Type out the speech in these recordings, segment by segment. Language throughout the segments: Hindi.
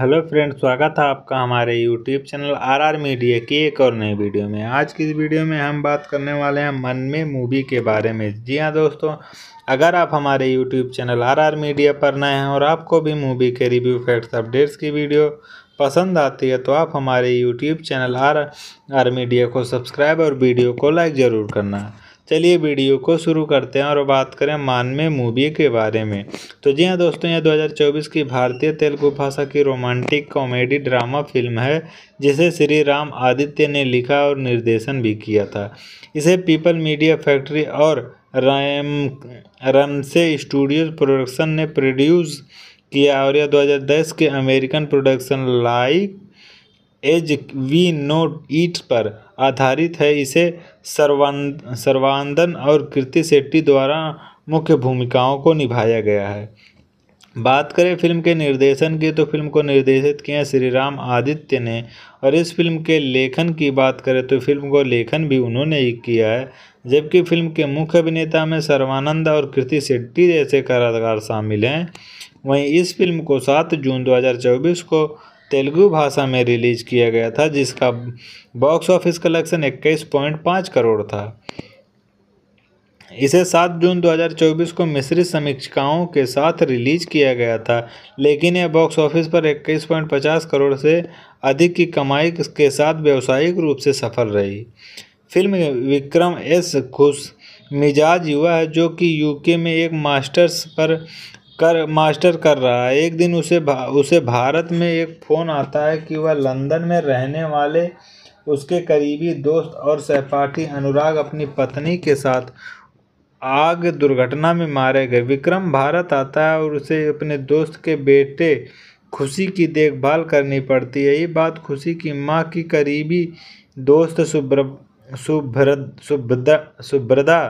हेलो फ्रेंड स्वागत है आपका हमारे यूट्यूब चैनल आरआर मीडिया की एक और नई वीडियो में आज की इस वीडियो में हम बात करने वाले हैं मन में मूवी के बारे में जी हाँ दोस्तों अगर आप हमारे यूट्यूब चैनल आरआर मीडिया पर नए हैं और आपको भी मूवी के रिव्यू फैक्ट्स अपडेट्स की वीडियो पसंद आती है तो आप हमारे YouTube channel R R media को सब्सक्राइब और वीडियो को लाइक ज़रूर करना चलिए वीडियो को शुरू करते हैं और बात करें मान में मूवी के बारे में तो जी हाँ दोस्तों यह 2024 की भारतीय तेलुगु भाषा की रोमांटिक कॉमेडी ड्रामा फिल्म है जिसे श्री राम आदित्य ने लिखा और निर्देशन भी किया था इसे पीपल मीडिया फैक्ट्री और रैम रमसे स्टूडियोज प्रोडक्शन ने प्रोड्यूस किया और यह 2010 के American production like as we know ईट पर आधारित है इसे सर्वान सर्वानंदन और कृति सेट्टी द्वारा मुख्य भूमिकाओं को निभाया गया है बात करें फिल्म के निर्देशन की तो फिल्म को निर्देशित किया श्री राम आदित्य ने और इस फिल्म के लेखन की बात करें तो फिल्म को लेखन भी उन्होंने ही किया है जबकि फिल्म के मुख्य अभिनेता में सर्वानंद और कृति सेट्टी जैसे कलाकार शामिल हैं वहीं इस फिल्म को सात जून दो को तेलुगु भाषा में रिलीज किया गया था जिसका बॉक्स ऑफिस कलेक्शन इक्कीस पॉइंट पाँच करोड़ था इसे 7 जून 2024 को मिश्रित समीक्षाओं के साथ रिलीज किया गया था लेकिन यह बॉक्स ऑफिस पर इक्कीस पॉइंट पचास करोड़ से अधिक की कमाई के साथ व्यावसायिक रूप से सफल रही फिल्म विक्रम एस खुश मिजाज युवा है जो कि यूके में एक मास्टर्स पर कर मास्टर कर रहा है एक दिन उसे भा, उसे भारत में एक फ़ोन आता है कि वह लंदन में रहने वाले उसके करीबी दोस्त और सहपाठी अनुराग अपनी पत्नी के साथ आग दुर्घटना में मारे गए विक्रम भारत आता है और उसे अपने दोस्त के बेटे खुशी की देखभाल करनी पड़ती है ये बात खुशी की माँ की करीबी दोस्त सुब्र सुभ्र सुभ्रदा सुभ्रदा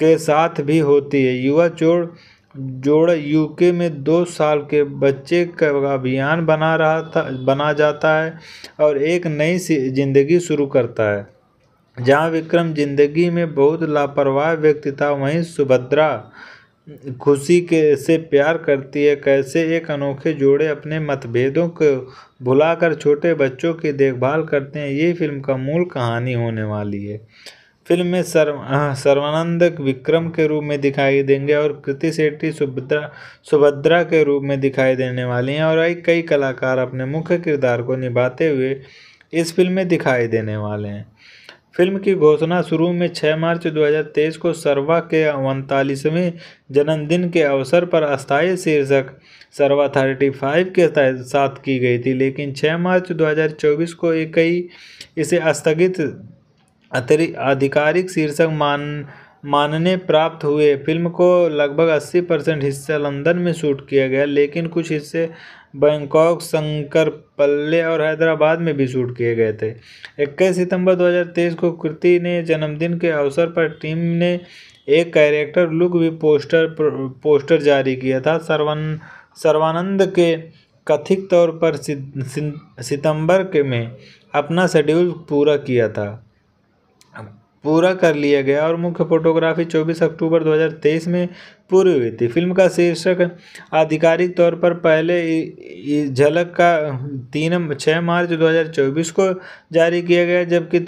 के साथ भी होती है युवा चोर जोड़ यूके में दो साल के बच्चे का अभियान बना रहा था बना जाता है और एक नई जिंदगी शुरू करता है जहाँ विक्रम जिंदगी में बहुत लापरवाह व्यक्ति था वहीं सुभद्रा खुशी के से प्यार करती है कैसे एक अनोखे जोड़े अपने मतभेदों को भुलाकर छोटे बच्चों की देखभाल करते हैं ये फिल्म का मूल कहानी होने वाली है फिल्म में सर्व सर्वानंद विक्रम के रूप में दिखाई देंगे और कृति सेट्टी सुभद्रा सुभद्रा के रूप में दिखाई देने वाली हैं और कई कलाकार अपने मुख्य किरदार को निभाते हुए इस फिल्म में दिखाई देने वाले हैं फिल्म की घोषणा शुरू में 6 मार्च 2023 को सर्वा के उनतालीसवें जन्मदिन के अवसर पर अस्थायी शीर्षक सर्वा थर्टी फाइव के साथ की गई थी लेकिन 6 मार्च 2024 को एक कई इसे स्थगित अतिरिक्त आधिकारिक शीर्षक मान मानने प्राप्त हुए फिल्म को लगभग 80 परसेंट हिस्सा लंदन में शूट किया गया लेकिन कुछ हिस्से बैंकॉक शंकर पल्ले और हैदराबाद में भी शूट किए गए थे 21 सितंबर 2023 को कृति ने जन्मदिन के अवसर पर टीम ने एक कैरेक्टर लुक भी पोस्टर पोस्टर जारी किया था सर्वान सर्वानंद के कथित तौर पर सितंबर के में अपना शेड्यूल पूरा किया था पूरा कर लिया गया और मुख्य फोटोग्राफी 24 अक्टूबर 2023 में पूरी हुई थी फिल्म का शीर्षक आधिकारिक तौर पर पहले झलक का तीन छः मार्च 2024 को जारी किया गया जबकि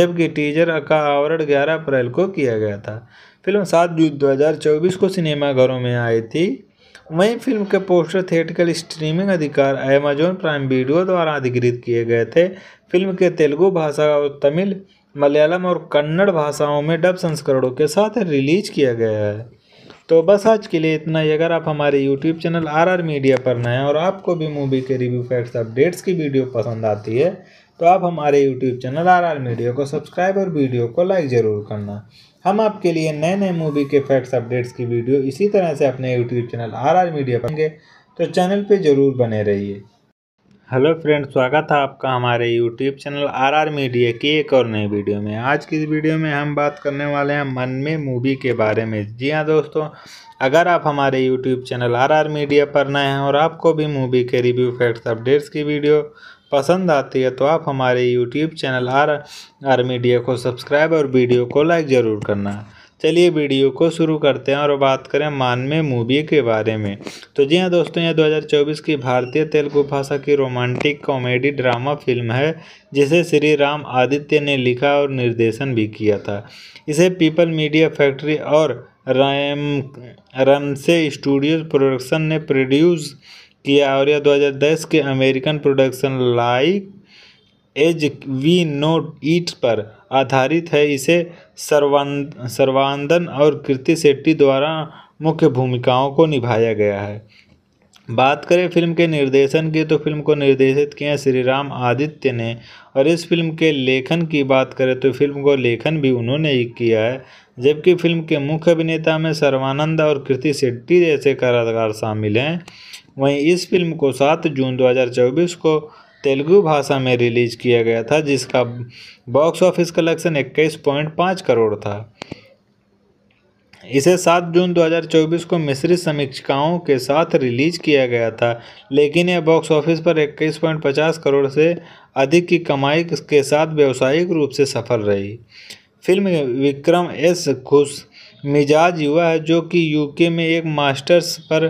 जबकि टीजर का आवरण 11 अप्रैल को किया गया था फिल्म सात जून 2024 को सिनेमाघरों में आई थी वहीं फिल्म के पोस्टर थिएटिकल स्ट्रीमिंग अधिकार अमेजॉन प्राइम वीडियो द्वारा अधिकृत किए गए थे फिल्म के तेलुगु भाषा और तमिल मलयालम और कन्नड़ भाषाओं में डब संस्करणों के साथ रिलीज किया गया है तो बस आज के लिए इतना ही अगर आप हमारे YouTube channel R R media पर नए हैं और आपको भी मूवी के रिव्यू फैक्ट्स अपडेट्स की वीडियो पसंद आती है तो आप हमारे YouTube channel R R media को सब्सक्राइब और वीडियो को लाइक ज़रूर करना हम आपके लिए नए नए मूवी के फैक्ट्स अपडेट्स की वीडियो इसी तरह से अपने YouTube channel R R media पर तो चैनल पर ज़रूर बने रहिए हेलो फ्रेंड स्वागत है आपका हमारे यूट्यूब चैनल आरआर मीडिया की एक और नई वीडियो में आज की इस वीडियो में हम बात करने वाले हैं मन में मूवी के बारे में जी हाँ दोस्तों अगर आप हमारे यूट्यूब चैनल आरआर मीडिया पर नए हैं और आपको भी मूवी के रिव्यू फैक्ट्स अपडेट्स की वीडियो पसंद आती है तो आप हमारे YouTube channel R R media को सब्सक्राइब और वीडियो को लाइक ज़रूर करना चलिए वीडियो को शुरू करते हैं और बात करें मान में मूवी के बारे में तो जी हाँ दोस्तों यह 2024 की भारतीय तेलुगु भाषा की रोमांटिक कॉमेडी ड्रामा फिल्म है जिसे श्री राम आदित्य ने लिखा और निर्देशन भी किया था इसे पीपल मीडिया फैक्ट्री और रैम रमसे स्टूडियो प्रोडक्शन ने प्रोड्यूस किया और यह 2010 के American production like as we note ईट पर आधारित है इसे सर्वान सर्वानंदन और कृति सेट्टी द्वारा मुख्य भूमिकाओं को निभाया गया है बात करें फिल्म के निर्देशन की तो फिल्म को निर्देशित किया श्री राम आदित्य ने और इस फिल्म के लेखन की बात करें तो फिल्म को लेखन भी उन्होंने ही किया है जबकि फिल्म के मुख्य अभिनेता में सर्वानंद और कृति सेट्टी जैसे कलाकार शामिल हैं वहीं इस फिल्म को सात जून दो को तेलुगु भाषा में रिलीज किया गया था जिसका बॉक्स ऑफिस कलेक्शन 21.5 करोड़ था इसे 7 जून 2024 को मिश्रित समीक्षाओं के साथ रिलीज किया गया था लेकिन यह बॉक्स ऑफिस पर 21.50 करोड़ से अधिक की कमाई के साथ व्यावसायिक रूप से सफल रही फिल्म विक्रम एस खुश मिजाज युवा है जो कि यूके में एक मास्टर्स पर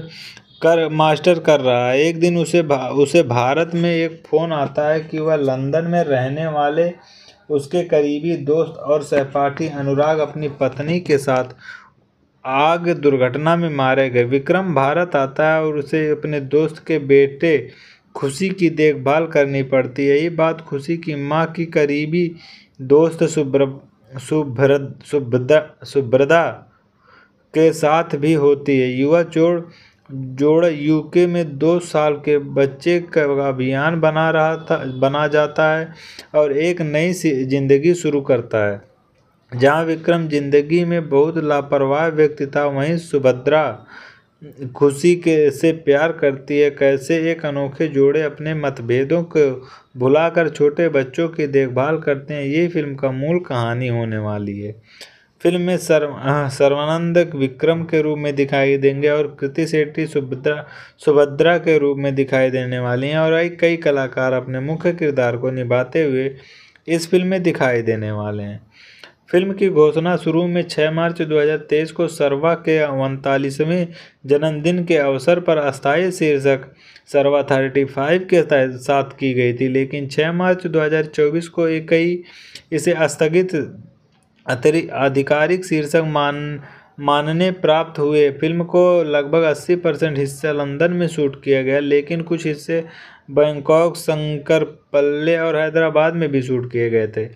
कर मास्टर कर रहा है एक दिन उसे भा, उसे भारत में एक फ़ोन आता है कि वह लंदन में रहने वाले उसके करीबी दोस्त और सहपाठी अनुराग अपनी पत्नी के साथ आग दुर्घटना में मारे गए विक्रम भारत आता है और उसे अपने दोस्त के बेटे खुशी की देखभाल करनी पड़ती है ये बात खुशी की माँ की करीबी दोस्त सुब्र सुभ्र सुभ्रदा सुभ्रदा के साथ भी होती है युवा चोर जोड़ यू.के में दो साल के बच्चे का अभियान बना रहा था बना जाता है और एक नई जिंदगी शुरू करता है जहाँ विक्रम जिंदगी में बहुत लापरवाह व्यक्ति था वहीं सुभद्रा खुशी के से प्यार करती है कैसे एक अनोखे जोड़े अपने मतभेदों को भुलाकर छोटे बच्चों की देखभाल करते हैं ये फिल्म का मूल कहानी होने वाली है फिल्म में सर्व सर्वानंद विक्रम के रूप में दिखाई देंगे और कृति सेट्टी सुभद्रा सुभद्रा के रूप में दिखाई देने वाली हैं और कई कलाकार अपने मुख्य किरदार को निभाते हुए इस फिल्म में दिखाई देने वाले हैं फिल्म की घोषणा शुरू में 6 मार्च 2023 को सर्वा के उनतालीसवें जन्मदिन के अवसर पर अस्थायी शीर्षक सर्वा फाइव के साथ की गई थी लेकिन 6 मार्च 2024 को एक कई इसे स्थगित अतिरि आधिकारिक शीर्षक मान मानने प्राप्त हुए फिल्म को लगभग 80 परसेंट हिस्सा लंदन में शूट किया गया लेकिन कुछ हिस्से बैंकॉक शंकर पल्ले और हैदराबाद में भी शूट किए गए थे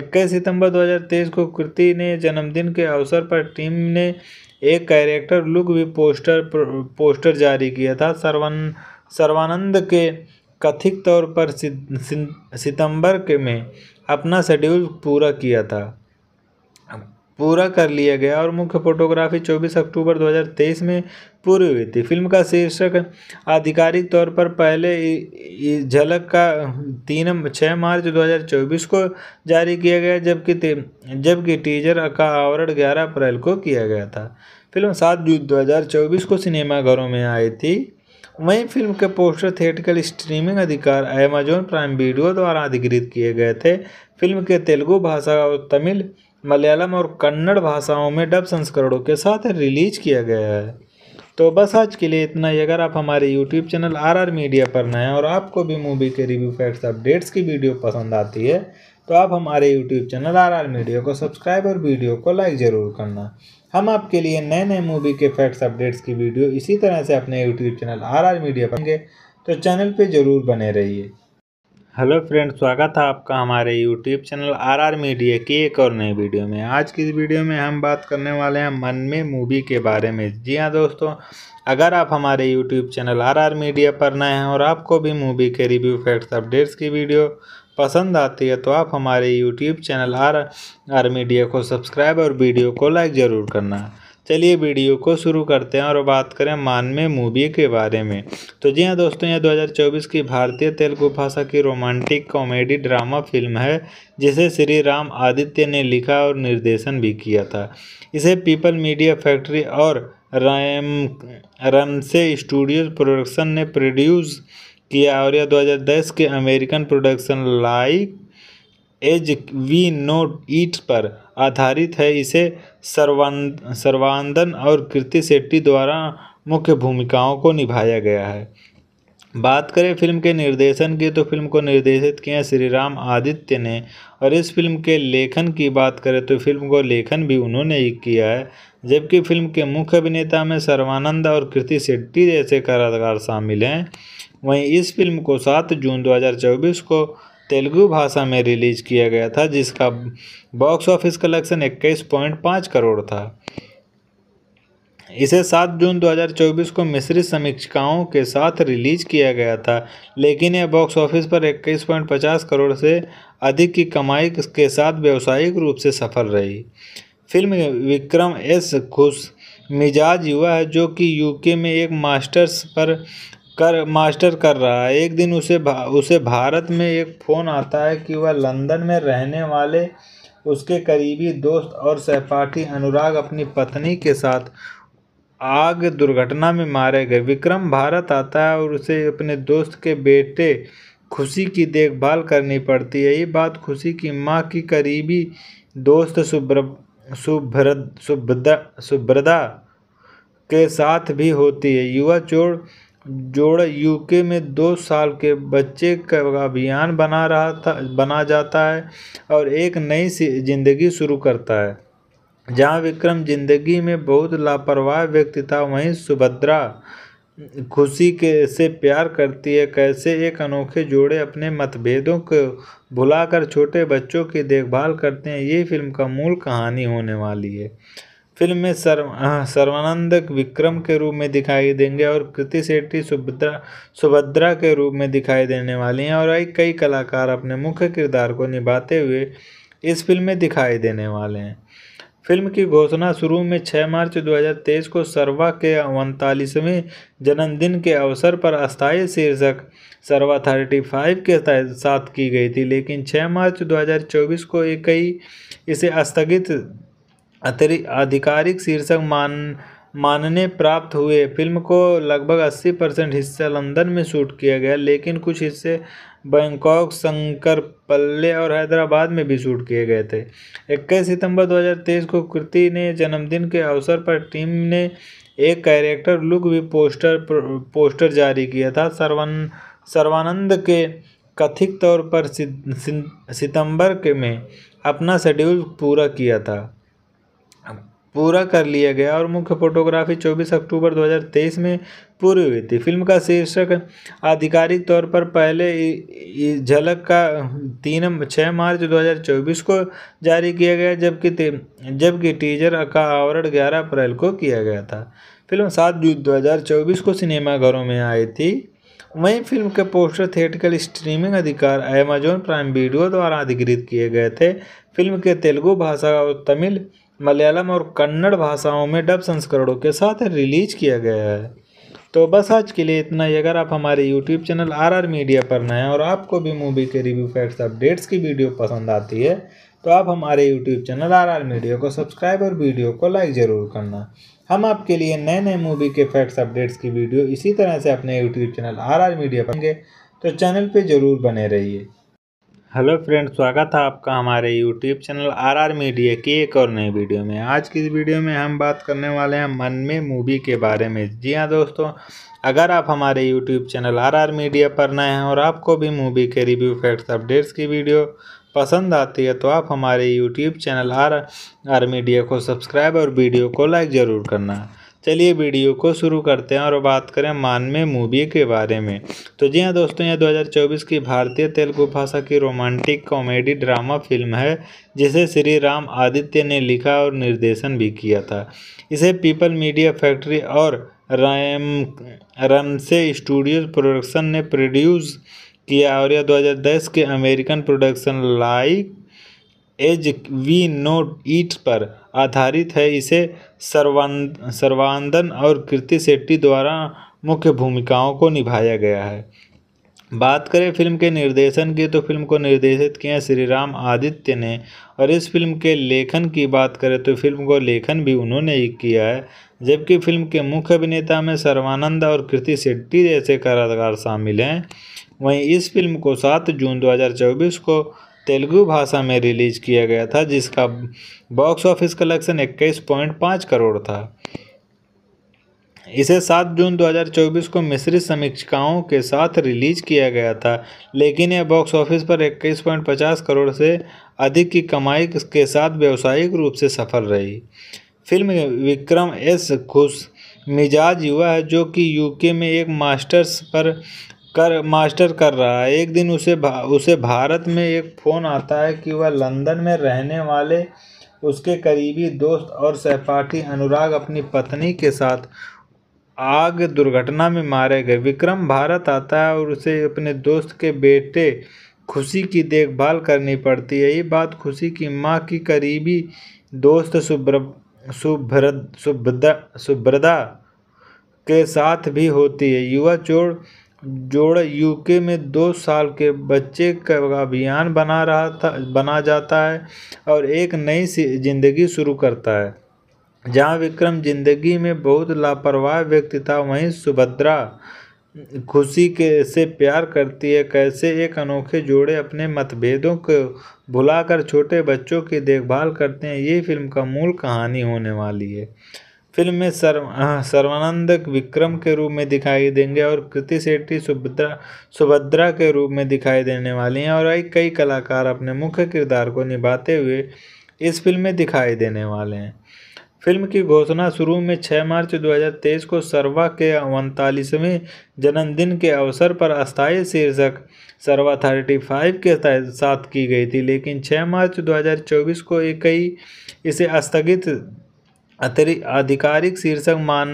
21 सितंबर 2023 को कृति ने जन्मदिन के अवसर पर टीम ने एक कैरेक्टर लुक भी पोस्टर पोस्टर जारी किया था सर्वान सर्वानंद के कथित तौर पर सितंबर के में अपना शेड्यूल पूरा किया था पूरा कर लिया गया और मुख्य फोटोग्राफी 24 अक्टूबर 2023 में पूरी हुई थी फिल्म का शीर्षक आधिकारिक तौर पर पहले झलक का तीन छः मार्च 2024 को जारी किया गया जबकि जबकि टीजर का आवरण 11 अप्रैल को किया गया था फिल्म 7 जून 2024 को सिनेमाघरों में आई थी वहीं फिल्म के पोस्टर थिएटिकल स्ट्रीमिंग अधिकार अमेजॉन प्राइम वीडियो द्वारा अधिकृत किए गए थे फिल्म के तेलुगु भाषा और तमिल मलयालम और कन्नड़ भाषाओं में डब संस्करणों के साथ रिलीज किया गया है तो बस आज के लिए इतना ही अगर आप हमारे YouTube channel R R media पर नए हैं और आपको भी मूवी के रिव्यू फैक्ट्स अपडेट्स की वीडियो पसंद आती है तो आप हमारे YouTube channel R R media को सब्सक्राइब और वीडियो को लाइक ज़रूर करना हम आपके लिए नए नए मूवी के फैक्ट्स अपडेट्स की वीडियो इसी तरह से अपने YouTube channel R R media पर तो चैनल पर ज़रूर बने रहिए हेलो फ्रेंड स्वागत है आपका हमारे यूट्यूब चैनल आरआर मीडिया की एक और नई वीडियो में आज की इस वीडियो में हम बात करने वाले हैं मन में मूवी के बारे में जी हाँ दोस्तों अगर आप हमारे यूट्यूब चैनल आरआर मीडिया पर नए हैं और आपको भी मूवी के रिव्यू फैक्ट्स अपडेट्स की वीडियो पसंद आती है तो आप हमारे YouTube channel R R media को सब्सक्राइब और वीडियो को लाइक ज़रूर करना चलिए वीडियो को शुरू करते हैं और बात करें मान में मूवी के बारे में तो जी हाँ दोस्तों यह 2024 की भारतीय तेलुगु भाषा की रोमांटिक कॉमेडी ड्रामा फिल्म है जिसे श्री राम आदित्य ने लिखा और निर्देशन भी किया था इसे पीपल मीडिया फैक्ट्री और रैम रमसे स्टूडियोज प्रोडक्शन ने प्रोड्यूस किया और यह 2010 के American production like as we note ईट पर आधारित है इसे सर्वान सर्वानंदन और कृति शेट्टी द्वारा मुख्य भूमिकाओं को निभाया गया है बात करें फिल्म के निर्देशन की तो फिल्म को निर्देशित किए श्री राम आदित्य ने और इस फिल्म के लेखन की बात करें तो फिल्म को लेखन भी उन्होंने ही किया है जबकि फिल्म के मुख्य अभिनेता में सर्वानंद और कृति शेट्टी जैसे कलाकार शामिल हैं वहीं इस फिल्म को सात जून दो को तेलुगु भाषा में रिलीज किया गया था जिसका बॉक्स ऑफिस कलेक्शन इक्कीस पॉइंट पाँच करोड़ था इसे 7 जून 2024 को मिश्रित समीक्षाओं के साथ रिलीज किया गया था लेकिन यह बॉक्स ऑफिस पर इक्कीस पॉइंट पचास करोड़ से अधिक की कमाई के साथ व्यावसायिक रूप से सफल रही फिल्म विक्रम एस खुश मिजाज युवा है जो कि यूके में एक मास्टर्स पर कर मास्टर कर रहा है एक दिन उसे भा उसे भारत में एक फ़ोन आता है कि वह लंदन में रहने वाले उसके करीबी दोस्त और सहपाठी अनुराग अपनी पत्नी के साथ आग दुर्घटना में मारे गए विक्रम भारत आता है और उसे अपने दोस्त के बेटे खुशी की देखभाल करनी पड़ती है ये बात खुशी की माँ की करीबी दोस्त सुब्र सुभ्र सुभ्रदा सुभ्रदा के साथ भी होती है युवा चोर जोड़ यूके में दो साल के बच्चे का अभियान बना रहा था बना जाता है और एक नई जिंदगी शुरू करता है जहाँ विक्रम जिंदगी में बहुत लापरवाह व्यक्ति था वहीं सुभद्रा खुशी के से प्यार करती है कैसे एक अनोखे जोड़े अपने मतभेदों को भुलाकर छोटे बच्चों की देखभाल करते हैं ये फिल्म का मूल कहानी होने वाली है फिल्म में सर्व सर्वानंद विक्रम के रूप में दिखाई देंगे और कृति सेट्टी सुभद्रा सुभद्रा के रूप में दिखाई देने वाली हैं और कई कलाकार अपने मुख्य किरदार को निभाते हुए इस फिल्म में दिखाई देने वाले हैं फिल्म की घोषणा शुरू में 6 मार्च 2023 को सर्वा के उनतालीसवें जन्मदिन के अवसर पर अस्थायी शीर्षक सर्वा 35 के साथ की गई थी लेकिन 6 मार्च 2024 को कई इसे स्थगित अतिरि आधिकारिक शीर्षक मान मानने प्राप्त हुए फिल्म को लगभग 80 परसेंट हिस्सा लंदन में शूट किया गया लेकिन कुछ हिस्से बैंकॉक शंकर पल्ले और हैदराबाद में भी शूट किए गए थे 21 सितंबर 2023 को कृति ने जन्मदिन के अवसर पर टीम ने एक कैरेक्टर लुक भी पोस्टर पोस्टर जारी किया था सर्वान सर्वानंद के कथित तौर पर सितंबर के में अपना शेड्यूल पूरा किया था पूरा कर लिया गया और मुख्य फोटोग्राफी 24 अक्टूबर 2023 में पूरी हुई थी फिल्म का शीर्षक आधिकारिक तौर पर पहले झलक का तीन छः मार्च 2024 को जारी किया गया जबकि जबकि टीजर का आवरण 11 अप्रैल को किया गया था फिल्म सात जून 2024 को सिनेमाघरों में आई थी वहीं फिल्म के पोस्टर थिएटिकल स्ट्रीमिंग अधिकार अमेजॉन प्राइम वीडियो द्वारा अधिकृत किए गए थे फिल्म के तेलुगु भाषा और तमिल मलयालम और कन्नड़ भाषाओं में डब संस्करणों के साथ रिलीज किया गया है तो बस आज के लिए इतना ही अगर आप हमारे YouTube channel R R media पर नए हैं और आपको भी मूवी के रिव्यू फैक्ट्स अपडेट्स की वीडियो पसंद आती है तो आप हमारे YouTube channel R R media को सब्सक्राइब और वीडियो को लाइक ज़रूर करना हम आपके लिए नए नए मूवी के फैक्ट्स अपडेट्स की वीडियो इसी तरह से अपने YouTube channel R R media पर तो चैनल पर ज़रूर बने रहिए हेलो फ्रेंड स्वागत है आपका हमारे YouTube channel R R media की एक और नई वीडियो में आज की इस वीडियो में हम बात करने वाले हैं मन में मूवी के बारे में जी हाँ दोस्तों अगर आप हमारे YouTube channel R R media पर नए हैं और आपको भी मूवी के रिव्यू फैक्ट्स अपडेट्स की वीडियो पसंद आती है तो आप हमारे YouTube channel R R media को सब्सक्राइब और वीडियो को लाइक ज़रूर करना है चलिए वीडियो को शुरू करते हैं और बात करें मान में मूवी के बारे में तो जी हाँ दोस्तों यह 2024 की भारतीय तेलुगु भाषा की रोमांटिक कॉमेडी ड्रामा फिल्म है जिसे श्री राम आदित्य ने लिखा और निर्देशन भी किया था इसे पीपल मीडिया फैक्ट्री और रैम रनसे स्टूडियो प्रोडक्शन ने प्रोड्यूस किया और यह दो के American production like as we know ईट पर आधारित है इसे सर्वान सर्वानंदन और कृति सेट्टी द्वारा मुख्य भूमिकाओं को निभाया गया है बात करें फिल्म के निर्देशन की तो फिल्म को निर्देशित किया श्री राम आदित्य ने और इस फिल्म के लेखन की बात करें तो फिल्म को लेखन भी उन्होंने ही किया है जबकि फिल्म के मुख्य अभिनेता में सर्वानंद और कृति सेट्टी जैसे कलाकार शामिल हैं वहीं इस फिल्म को सात जून दो को तेलुगु भाषा में रिलीज किया गया था जिसका बॉक्स ऑफिस कलेक्शन 21.5 करोड़ था इसे 7 जून 2024 को मिश्रित समीक्षाओं के साथ रिलीज किया गया था लेकिन यह बॉक्स ऑफिस पर 21.50 करोड़ से अधिक की कमाई के साथ व्यावसायिक रूप से सफल रही फिल्म विक्रम एस खुश मिजाज युवा है जो कि यूके में एक मास्टर्स पर कर मास्टर कर रहा है एक दिन उसे भा उसे भारत में एक फ़ोन आता है कि वह लंदन में रहने वाले उसके करीबी दोस्त और सहपाठी अनुराग अपनी पत्नी के साथ आग दुर्घटना में मारे गए विक्रम भारत आता है और उसे अपने दोस्त के बेटे खुशी की देखभाल करनी पड़ती है ये बात खुशी की माँ की करीबी दोस्त सुब्र सुभ्र सुभ्रदा सुभ्रदा के साथ भी होती है युवा चोर जोड़ यूके में दो साल के बच्चे का अभियान बना रहा था बना जाता है और एक नई जिंदगी शुरू करता है जहाँ विक्रम जिंदगी में बहुत लापरवाह व्यक्ति था वहीं सुभद्रा खुशी के से प्यार करती है कैसे एक अनोखे जोड़े अपने मतभेदों को भुलाकर छोटे बच्चों की देखभाल करते हैं ये फिल्म का मूल कहानी होने वाली है फिल्म में सर्व सर्वानंद विक्रम के रूप में दिखाई देंगे और कृति सेट्टी सुभद्रा सुभद्रा के रूप में दिखाई देने वाली हैं और कई कलाकार अपने मुख्य किरदार को निभाते हुए इस फिल्म में दिखाई देने वाले हैं फिल्म की घोषणा शुरू में 6 मार्च 2023 को सर्वा के उनतालीसवें जन्मदिन के अवसर पर अस्थायी शीर्षक सर्वा फाइव के साथ की गई थी लेकिन 6 मार्च 2024 को एक कई इसे स्थगित अतिरिक्त आधिकारिक शीर्षक मान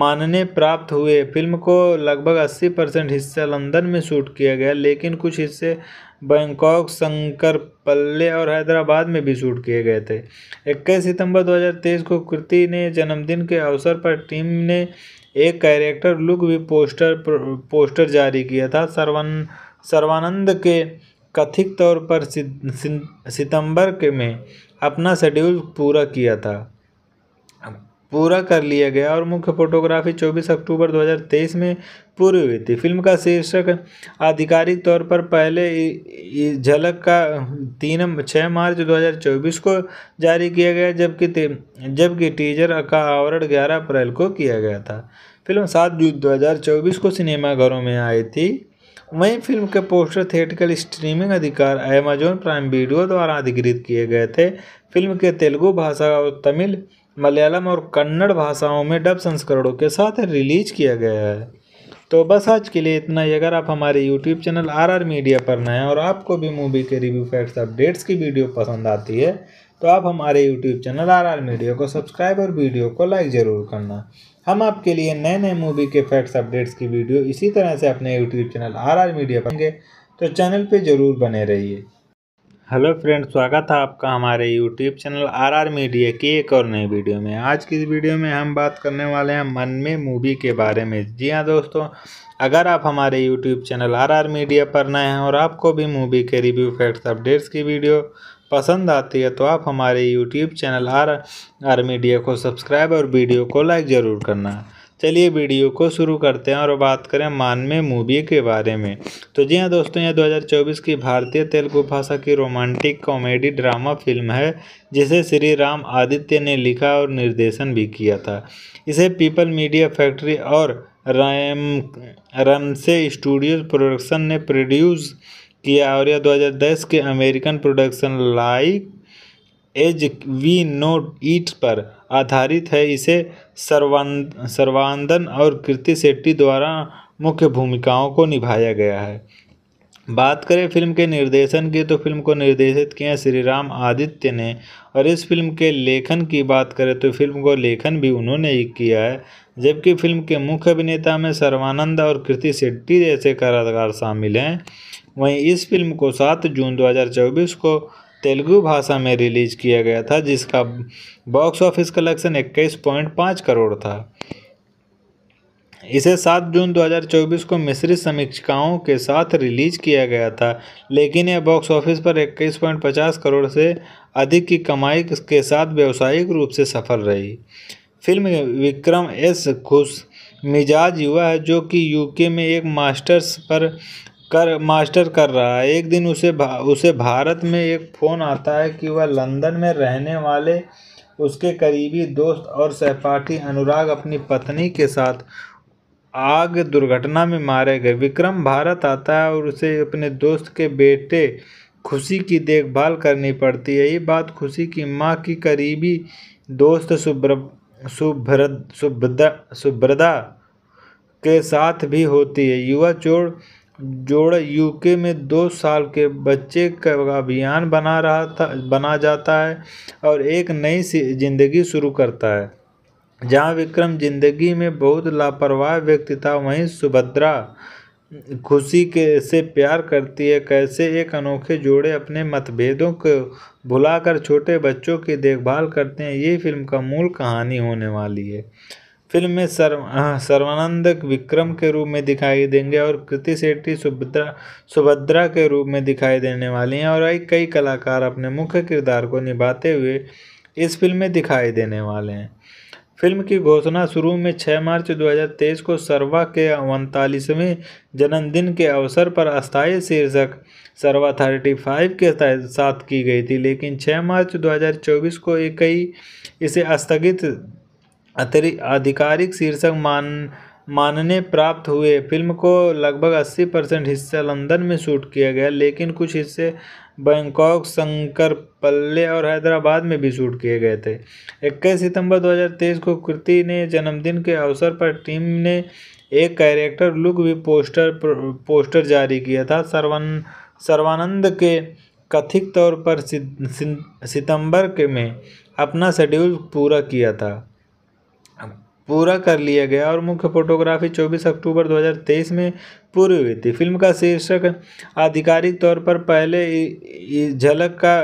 मानने प्राप्त हुए फिल्म को लगभग 80 परसेंट हिस्सा लंदन में शूट किया गया लेकिन कुछ हिस्से बैंकॉक शंकर पल्ले और हैदराबाद में भी शूट किए गए थे 21 सितंबर 2023 को कृति ने जन्मदिन के अवसर पर टीम ने एक कैरेक्टर लुक भी पोस्टर पोस्टर जारी किया था सर्वान सर्वानंद के कथित तौर पर सितंबर के में अपना शेड्यूल पूरा किया था पूरा कर लिया गया और मुख्य फोटोग्राफी 24 अक्टूबर 2023 में पूरी हुई थी फिल्म का शीर्षक आधिकारिक तौर पर पहले झलक का तीन छः मार्च 2024 को जारी किया गया जबकि जबकि टीजर का आवरण 11 अप्रैल को किया गया था फिल्म सात जून 2024 को सिनेमाघरों में आई थी वहीं फिल्म के पोस्टर थिएटिकल स्ट्रीमिंग अधिकार अमेजोन प्राइम वीडियो द्वारा अधिकृत किए गए थे फिल्म के तेलुगु भाषा और तमिल मलयालम और कन्नड़ भाषाओं में डब संस्करणों के साथ रिलीज किया गया है तो बस आज के लिए इतना ही अगर आप हमारे YouTube channel R R media पर नए हैं और आपको भी मूवी के रिव्यू फैक्ट्स अपडेट्स की वीडियो पसंद आती है तो आप हमारे YouTube channel R R media को सब्सक्राइब और वीडियो को लाइक ज़रूर करना हम आपके लिए नए नए मूवी के फैक्ट्स अपडेट्स की वीडियो इसी तरह से अपने YouTube channel R R media पर तो चैनल पर ज़रूर बने रहिए हेलो फ्रेंड स्वागत है आपका हमारे YouTube channel R R media की एक और नई वीडियो में आज की इस वीडियो में हम बात करने वाले हैं मन में मूवी के बारे में जी हाँ दोस्तों अगर आप हमारे YouTube channel R R media पर नए हैं और आपको भी मूवी के रिव्यू फैक्ट्स अपडेट्स की वीडियो पसंद आती है तो आप हमारे YouTube channel R R media को सब्सक्राइब और वीडियो को लाइक ज़रूर करना चलिए वीडियो को शुरू करते हैं और बात करें मान में मूवी के बारे में तो जी हाँ दोस्तों यह 2024 की भारतीय तेलुगु भाषा की रोमांटिक कॉमेडी ड्रामा फिल्म है जिसे श्री राम आदित्य ने लिखा और निर्देशन भी किया था इसे पीपल मीडिया फैक्ट्री और रैम रमसे स्टूडियो प्रोडक्शन ने प्रोड्यूस किया और यह 2010 के American production like as we note ईट पर आधारित है इसे सर्वान सर्वानंदन और कृति शेट्टी द्वारा मुख्य भूमिकाओं को निभाया गया है बात करें फिल्म के निर्देशन की तो फिल्म को निर्देशित किए श्री राम आदित्य ने और इस फिल्म के लेखन की बात करें तो फिल्म को लेखन भी उन्होंने ही किया है जबकि फिल्म के मुख्य अभिनेता में सर्वानंद और कृति शेट्टी जैसे कलाकार शामिल हैं वहीं इस फिल्म को सात जून 2024 को तेलुगु भाषा में रिलीज किया गया था जिसका बॉक्स ऑफिस कलेक्शन पाँच करोड़ था इसे 7 जून 2024 को मिश्रित समीक्षाओं के साथ रिलीज किया गया था लेकिन यह बॉक्स ऑफिस पर इक्कीस पॉइंट पचास करोड़ से अधिक की कमाई के साथ व्यावसायिक रूप से सफल रही फिल्म विक्रम एस खुश मिजाज युवा है जो कि यूके में एक मास्टर्स पर कर मास्टर कर रहा है एक दिन उसे भा, उसे भारत में एक फ़ोन आता है कि वह लंदन में रहने वाले उसके करीबी दोस्त और सहपाठी अनुराग अपनी पत्नी के साथ आग दुर्घटना में मारे गए विक्रम भारत आता है और उसे अपने दोस्त के बेटे खुशी की देखभाल करनी पड़ती है ये बात खुशी की माँ की करीबी दोस्त सुब्र सुभ्र सुभ्रदा सुभ्रदा के साथ भी होती है युवा चोर जोड़ यूके में दो साल के बच्चे का अभियान बना रहा था बना जाता है और एक नई जिंदगी शुरू करता है जहाँ विक्रम जिंदगी में बहुत लापरवाह व्यक्ति था वहीं सुभद्रा खुशी के से प्यार करती है कैसे एक अनोखे जोड़े अपने मतभेदों को भुलाकर छोटे बच्चों की देखभाल करते हैं ये फिल्म का मूल कहानी होने वाली है फिल्म में सर्व हाँ, सर्वानंद विक्रम के रूप में दिखाई देंगे और कृति सेट्टी सुभद्रा सुभद्रा के रूप में दिखाई देने वाली हैं और कई कलाकार अपने मुख्य किरदार को निभाते हुए इस फिल्म में दिखाई देने वाले हैं फिल्म की घोषणा शुरू में 6 मार्च 2023 को सर्वा के उनतालीसवें जन्मदिन के अवसर पर अस्थायी शीर्षक सर्वा फाइव के साथ की गई थी लेकिन 6 मार्च 2024 को कई इसे स्थगित अतरि आधिकारिक शीर्षक मान मानने प्राप्त हुए फिल्म को लगभग 80 परसेंट हिस्सा लंदन में शूट किया गया लेकिन कुछ हिस्से बैंकॉक शंकर पल्ले और हैदराबाद में भी शूट किए गए थे इक्कीस सितंबर 2023 को कृति ने जन्मदिन के अवसर पर टीम ने एक कैरेक्टर लुक भी पोस्टर पोस्टर जारी किया था सर्वान सर्वानंद के कथित तौर पर सितंबर के में अपना शेड्यूल पूरा किया था पूरा कर लिया गया और मुख्य फोटोग्राफी 24 अक्टूबर 2023 में पूरी हुई थी फिल्म का शीर्षक आधिकारिक तौर पर पहले झलक का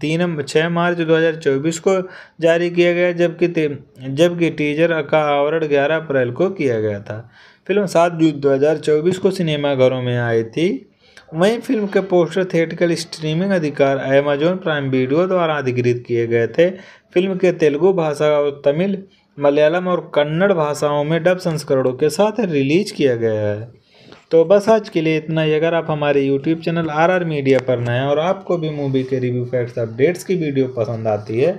तीन छः मार्च 2024 को जारी किया गया जबकि जबकि टीजर का आवरण 11 अप्रैल को किया गया था फिल्म सात जून 2024 को सिनेमाघरों में आई थी वहीं फिल्म के पोस्टर थिएटिकल स्ट्रीमिंग अधिकार अमेजॉन प्राइम वीडियो द्वारा अधिकृत किए गए थे फिल्म के तेलुगु भाषा और तमिल मलयालम और कन्नड़ भाषाओं में डब संस्करणों के साथ रिलीज किया गया है तो बस आज के लिए इतना ही अगर आप हमारे YouTube channel R R media पर नए हैं और आपको भी मूवी के रिव्यू फैक्ट्स अपडेट्स की वीडियो पसंद आती है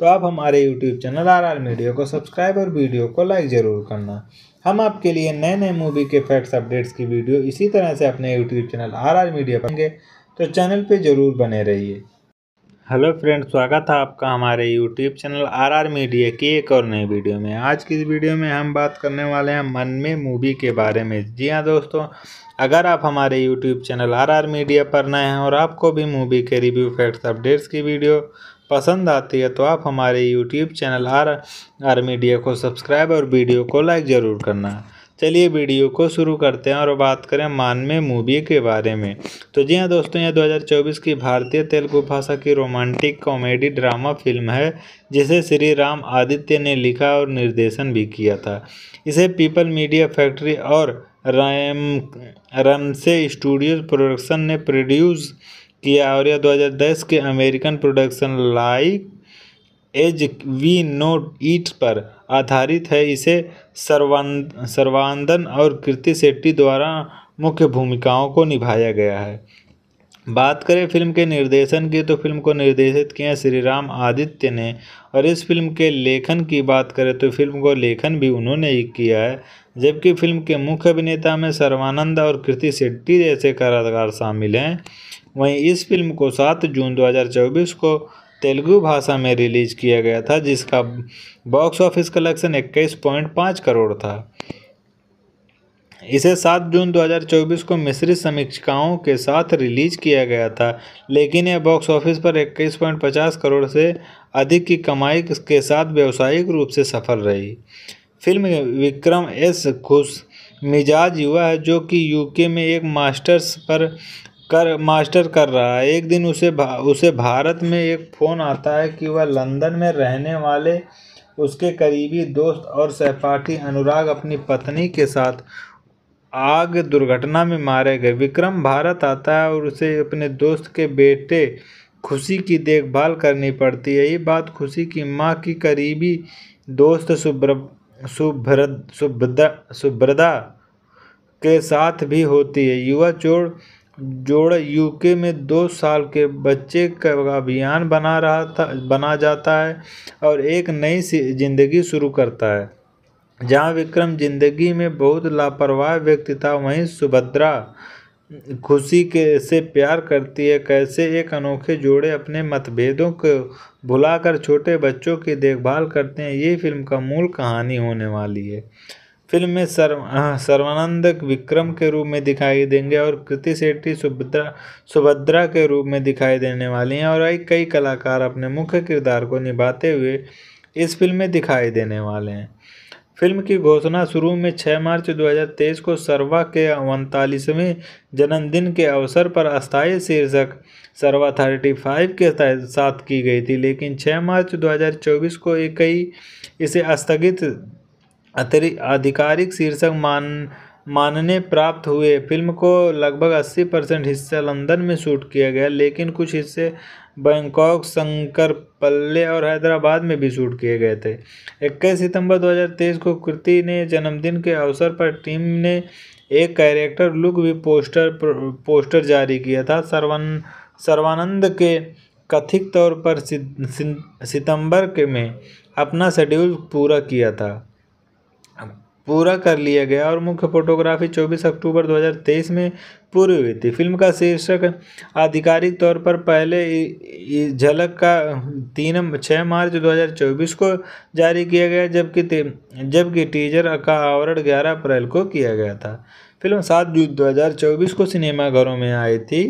तो आप हमारे YouTube channel R R media को सब्सक्राइब और वीडियो को लाइक ज़रूर करना हम आपके लिए नए नए मूवी के फैक्ट्स अपडेट्स की वीडियो इसी तरह से अपने YouTube channel R R media पर तो चैनल पर ज़रूर बने रहिए हेलो फ्रेंड स्वागत है आपका हमारे यूट्यूब चैनल आरआर मीडिया की एक और नई वीडियो में आज की इस वीडियो में हम बात करने वाले हैं मन में मूवी के बारे में जी हाँ दोस्तों अगर आप हमारे यूट्यूब चैनल आरआर मीडिया पर नए हैं और आपको भी मूवी के रिव्यू फैक्ट्स अपडेट्स की वीडियो पसंद आती है तो आप हमारे YouTube channel R R media को सब्सक्राइब और वीडियो को लाइक ज़रूर करना चलिए वीडियो को शुरू करते हैं और बात करें में मूवी के बारे में तो जी हाँ दोस्तों यह 2024 की भारतीय तेलुगु भाषा की रोमांटिक कॉमेडी ड्रामा फिल्म है जिसे श्री राम आदित्य ने लिखा और निर्देशन भी किया था इसे पीपल मीडिया फैक्ट्री और रैम रमसे स्टूडियो प्रोडक्शन ने प्रोड्यूस किया और यह 2010 के American production like as we know ईट पर आधारित है इसे सर्वान सर्वानंदन और कृति सेट्टी द्वारा मुख्य भूमिकाओं को निभाया गया है बात करें फिल्म के निर्देशन की तो फिल्म को निर्देशित किए श्री राम आदित्य ने और इस फिल्म के लेखन की बात करें तो फिल्म को लेखन भी उन्होंने ही किया है जबकि फिल्म के मुख्य अभिनेता में सर्वानंद और कृति सेट्टी जैसे कलाकार शामिल हैं वहीं इस फिल्म को सात जून दो को तेलुगु भाषा में रिलीज़ किया गया था जिसका बॉक्स ऑफिस कलेक्शन इक्कीस पॉइंट पाँच करोड़ था इसे 7 जून 2024 को मिश्रित समीक्षाओं के साथ रिलीज किया गया था लेकिन यह बॉक्स ऑफिस पर इक्कीस पॉइंट पचास करोड़ से अधिक की कमाई के साथ व्यावसायिक रूप से सफल रही फिल्म विक्रम एस खुश मिजाज युवा है जो कि यूके में एक मास्टर्स पर कर मास्टर कर रहा है एक दिन उसे भा उसे भारत में एक फ़ोन आता है कि वह लंदन में रहने वाले उसके करीबी दोस्त और सहपाठी अनुराग अपनी पत्नी के साथ आग दुर्घटना में मारे गए विक्रम भारत आता है और उसे अपने दोस्त के बेटे खुशी की देखभाल करनी पड़ती है ये बात खुशी की माँ की करीबी दोस्त सुब्र सुभ्र सुभ्रदा सुभ्रदा के साथ भी होती है युवा चोर जोड़ यूके में दो साल के बच्चे का अभियान बना रहा था बना जाता है और एक नई जिंदगी शुरू करता है जहाँ विक्रम जिंदगी में बहुत लापरवाह व्यक्ति था वहीं सुभद्रा खुशी के से प्यार करती है कैसे एक अनोखे जोड़े अपने मतभेदों को भुलाकर छोटे बच्चों की देखभाल करते हैं ये फिल्म का मूल कहानी होने वाली है फिल्म में सर्व सर्वानंद विक्रम के रूप में दिखाई देंगे और कृति सेट्टी सुभद्रा सुभद्रा के रूप में दिखाई देने वाली हैं और कई कलाकार अपने मुख्य किरदार को निभाते हुए इस फिल्म में दिखाई देने वाले हैं फिल्म की घोषणा शुरू में 6 मार्च 2023 को सर्वा के उनतालीसवें जन्मदिन के अवसर पर अस्थायी शीर्षक सर्वा फाइव के साथ की गई थी लेकिन 6 मार्च 2024 को कई इसे स्थगित अतिरि आधिकारिक शीर्षक मान मानने प्राप्त हुए फिल्म को लगभग 80 परसेंट हिस्सा लंदन में शूट किया गया लेकिन कुछ हिस्से बैंकॉक शंकर पल्ले और हैदराबाद में भी शूट किए गए थे 21 सितंबर 2023 को कृति ने जन्मदिन के अवसर पर टीम ने एक कैरेक्टर लुक भी पोस्टर पोस्टर जारी किया था सर्वान सर्वानंद के कथित तौर पर सितंबर के में अपना शेड्यूल पूरा किया था पूरा कर लिया गया और मुख्य फोटोग्राफी 24 अक्टूबर 2023 में पूरी हुई थी फिल्म का शीर्षक आधिकारिक तौर पर पहले झलक का तीन छः मार्च 2024 को जारी किया गया जबकि जबकि टीजर का आवरण 11 अप्रैल को किया गया था फिल्म सात जून 2024 को सिनेमाघरों में आई थी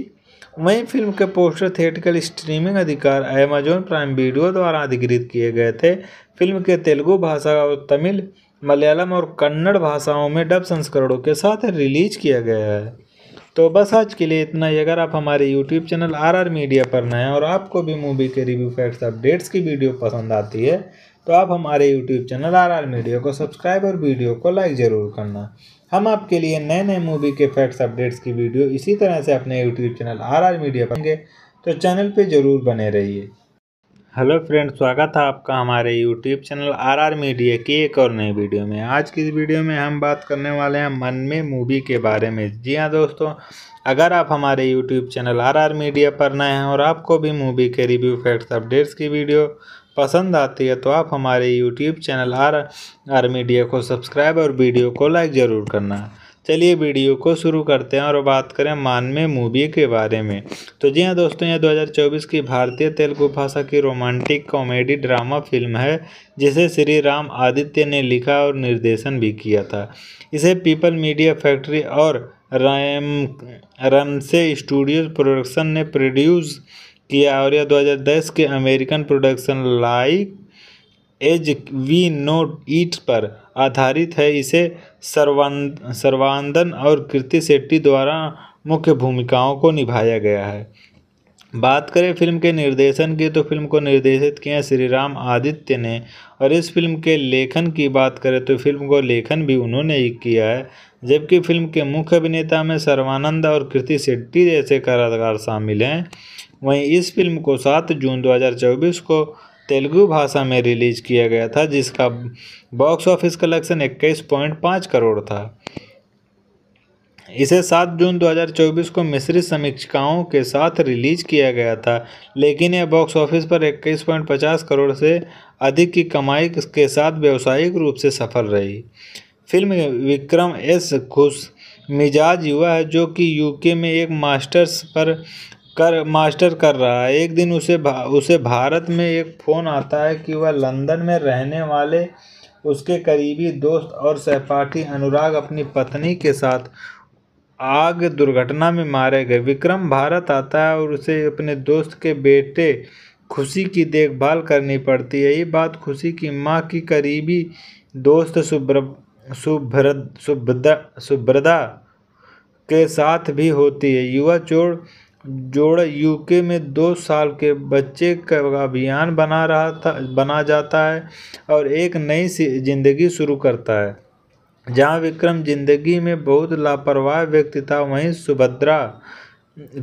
वहीं फिल्म के पोस्टर थिएटिकल स्ट्रीमिंग अधिकार अमेजॉन प्राइम वीडियो द्वारा अधिकृत किए गए थे फिल्म के तेलुगु भाषा और तमिल मलयालम और कन्नड़ भाषाओं में डब संस्करणों के साथ रिलीज किया गया है तो बस आज के लिए इतना ही अगर आप हमारे YouTube channel R R media पर नए हैं और आपको भी मूवी के रिव्यू फैक्ट्स अपडेट्स की वीडियो पसंद आती है तो आप हमारे YouTube channel R R media को सब्सक्राइब और वीडियो को लाइक ज़रूर करना हम आपके लिए नए नए मूवी के फैक्ट्स अपडेट्स की वीडियो इसी तरह से अपने YouTube channel R R media पर तो चैनल पर ज़रूर बने रहिए हेलो फ्रेंड स्वागत है आपका हमारे YouTube channel R R media की एक और नई वीडियो में आज की इस वीडियो में हम बात करने वाले हैं मन में मूवी के बारे में जी हाँ दोस्तों अगर आप हमारे YouTube channel R R media पर नए हैं और आपको भी मूवी के रिव्यू फैक्ट्स अपडेट्स की वीडियो पसंद आती है तो आप हमारे YouTube channel R R media को सब्सक्राइब और वीडियो को लाइक ज़रूर करना है चलिए वीडियो को शुरू करते हैं और बात करें में मूवी के बारे में तो जी हाँ दोस्तों यह 2024 की भारतीय तेलुगु भाषा की रोमांटिक कॉमेडी ड्रामा फिल्म है जिसे श्री राम आदित्य ने लिखा और निर्देशन भी किया था इसे पीपल मीडिया फैक्ट्री और रैम रमसे स्टूडियोज प्रोडक्शन ने प्रोड्यूस किया और यह 2010 के American production like as we note ईट पर आधारित है इसे सर्वान सर्वानंदन और कृति शेट्टी द्वारा मुख्य भूमिकाओं को निभाया गया है बात करें फिल्म के निर्देशन की तो फिल्म को निर्देशित किया श्री राम आदित्य ने और इस फिल्म के लेखन की बात करें तो फिल्म को लेखन भी उन्होंने ही किया है जबकि फिल्म के मुख्य अभिनेता में सर्वानंद और कृति शेट्टी जैसे कलाकार शामिल हैं वहीं इस फिल्म को सात जून 2024 को तेलुगु भाषा में रिलीज किया गया था जिसका बॉक्स ऑफिस कलेक्शन 21.5 करोड़ था इसे 7 जून 2024 को मिश्रित समीक्षाओं के साथ रिलीज किया गया था लेकिन यह बॉक्स ऑफिस पर 21.50 करोड़ से अधिक की कमाई के साथ व्यावसायिक रूप से सफल रही फिल्म विक्रम एस खुश मिजाज युवा है जो कि यूके में एक मास्टर्स पर कर मास्टर कर रहा है एक दिन उसे भा उसे भारत में एक फ़ोन आता है कि वह लंदन में रहने वाले उसके करीबी दोस्त और सहपाठी अनुराग अपनी पत्नी के साथ आग दुर्घटना में मारे गए विक्रम भारत आता है और उसे अपने दोस्त के बेटे खुशी की देखभाल करनी पड़ती है यही बात खुशी की माँ की करीबी दोस्त सुब्र सुभ्र सुभ्रदा सुभ्रदा के साथ भी होती है युवा चोर जोड़ यूके में दो साल के बच्चे का अभियान बना रहा था बना जाता है और एक नई जिंदगी शुरू करता है जहाँ विक्रम जिंदगी में बहुत लापरवाह व्यक्ति था वहीं सुभद्रा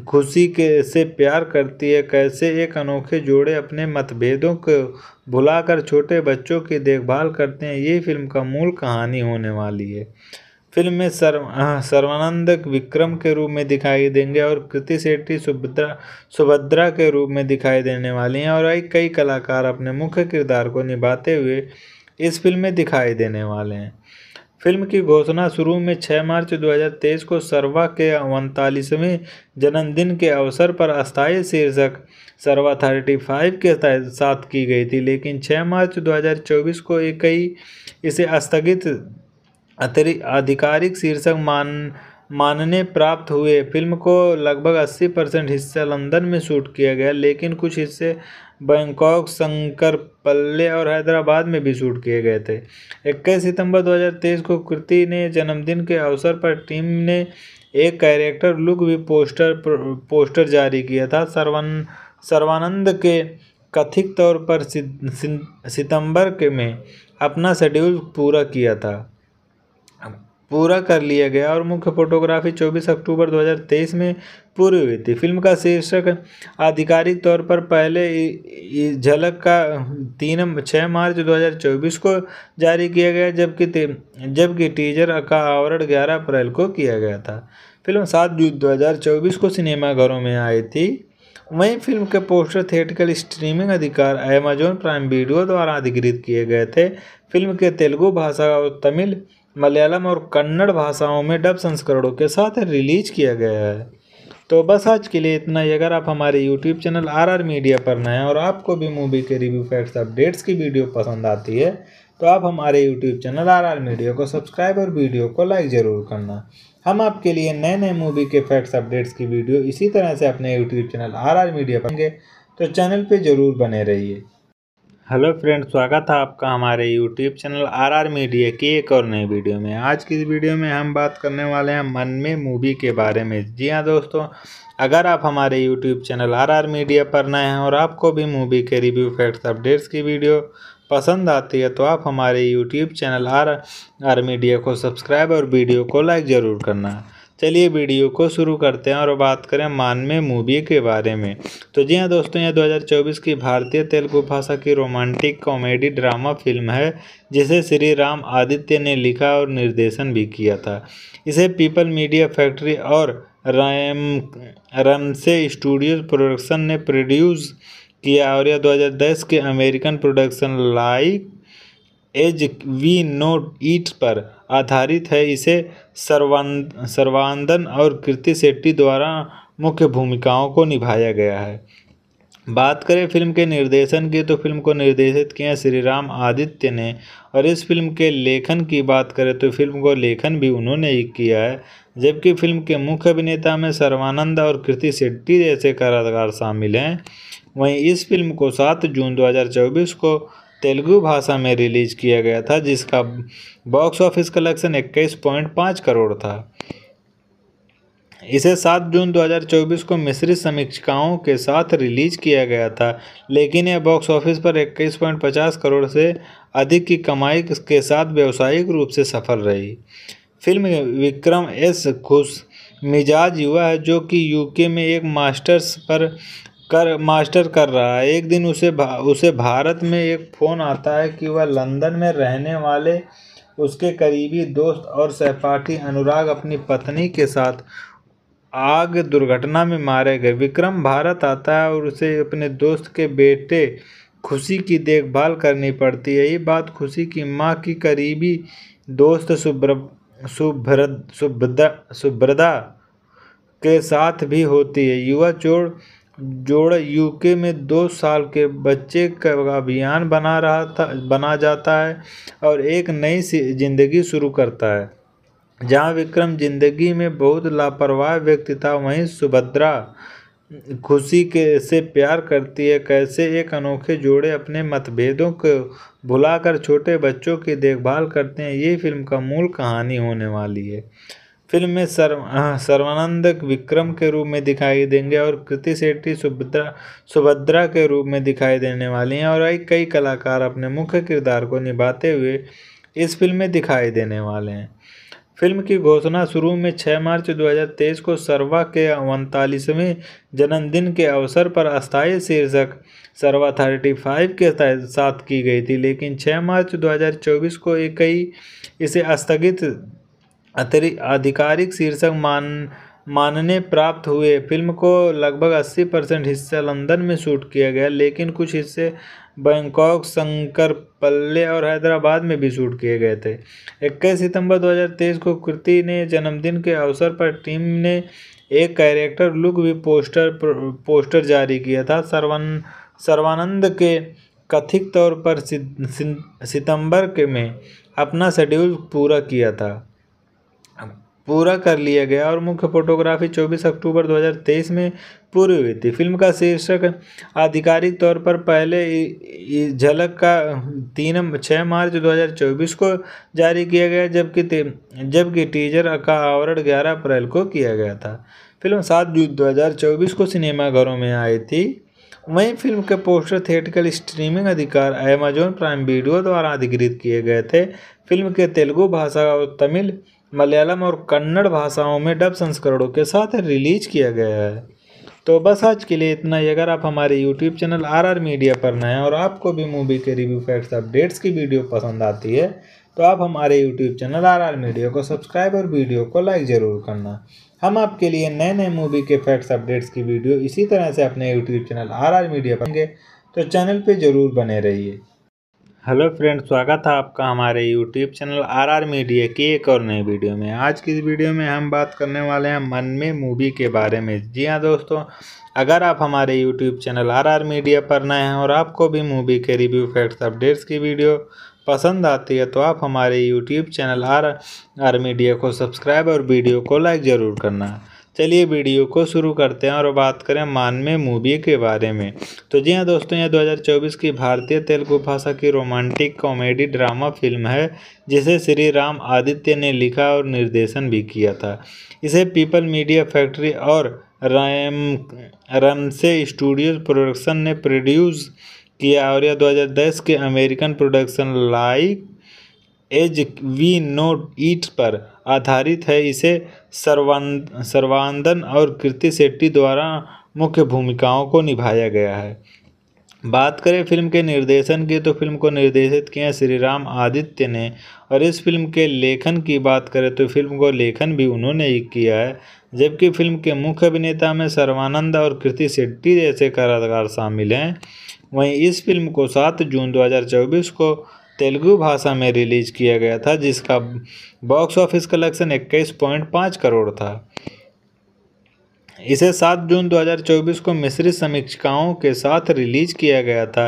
खुशी के से प्यार करती है कैसे एक अनोखे जोड़े अपने मतभेदों को भुलाकर छोटे बच्चों की देखभाल करते हैं ये फिल्म का मूल कहानी होने वाली है फिल्म में सर्व सर्वानंद विक्रम के रूप में दिखाई देंगे और कृति सेट्टी सुभद्रा सुभद्रा के रूप में दिखाई देने वाली हैं और कई कलाकार अपने मुख्य किरदार को निभाते हुए इस फिल्म में दिखाई देने वाले हैं फिल्म की घोषणा शुरू में 6 मार्च 2023 को सर्वा के उनतालीसवें जन्मदिन के अवसर पर अस्थायी शीर्षक सर्वा फाइव के साथ की गई थी लेकिन 6 मार्च 2024 को एक कई इसे स्थगित अतिरिक्त आधिकारिक शीर्षक मान मानने प्राप्त हुए फिल्म को लगभग 80 परसेंट हिस्सा लंदन में शूट किया गया लेकिन कुछ हिस्से बैंकॉक शंकर पल्ले और हैदराबाद में भी शूट किए गए थे 21 सितंबर 2023 को कृति ने जन्मदिन के अवसर पर टीम ने एक कैरेक्टर लुक भी पोस्टर पोस्टर जारी किया था सर्वान सर्वानंद के कथित तौर पर सितंबर के में अपना शेड्यूल पूरा किया था पूरा कर लिया गया और मुख्य फोटोग्राफी 24 अक्टूबर 2023 में पूरी हुई थी फिल्म का शीर्षक आधिकारिक तौर पर पहले झलक का तीन छः मार्च 2024 को जारी किया गया जबकि जबकि टीजर का आवरण 11 अप्रैल को किया गया था फिल्म सात जून 2024 को सिनेमाघरों में आई थी वहीं फिल्म के पोस्टर थिएटिकल स्ट्रीमिंग अधिकार अमेजोन प्राइम वीडियो द्वारा अधिकृत किए गए थे फिल्म के तेलुगु भाषा और तमिल मलयालम और कन्नड़ भाषाओं में डब संस्करणों के साथ रिलीज किया गया है तो बस आज के लिए इतना ही अगर आप हमारे YouTube channel R R media पर नए हैं और आपको भी मूवी के रिव्यू फैक्ट्स अपडेट्स की वीडियो पसंद आती है तो आप हमारे YouTube channel R R media को सब्सक्राइब और वीडियो को लाइक ज़रूर करना हम आपके लिए नए नए मूवी के फैक्ट्स अपडेट्स की वीडियो इसी तरह से अपने YouTube channel R R media पर तो चैनल पर ज़रूर बने रहिए हेलो फ्रेंड स्वागत है आपका हमारे यूट्यूब चैनल आरआर मीडिया की एक और नई वीडियो में आज की इस वीडियो में हम बात करने वाले हैं मन में मूवी के बारे में जी हां दोस्तों अगर आप हमारे यूट्यूब चैनल आरआर मीडिया पर नए हैं और आपको भी मूवी के रिव्यू फैक्ट्स अपडेट्स की वीडियो पसंद आती है तो आप हमारे YouTube channel R R media को सब्सक्राइब और वीडियो को लाइक ज़रूर करना चलिए वीडियो को शुरू करते हैं और बात करें मान में मूवी के बारे में तो जी हाँ दोस्तों यह 2024 की भारतीय तेलुगु भाषा की रोमांटिक कॉमेडी ड्रामा फिल्म है जिसे श्री राम आदित्य ने लिखा और निर्देशन भी किया था इसे पीपल मीडिया फैक्ट्री और रैम रमसे स्टूडियो प्रोडक्शन ने प्रोड्यूस किया और यह 2010 के American production like as we know ईट पर आधारित है इसे सर्वान सर्वानंदन और कृति सेट्टी द्वारा मुख्य भूमिकाओं को निभाया गया है बात करें फिल्म के निर्देशन की तो फिल्म को निर्देशित किया श्री राम आदित्य ने और इस फिल्म के लेखन की बात करें तो फिल्म को लेखन भी उन्होंने ही किया है जबकि फिल्म के मुख्य अभिनेता में सर्वानंद और कृति सेट्टी जैसे कलाकार शामिल हैं वहीं इस फिल्म को सात जून दो को तेलुगु भाषा में रिलीज किया गया था जिसका बॉक्स ऑफिस कलेक्शन 21.5 करोड़ था इसे 7 जून 2024 को मिश्रित समीक्षाओं के साथ रिलीज किया गया था लेकिन यह बॉक्स ऑफिस पर 21.50 करोड़ से अधिक की कमाई के साथ व्यावसायिक रूप से सफल रही फिल्म विक्रम एस खुश मिजाज युवा है जो कि यूके में एक मास्टर्स पर कर मास्टर कर रहा है एक दिन उसे भा, उसे भारत में एक फ़ोन आता है कि वह लंदन में रहने वाले उसके करीबी दोस्त और सहपाठी अनुराग अपनी पत्नी के साथ आग दुर्घटना में मारे गए विक्रम भारत आता है और उसे अपने दोस्त के बेटे खुशी की देखभाल करनी पड़ती है ये बात खुशी की माँ की करीबी दोस्त सुब्र सुभ्र सुभ्रदा सुभ्रदा के साथ भी होती है युवा चोर जोड़ यूके में दो साल के बच्चे का अभियान बना रहा था बना जाता है और एक नई जिंदगी शुरू करता है जहाँ विक्रम जिंदगी में बहुत लापरवाह व्यक्ति था वहीं सुभद्रा खुशी के से प्यार करती है कैसे एक अनोखे जोड़े अपने मतभेदों को भुलाकर छोटे बच्चों की देखभाल करते हैं ये फिल्म का मूल कहानी होने वाली है फिल्म में सर्व हाँ, सर्वानंद विक्रम के रूप में दिखाई देंगे और कृति सेट्टी सुभद्रा सुभद्रा के रूप में दिखाई देने वाली हैं और कई कलाकार अपने मुख्य किरदार को निभाते हुए इस फिल्म में दिखाई देने वाले हैं फिल्म की घोषणा शुरू में 6 मार्च 2023 को सर्वा के उनतालीसवें जन्मदिन के अवसर पर अस्थायी शीर्षक सर्वा फाइव के साथ की गई थी लेकिन 6 मार्च 2024 को एक कई इसे स्थगित अतरि आधिकारिक शीर्षक मान मानने प्राप्त हुए फिल्म को लगभग 80 परसेंट हिस्सा लंदन में शूट किया गया लेकिन कुछ हिस्से बैंकॉक शंकर पल्ले और हैदराबाद में भी शूट किए गए थे 21 सितंबर 2023 को कृति ने जन्मदिन के अवसर पर टीम ने एक कैरेक्टर लुक भी पोस्टर पोस्टर जारी किया था सर्वान सर्वानंद के कथित तौर पर सितंबर के में अपना शेड्यूल पूरा किया था पूरा कर लिया गया और मुख्य फोटोग्राफी 24 अक्टूबर 2023 में पूरी हुई थी फिल्म का शीर्षक आधिकारिक तौर पर पहले झलक का तीन छः मार्च 2024 को जारी किया गया जबकि जबकि टीजर का आवरण 11 अप्रैल को किया गया था फिल्म सात जून 2024 को सिनेमाघरों में आई थी वहीं फिल्म के पोस्टर थिएटिकल स्ट्रीमिंग अधिकार अमेजॉन प्राइम वीडियो द्वारा अधिकृत किए गए थे फिल्म के तेलुगु भाषा और तमिल मलयालम और कन्नड़ भाषाओं में डब संस्करणों के साथ रिलीज किया गया है तो बस आज के लिए इतना ही अगर आप हमारे YouTube channel R R media पर नए हैं और आपको भी मूवी के रिव्यू फैक्ट्स अपडेट्स की वीडियो पसंद आती है तो आप हमारे YouTube channel R R media को सब्सक्राइब और वीडियो को लाइक ज़रूर करना हम आपके लिए नए नए मूवी के फैक्ट्स अपडेट्स की वीडियो इसी तरह से अपने YouTube channel R R media पर तो चैनल पर ज़रूर बने रहिए हेलो फ्रेंड स्वागत है आपका हमारे यूट्यूब चैनल आरआर मीडिया की एक और नई वीडियो में आज की इस वीडियो में हम बात करने वाले हैं मन में मूवी के बारे में जी हाँ दोस्तों अगर आप हमारे यूट्यूब चैनल आरआर मीडिया पर नए हैं और आपको भी मूवी के रिव्यू फैक्ट्स अपडेट्स की वीडियो पसंद आती है तो आप हमारे YouTube channel R R media को सब्सक्राइब और वीडियो को लाइक ज़रूर करना चलिए वीडियो को शुरू करते हैं और बात करें मान में मूवी के बारे में तो जी हाँ दोस्तों यह 2024 की भारतीय तेलुगु भाषा की रोमांटिक कॉमेडी ड्रामा फिल्म है जिसे श्री राम आदित्य ने लिखा और निर्देशन भी किया था इसे पीपल मीडिया फैक्ट्री और रैम रमसे स्टूडियोज प्रोडक्शन ने प्रोड्यूस किया और यह 2010 के American production like as we note ईट पर आधारित है इसे सर्वान सर्वानंदन और कृति सेट्टी द्वारा मुख्य भूमिकाओं को निभाया गया है बात करें फिल्म के निर्देशन की तो फिल्म को निर्देशित किए श्री राम आदित्य ने और इस फिल्म के लेखन की बात करें तो फिल्म को लेखन भी उन्होंने ही किया है जबकि फिल्म के मुख्य अभिनेता में सर्वानंद और कृति सेट्टी जैसे कलाकार शामिल हैं वहीं इस फिल्म को सात जून दो को तेलुगु भाषा में रिलीज किया गया था जिसका बॉक्स ऑफिस कलेक्शन पाँच करोड़ था इसे 7 जून 2024 को मिश्रित समीक्षाओं के साथ रिलीज किया गया था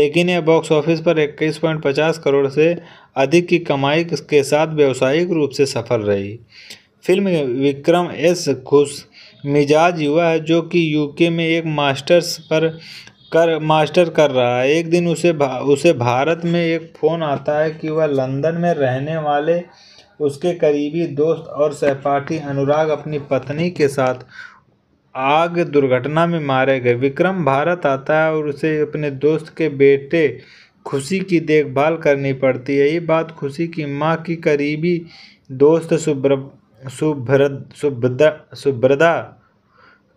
लेकिन यह बॉक्स ऑफिस पर इक्कीस पॉइंट पचास करोड़ से अधिक की कमाई के साथ व्यावसायिक रूप से सफल रही फिल्म विक्रम एस खुश मिजाज युवा है जो कि यूके में एक मास्टर्स पर कर मास्टर कर रहा है एक दिन उसे भा, उसे भारत में एक फ़ोन आता है कि वह लंदन में रहने वाले उसके करीबी दोस्त और सहपाठी अनुराग अपनी पत्नी के साथ आग दुर्घटना में मारे गए विक्रम भारत आता है और उसे अपने दोस्त के बेटे खुशी की देखभाल करनी पड़ती है ये बात खुशी की माँ की करीबी दोस्त सुब्र सुभ्र सुभ्रदा सुभ्रदा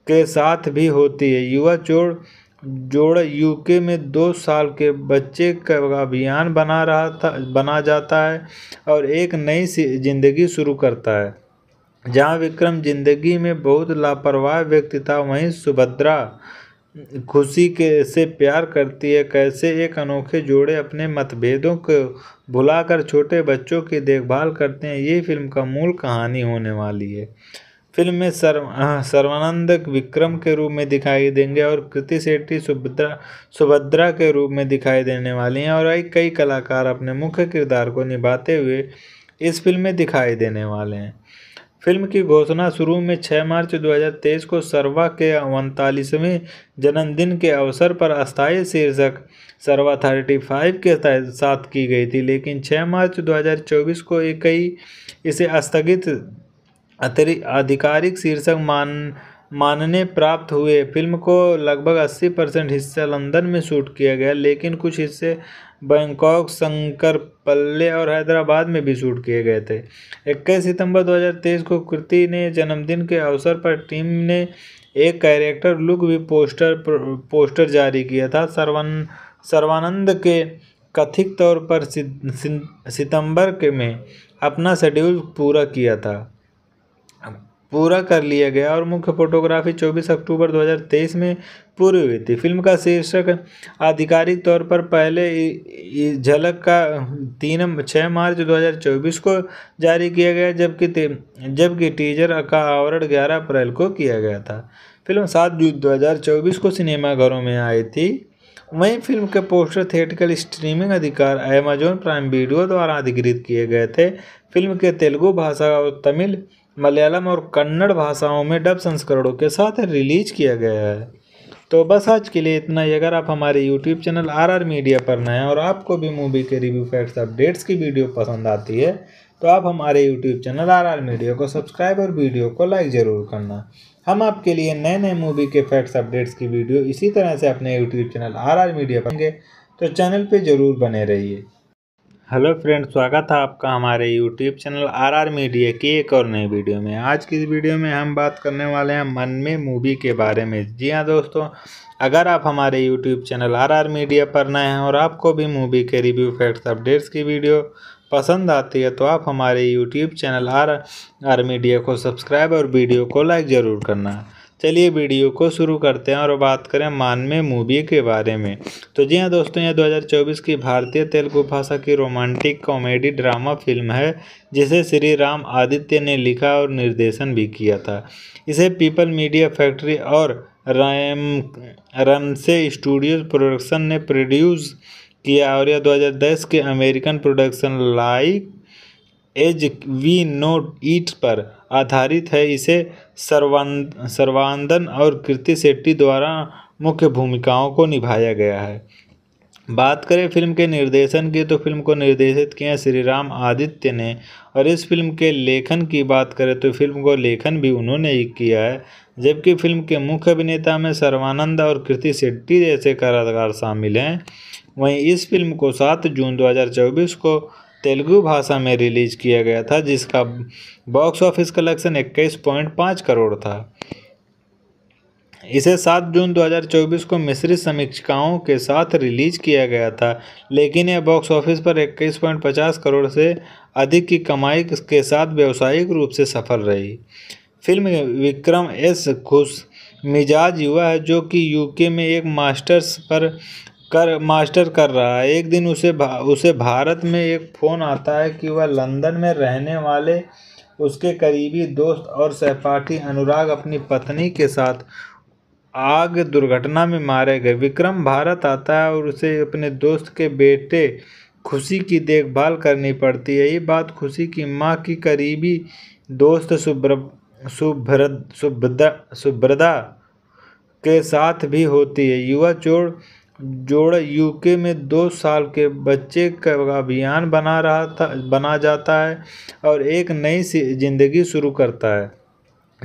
के साथ भी होती है युवा चोर जोड़ यूके में दो साल के बच्चे का अभियान बना रहा था बना जाता है और एक नई जिंदगी शुरू करता है जहाँ विक्रम जिंदगी में बहुत लापरवाह व्यक्ति था वहीं सुभद्रा खुशी के से प्यार करती है कैसे एक अनोखे जोड़े अपने मतभेदों को भुलाकर छोटे बच्चों की देखभाल करते हैं ये फिल्म का मूल कहानी होने वाली है फिल्म में सर्व सर्वानंद विक्रम के रूप में दिखाई देंगे और कृति सेट्टी सुभद्रा सुभद्रा के रूप में दिखाई देने वाली हैं और कई कलाकार अपने मुख्य किरदार को निभाते हुए इस फिल्म में दिखाई देने वाले हैं फिल्म की घोषणा शुरू में 6 मार्च 2023 को सर्वा के उनतालीसवें जन्मदिन के अवसर पर अस्थायी शीर्षक सर्वा फाइव के साथ की गई थी लेकिन 6 मार्च 2024 को कई इसे स्थगित अतिरि आधिकारिक शीर्षक मान मानने प्राप्त हुए फिल्म को लगभग 80 परसेंट हिस्सा लंदन में शूट किया गया लेकिन कुछ हिस्से बैंकॉक शंकर पल्ले और हैदराबाद में भी शूट किए गए थे 21 सितंबर 2023 को कृति ने जन्मदिन के अवसर पर टीम ने एक कैरेक्टर लुक भी पोस्टर पोस्टर जारी किया था सर्वान सर्वानंद के कथित तौर पर सितंबर के में अपना शेड्यूल पूरा किया था पूरा कर लिया गया और मुख्य फोटोग्राफी 24 अक्टूबर 2023 में पूरी हुई थी फिल्म का शीर्षक आधिकारिक तौर पर पहले झलक का तीन छः मार्च 2024 को जारी किया गया जबकि जबकि टीजर का आवरण 11 अप्रैल को किया गया था फिल्म सात जून 2024 को सिनेमाघरों में आई थी वहीं फिल्म के पोस्टर थिएटिकल स्ट्रीमिंग अधिकार अमेजोन प्राइम वीडियो द्वारा अधिकृत किए गए थे फिल्म के तेलुगु भाषा और तमिल मलयालम और कन्नड़ भाषाओं में डब संस्करणों के साथ रिलीज किया गया है तो बस आज के लिए इतना ही अगर आप हमारे YouTube channel R R media पर नए हैं और आपको भी मूवी के रिव्यू फैक्ट्स अपडेट्स की वीडियो पसंद आती है तो आप हमारे YouTube channel R R media को सब्सक्राइब और वीडियो को लाइक ज़रूर करना हम आपके लिए नए नए मूवी के फैक्ट्स अपडेट्स की वीडियो इसी तरह से अपने YouTube channel R R media पर तो चैनल पर ज़रूर बने रहिए हेलो फ्रेंड स्वागत है आपका हमारे YouTube channel R R media की एक और नई वीडियो में आज की इस वीडियो में हम बात करने वाले हैं मन में मूवी के बारे में जी हाँ दोस्तों अगर आप हमारे YouTube channel R R media पर नए हैं और आपको भी मूवी के रिव्यू फैक्ट्स अपडेट्स की वीडियो पसंद आती है तो आप हमारे YouTube channel R R media को सब्सक्राइब और वीडियो को लाइक ज़रूर करना है चलिए वीडियो को शुरू करते हैं और बात करें मान में मूवी के बारे में तो जी हाँ दोस्तों यह 2024 की भारतीय तेलुगु भाषा की रोमांटिक कॉमेडी ड्रामा फिल्म है जिसे श्री राम आदित्य ने लिखा और निर्देशन भी किया था इसे पीपल मीडिया फैक्ट्री और रैम रनसे स्टूडियोज प्रोडक्शन ने प्रोड्यूस किया और यह 2010 के American production like as we know ईट पर आधारित है इसे सर्वान सर्वानंदन और कृति सेट्टी द्वारा मुख्य भूमिकाओं को निभाया गया है बात करें फिल्म के निर्देशन की तो फिल्म को निर्देशित किया श्री राम आदित्य ने और इस फिल्म के लेखन की बात करें तो फिल्म को लेखन भी उन्होंने ही किया है जबकि फिल्म के मुख्य अभिनेता में सर्वानंद और कृति सेट्टी जैसे कलाकार शामिल हैं वहीं इस फिल्म को सात जून दो को तेलुगु भाषा में रिलीज किया गया था जिसका बॉक्स ऑफिस कलेक्शन 21.5 करोड़ था इसे 7 जून 2024 को मिश्रित समीक्षाओं के साथ रिलीज किया गया था लेकिन यह बॉक्स ऑफिस पर 21.50 करोड़ से अधिक की कमाई के साथ व्यावसायिक रूप से सफल रही फिल्म विक्रम एस खुश मिजाज युवा है जो कि यूके में एक मास्टर्स पर कर मास्टर कर रहा है एक दिन उसे भा उसे भारत में एक फ़ोन आता है कि वह लंदन में रहने वाले उसके करीबी दोस्त और सहपाठी अनुराग अपनी पत्नी के साथ आग दुर्घटना में मारे गए विक्रम भारत आता है और उसे अपने दोस्त के बेटे खुशी की देखभाल करनी पड़ती है यही बात खुशी की माँ की करीबी दोस्त सुब्र सुभ्र सुभ्रदा सुभ्रदा के साथ भी होती है युवा चोर जोड़ यूके में दो साल के बच्चे का अभियान बना रहा था बना जाता है और एक नई जिंदगी शुरू करता है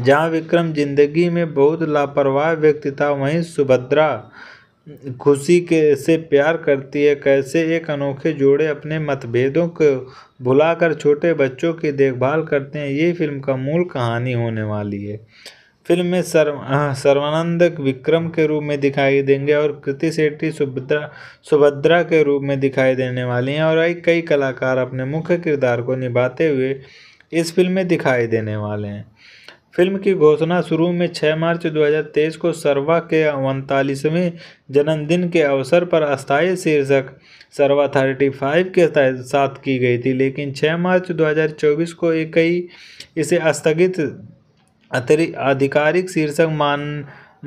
जहाँ विक्रम जिंदगी में बहुत लापरवाह व्यक्ति था वहीं सुभद्रा खुशी के से प्यार करती है कैसे एक अनोखे जोड़े अपने मतभेदों को भुलाकर छोटे बच्चों की देखभाल करते हैं ये फिल्म का मूल कहानी होने वाली है फिल्म में सर्व सर्वानंद विक्रम के रूप में दिखाई देंगे और कृति सेट्टी सुभद्रा सुभद्रा के रूप में दिखाई देने वाली हैं और कई कलाकार अपने मुख्य किरदार को निभाते हुए इस फिल्म में दिखाई देने वाले हैं फिल्म की घोषणा शुरू में 6 मार्च 2023 को सर्वा के उनतालीसवें जन्मदिन के अवसर पर अस्थायी शीर्षक सर्वा फाइव के साथ की गई थी लेकिन 6 मार्च 2024 को एक कई इसे स्थगित अतिरिक्त आधिकारिक शीर्षक मान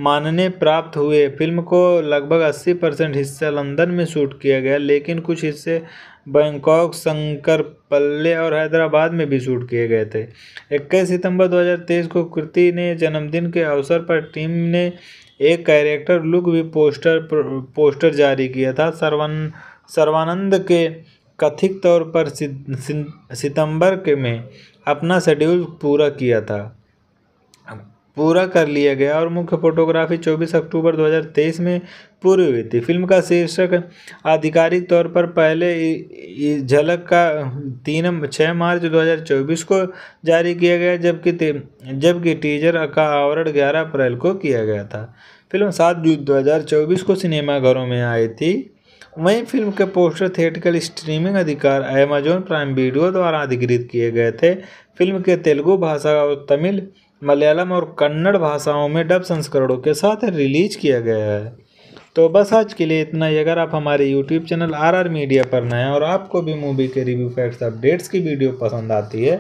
मानने प्राप्त हुए फिल्म को लगभग 80 परसेंट हिस्सा लंदन में शूट किया गया लेकिन कुछ हिस्से बैंकॉक शंकर पल्ले और हैदराबाद में भी शूट किए गए थे 21 सितंबर 2023 को कृति ने जन्मदिन के अवसर पर टीम ने एक कैरेक्टर लुक भी पोस्टर पोस्टर जारी किया था सर्वान सर्वानंद के कथित तौर पर सितंबर के में अपना शेड्यूल पूरा किया था पूरा कर लिया गया और मुख्य फोटोग्राफी 24 अक्टूबर 2023 में पूरी हुई थी फिल्म का शीर्षक आधिकारिक तौर पर पहले झलक का तीन छः मार्च 2024 को जारी किया गया जबकि जबकि टीजर का आवरण 11 अप्रैल को किया गया था फिल्म सात जून 2024 को सिनेमाघरों में आई थी वहीं फिल्म के पोस्टर थिएटिकल स्ट्रीमिंग अधिकार अमेजॉन प्राइम वीडियो द्वारा अधिकृत किए गए थे फिल्म के तेलुगु भाषा और तमिल मलयालम और कन्नड़ भाषाओं में डब संस्करणों के साथ रिलीज किया गया है तो बस आज के लिए इतना ही अगर आप हमारे YouTube channel R R media पर नए हैं और आपको भी मूवी के रिव्यू फैक्ट्स अपडेट्स की वीडियो पसंद आती है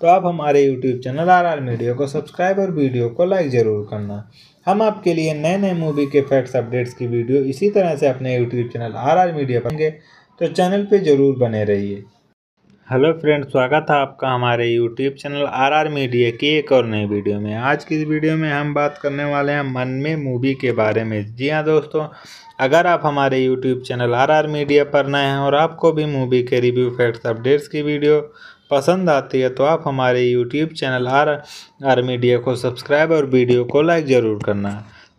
तो आप हमारे YouTube channel R R media को सब्सक्राइब और वीडियो को लाइक ज़रूर करना हम आपके लिए नए नए मूवी के फैक्ट्स अपडेट्स की वीडियो इसी तरह से अपने YouTube channel R R media पर तो चैनल पर ज़रूर बने रहिए हेलो फ्रेंड स्वागत है आपका हमारे यूट्यूब चैनल आरआर मीडिया की एक और नई वीडियो में आज की इस वीडियो में हम बात करने वाले हैं मन में मूवी के बारे में जी हाँ दोस्तों अगर आप हमारे यूट्यूब चैनल आरआर मीडिया पर नए हैं और आपको भी मूवी के रिव्यू फैक्ट्स अपडेट्स की वीडियो पसंद आती है तो आप हमारे YouTube channel R R media को सब्सक्राइब और वीडियो को लाइक ज़रूर करना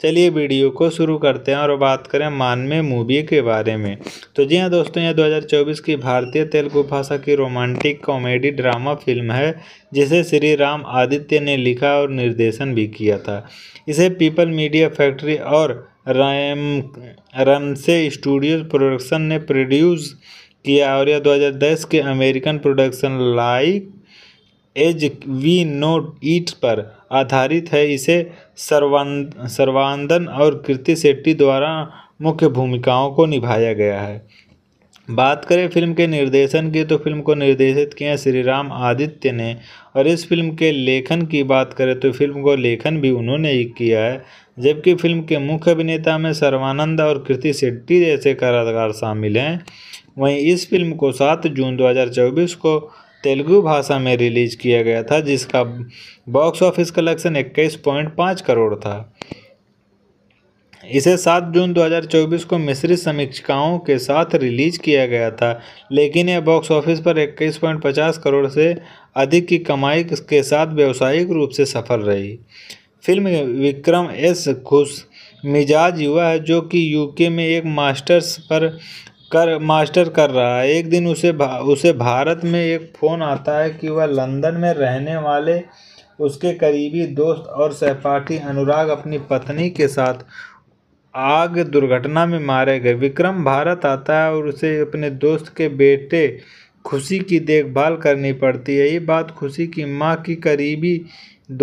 चलिए वीडियो को शुरू करते हैं और बात करें मान में मूवी के बारे में तो जी हाँ दोस्तों यह 2024 की भारतीय तेलुगु भाषा की रोमांटिक कॉमेडी ड्रामा फिल्म है जिसे श्री राम आदित्य ने लिखा और निर्देशन भी किया था इसे पीपल मीडिया फैक्ट्री और रैम रमसे स्टूडियो प्रोडक्शन ने प्रोड्यूस किया और यह दो के American production like as we know ईट पर आधारित है इसे सर्वान सर्वानंदन और कृति सेट्टी द्वारा मुख्य भूमिकाओं को निभाया गया है बात करें फिल्म के निर्देशन की तो फिल्म को निर्देशित किए श्री राम आदित्य ने और इस फिल्म के लेखन की बात करें तो फिल्म को लेखन भी उन्होंने ही किया है जबकि फिल्म के मुख्य अभिनेता में सर्वानंद और कृति शेट्टी जैसे कलाकार शामिल हैं वहीं इस फिल्म को सात जून 2024 को तेलुगु भाषा में रिलीज किया गया था जिसका बॉक्स ऑफिस कलेक्शन इक्कीस पॉइंट पाँच करोड़ था इसे 7 जून 2024 को मिश्रित समीक्षाओं के साथ रिलीज किया गया था लेकिन यह बॉक्स ऑफिस पर इक्कीस पॉइंट पचास करोड़ से अधिक की कमाई के साथ व्यावसायिक रूप से सफल रही फिल्म विक्रम एस खुश मिजाज युवा है जो कि यूके में एक मास्टर्स पर कर मास्टर कर रहा है एक दिन उसे भा, उसे भारत में एक फ़ोन आता है कि वह लंदन में रहने वाले उसके करीबी दोस्त और सहपाठी अनुराग अपनी पत्नी के साथ आग दुर्घटना में मारे गए विक्रम भारत आता है और उसे अपने दोस्त के बेटे खुशी की देखभाल करनी पड़ती है ये बात खुशी की माँ की करीबी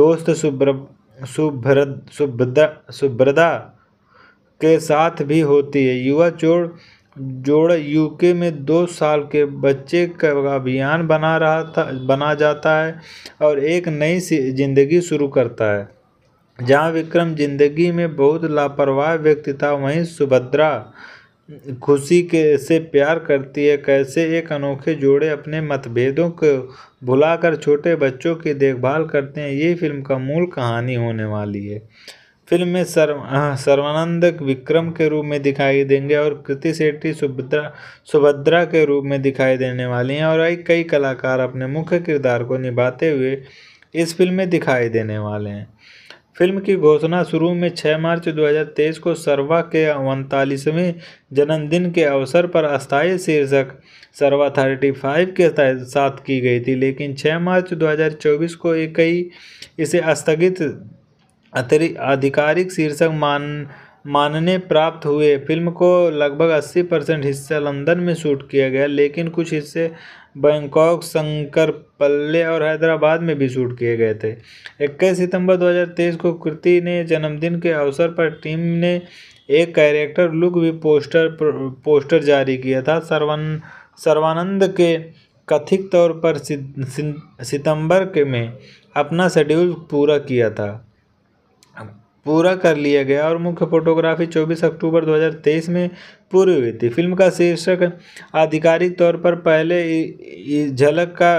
दोस्त सुब्र सुभ्र सुभ्रदा सुभ्रदा के साथ भी होती है युवा चोर जोड़ यूके में दो साल के बच्चे का अभियान बना रहा था बना जाता है और एक नई जिंदगी शुरू करता है जहाँ विक्रम जिंदगी में बहुत लापरवाह व्यक्ति था वहीं सुभद्रा खुशी के से प्यार करती है कैसे एक अनोखे जोड़े अपने मतभेदों को भुलाकर छोटे बच्चों की देखभाल करते हैं ये फिल्म का मूल कहानी होने वाली है फिल्म में सर्व हाँ, सर्वानंद विक्रम के रूप में दिखाई देंगे और कृति सेट्टी सुभद्रा सुभद्रा के रूप में दिखाई देने वाली हैं और कई कलाकार अपने मुख्य किरदार को निभाते हुए इस फिल्म में दिखाई देने वाले हैं फिल्म की घोषणा शुरू में 6 मार्च 2023 को सर्वा के उनतालीसवें जन्मदिन के अवसर पर अस्थायी शीर्षक सर्वा फाइव के साथ की गई थी लेकिन 6 मार्च 2024 को एक कई इसे स्थगित अतरि आधिकारिक शीर्षक मान मानने प्राप्त हुए फिल्म को लगभग 80 परसेंट हिस्सा लंदन में शूट किया गया लेकिन कुछ हिस्से बैंकॉक शंकर पल्ले और हैदराबाद में भी शूट किए गए थे 21 सितंबर 2023 को कृति ने जन्मदिन के अवसर पर टीम ने एक कैरेक्टर लुक भी पोस्टर पोस्टर जारी किया था सर्वान सर्वानंद के कथित तौर पर सितंबर के में अपना शेड्यूल पूरा किया था पूरा कर लिया गया और मुख्य फोटोग्राफी 24 अक्टूबर 2023 में पूरी हुई थी फिल्म का शीर्षक आधिकारिक तौर पर पहले झलक का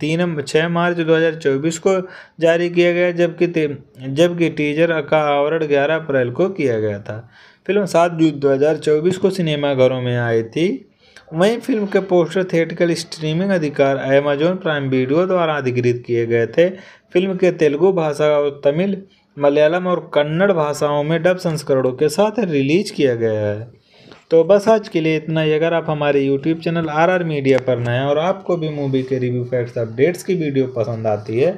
तीन छः मार्च 2024 को जारी किया गया जबकि जबकि टीजर का आवरण 11 अप्रैल को किया गया था फिल्म सात जून 2024 को सिनेमाघरों में आई थी वहीं फिल्म के पोस्टर थिएटिकल स्ट्रीमिंग अधिकार अमेजॉन प्राइम वीडियो द्वारा अधिकृत किए गए थे फिल्म के तेलुगु भाषा और तमिल मलयालम और कन्नड़ भाषाओं में डब संस्करणों के साथ रिलीज किया गया है तो बस आज के लिए इतना ही अगर आप हमारे YouTube channel R R media पर नए हैं और आपको भी मूवी के रिव्यू फैक्ट्स अपडेट्स की वीडियो पसंद आती है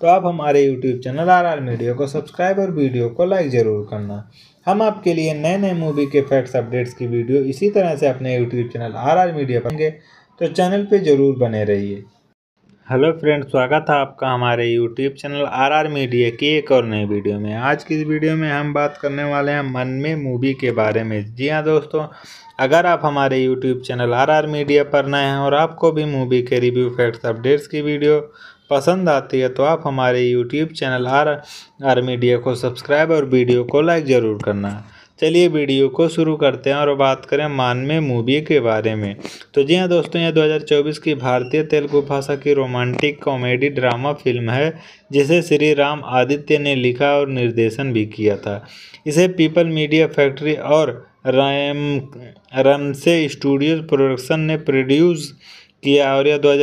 तो आप हमारे YouTube channel R R media को सब्सक्राइब और वीडियो को लाइक ज़रूर करना हम आपके लिए नए नए मूवी के फैक्ट्स अपडेट्स की वीडियो इसी तरह से अपने YouTube channel R R media पर तो चैनल पर ज़रूर बने रहिए हेलो फ्रेंड स्वागत है आपका हमारे यूट्यूब चैनल आरआर मीडिया की एक और नई वीडियो में आज की इस वीडियो में हम बात करने वाले हैं मन में मूवी के बारे में जी हाँ दोस्तों अगर आप हमारे यूट्यूब चैनल आरआर मीडिया पर नए हैं और आपको भी मूवी के रिव्यू फैक्ट्स अपडेट्स की वीडियो पसंद आती है तो आप हमारे YouTube channel R R media को सब्सक्राइब और वीडियो को लाइक ज़रूर करना चलिए वीडियो को शुरू करते हैं और बात करें मान में मूवी के बारे में तो जी हाँ दोस्तों यह 2024 की भारतीय तेलुगु भाषा की रोमांटिक कॉमेडी ड्रामा फिल्म है जिसे श्री राम आदित्य ने लिखा और निर्देशन भी किया था इसे पीपल मीडिया फैक्ट्री और रैम रनसे स्टूडियोज प्रोडक्शन ने प्रोड्यूस किया और यह दो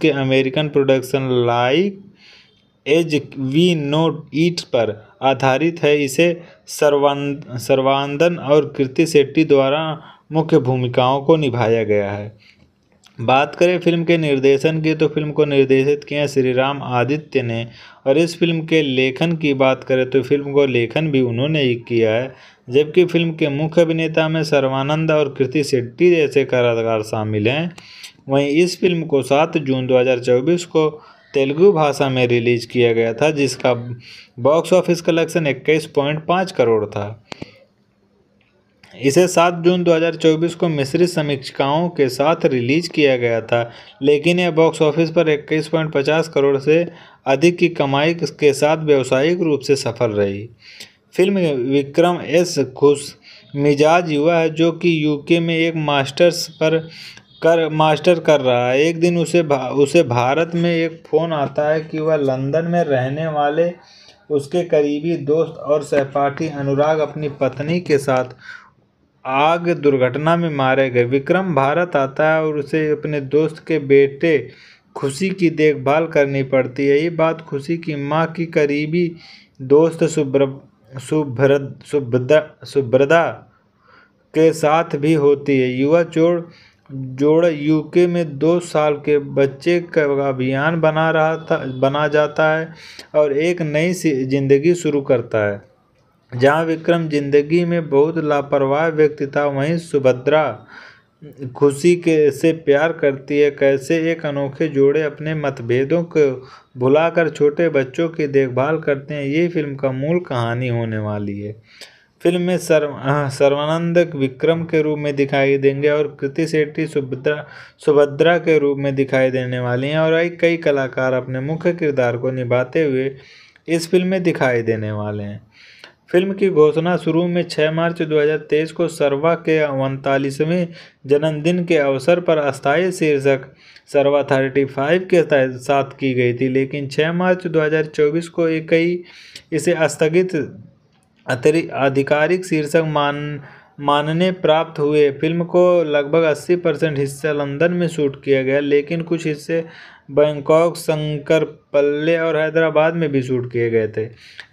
के American production like as we know ईट पर आधारित है इसे सर्वान सर्वानंदन और कृति सेट्टी द्वारा मुख्य भूमिकाओं को निभाया गया है बात करें फिल्म के निर्देशन की तो फिल्म को निर्देशित किया श्री राम आदित्य ने और इस फिल्म के लेखन की बात करें तो फिल्म को लेखन भी उन्होंने ही किया है जबकि फिल्म के मुख्य अभिनेता में सर्वानंद और कृति सेट्टी जैसे कलाकार शामिल हैं वहीं इस फिल्म को सात जून दो को तेलुगु भाषा में रिलीज किया गया था जिसका बॉक्स ऑफिस कलेक्शन इक्कीस पॉइंट पाँच करोड़ था इसे सात जून 2024 को मिश्रित समीक्षाओं के साथ रिलीज किया गया था लेकिन यह बॉक्स ऑफिस पर इक्कीस पॉइंट पचास करोड़ से अधिक की कमाई के साथ व्यावसायिक रूप से सफल रही फिल्म विक्रम एस खुश मिजाज युवा है जो कि यूके में एक मास्टर्स पर कर मास्टर कर रहा है एक दिन उसे भा, उसे भारत में एक फ़ोन आता है कि वह लंदन में रहने वाले उसके करीबी दोस्त और सहपाठी अनुराग अपनी पत्नी के साथ आग दुर्घटना में मारे गए विक्रम भारत आता है और उसे अपने दोस्त के बेटे खुशी की देखभाल करनी पड़ती है ये बात खुशी की माँ की करीबी दोस्त सुब्र सुभ्र सुभ्रदा सुभ्रदा के साथ भी होती है युवा चोर जोड़ यूके में दो साल के बच्चे का अभियान बना रहा था बना जाता है और एक नई जिंदगी शुरू करता है जहाँ विक्रम जिंदगी में बहुत लापरवाह व्यक्ति था वहीं सुभद्रा खुशी के से प्यार करती है कैसे एक अनोखे जोड़े अपने मतभेदों को भुलाकर छोटे बच्चों की देखभाल करते हैं ये फिल्म का मूल कहानी होने वाली है फिल्म में सर्व सर्वानंद विक्रम के रूप में दिखाई देंगे और कृति सेट्टी सुभद्रा सुभद्रा के रूप में दिखाई देने वाली हैं और कई कलाकार अपने मुख्य किरदार को निभाते हुए इस फिल्म में दिखाई देने वाले हैं फिल्म की घोषणा शुरू में 6 मार्च 2023 को सर्वा के उनतालीसवें जन्मदिन के अवसर पर अस्थायी शीर्षक सर्वा फाइव के साथ की गई थी लेकिन 6 मार्च 2024 को कई इसे स्थगित अतिरिक्त आधिकारिक शीर्षक मान मानने प्राप्त हुए फिल्म को लगभग 80 परसेंट हिस्सा लंदन में शूट किया गया लेकिन कुछ हिस्से बैंकॉक शंकर पल्ले और हैदराबाद में भी शूट किए गए थे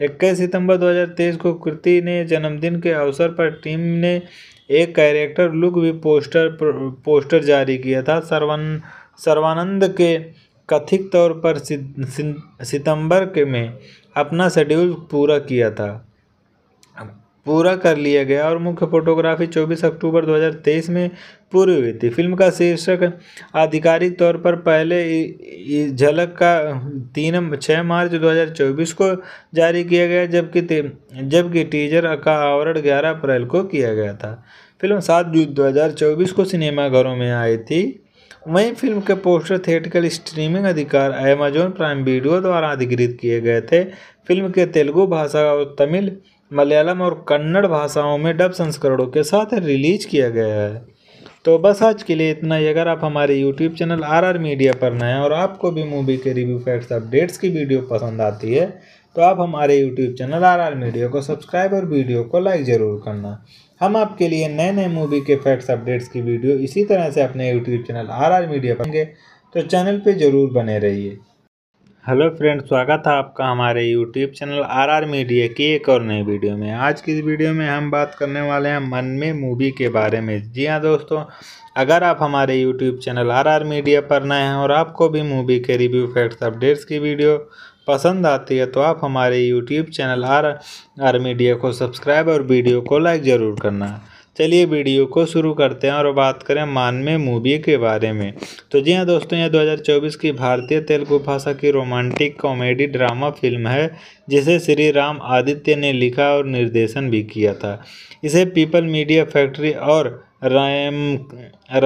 21 सितंबर 2023 को कृति ने जन्मदिन के अवसर पर टीम ने एक कैरेक्टर लुक भी पोस्टर पोस्टर जारी किया था सर्वान सर्वानंद के कथित तौर पर सितंबर के में अपना शेड्यूल पूरा किया था पूरा कर लिया गया और मुख्य फोटोग्राफी 24 अक्टूबर 2023 में पूरी हुई थी फिल्म का शीर्षक आधिकारिक तौर पर पहले झलक का तीन छः मार्च 2024 को जारी किया गया जबकि जबकि टीजर का आवरण 11 अप्रैल को किया गया था फिल्म सात जून 2024 को सिनेमाघरों में आई थी वहीं फिल्म के पोस्टर थिएटिकल स्ट्रीमिंग अधिकार अमेजोन प्राइम वीडियो द्वारा अधिकृत किए गए थे फिल्म के तेलुगु भाषा और तमिल मलयालम और कन्नड़ भाषाओं में डब संस्करणों के साथ रिलीज किया गया है तो बस आज के लिए इतना ही अगर आप हमारे YouTube channel R R media पर नए हैं और आपको भी मूवी के रिव्यू फैक्ट्स अपडेट्स की वीडियो पसंद आती है तो आप हमारे YouTube channel R R media को सब्सक्राइब और वीडियो को लाइक ज़रूर करना हम आपके लिए नए नए मूवी के फैक्ट्स अपडेट्स की वीडियो इसी तरह से अपने YouTube channel R R media पर तो चैनल पर ज़रूर बने रहिए हेलो फ्रेंड स्वागत है आपका हमारे YouTube channel R R media की एक और नई वीडियो में आज की इस वीडियो में हम बात करने वाले हैं मन में मूवी के बारे में जी हाँ दोस्तों अगर आप हमारे YouTube channel R R media पर नए हैं और आपको भी मूवी के रिव्यू फैक्ट्स अपडेट्स की वीडियो पसंद आती है तो आप हमारे YouTube channel R R media को सब्सक्राइब और वीडियो को लाइक ज़रूर करना है चलिए वीडियो को शुरू करते हैं और बात करें मान में मूवी के बारे में तो जी हाँ दोस्तों यह 2024 की भारतीय तेलुगु भाषा की रोमांटिक कॉमेडी ड्रामा फिल्म है जिसे श्री राम आदित्य ने लिखा और निर्देशन भी किया था इसे पीपल मीडिया फैक्ट्री और रैम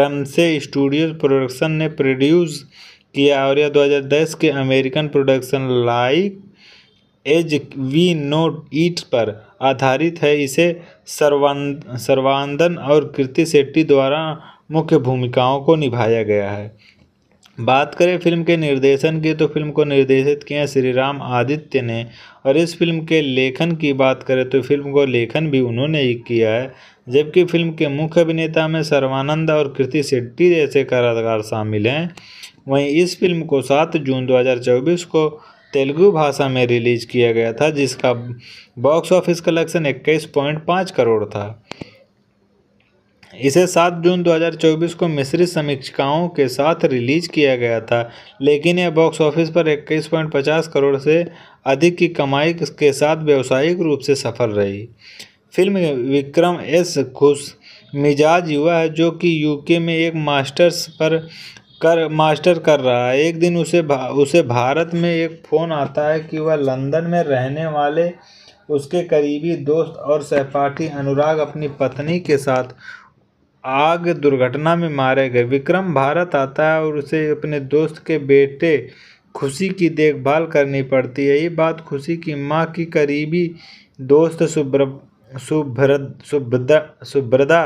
रमसे स्टूडियो प्रोडक्शन ने प्रोड्यूस किया और यह 2010 के American production like as we know ईट पर आधारित है इसे सर्वान सर्वानंदन और कृति सेट्टी द्वारा मुख्य भूमिकाओं को निभाया गया है बात करें फिल्म के निर्देशन की तो फिल्म को निर्देशित किया श्री राम आदित्य ने और इस फिल्म के लेखन की बात करें तो फिल्म को लेखन भी उन्होंने ही किया है जबकि फिल्म के मुख्य अभिनेता में सर्वानंद और कृति सेट्टी जैसे कलाकार शामिल हैं वहीं इस फिल्म को सात जून 2024 को तेलुगु भाषा में रिलीज किया गया था जिसका बॉक्स ऑफिस कलेक्शन इक्कीस पॉइंट पाँच करोड़ था इसे सात जून 2024 को मिश्रित समीक्षाओं के साथ रिलीज किया गया था लेकिन यह बॉक्स ऑफिस पर इक्कीस पॉइंट पचास करोड़ से अधिक की कमाई के साथ व्यावसायिक रूप से सफल रही फिल्म विक्रम एस खुश मिजाज युवा है जो कि यूके में एक मास्टर्स पर कर मास्टर कर रहा है एक दिन उसे भा उसे भारत में एक फ़ोन आता है कि वह लंदन में रहने वाले उसके करीबी दोस्त और सहपाठी अनुराग अपनी पत्नी के साथ आग दुर्घटना में मारे गए विक्रम भारत आता है और उसे अपने दोस्त के बेटे खुशी की देखभाल करनी पड़ती है ये बात खुशी की माँ की करीबी दोस्त सुब्र सुभ्र सुभ्रदा सुभ्रदा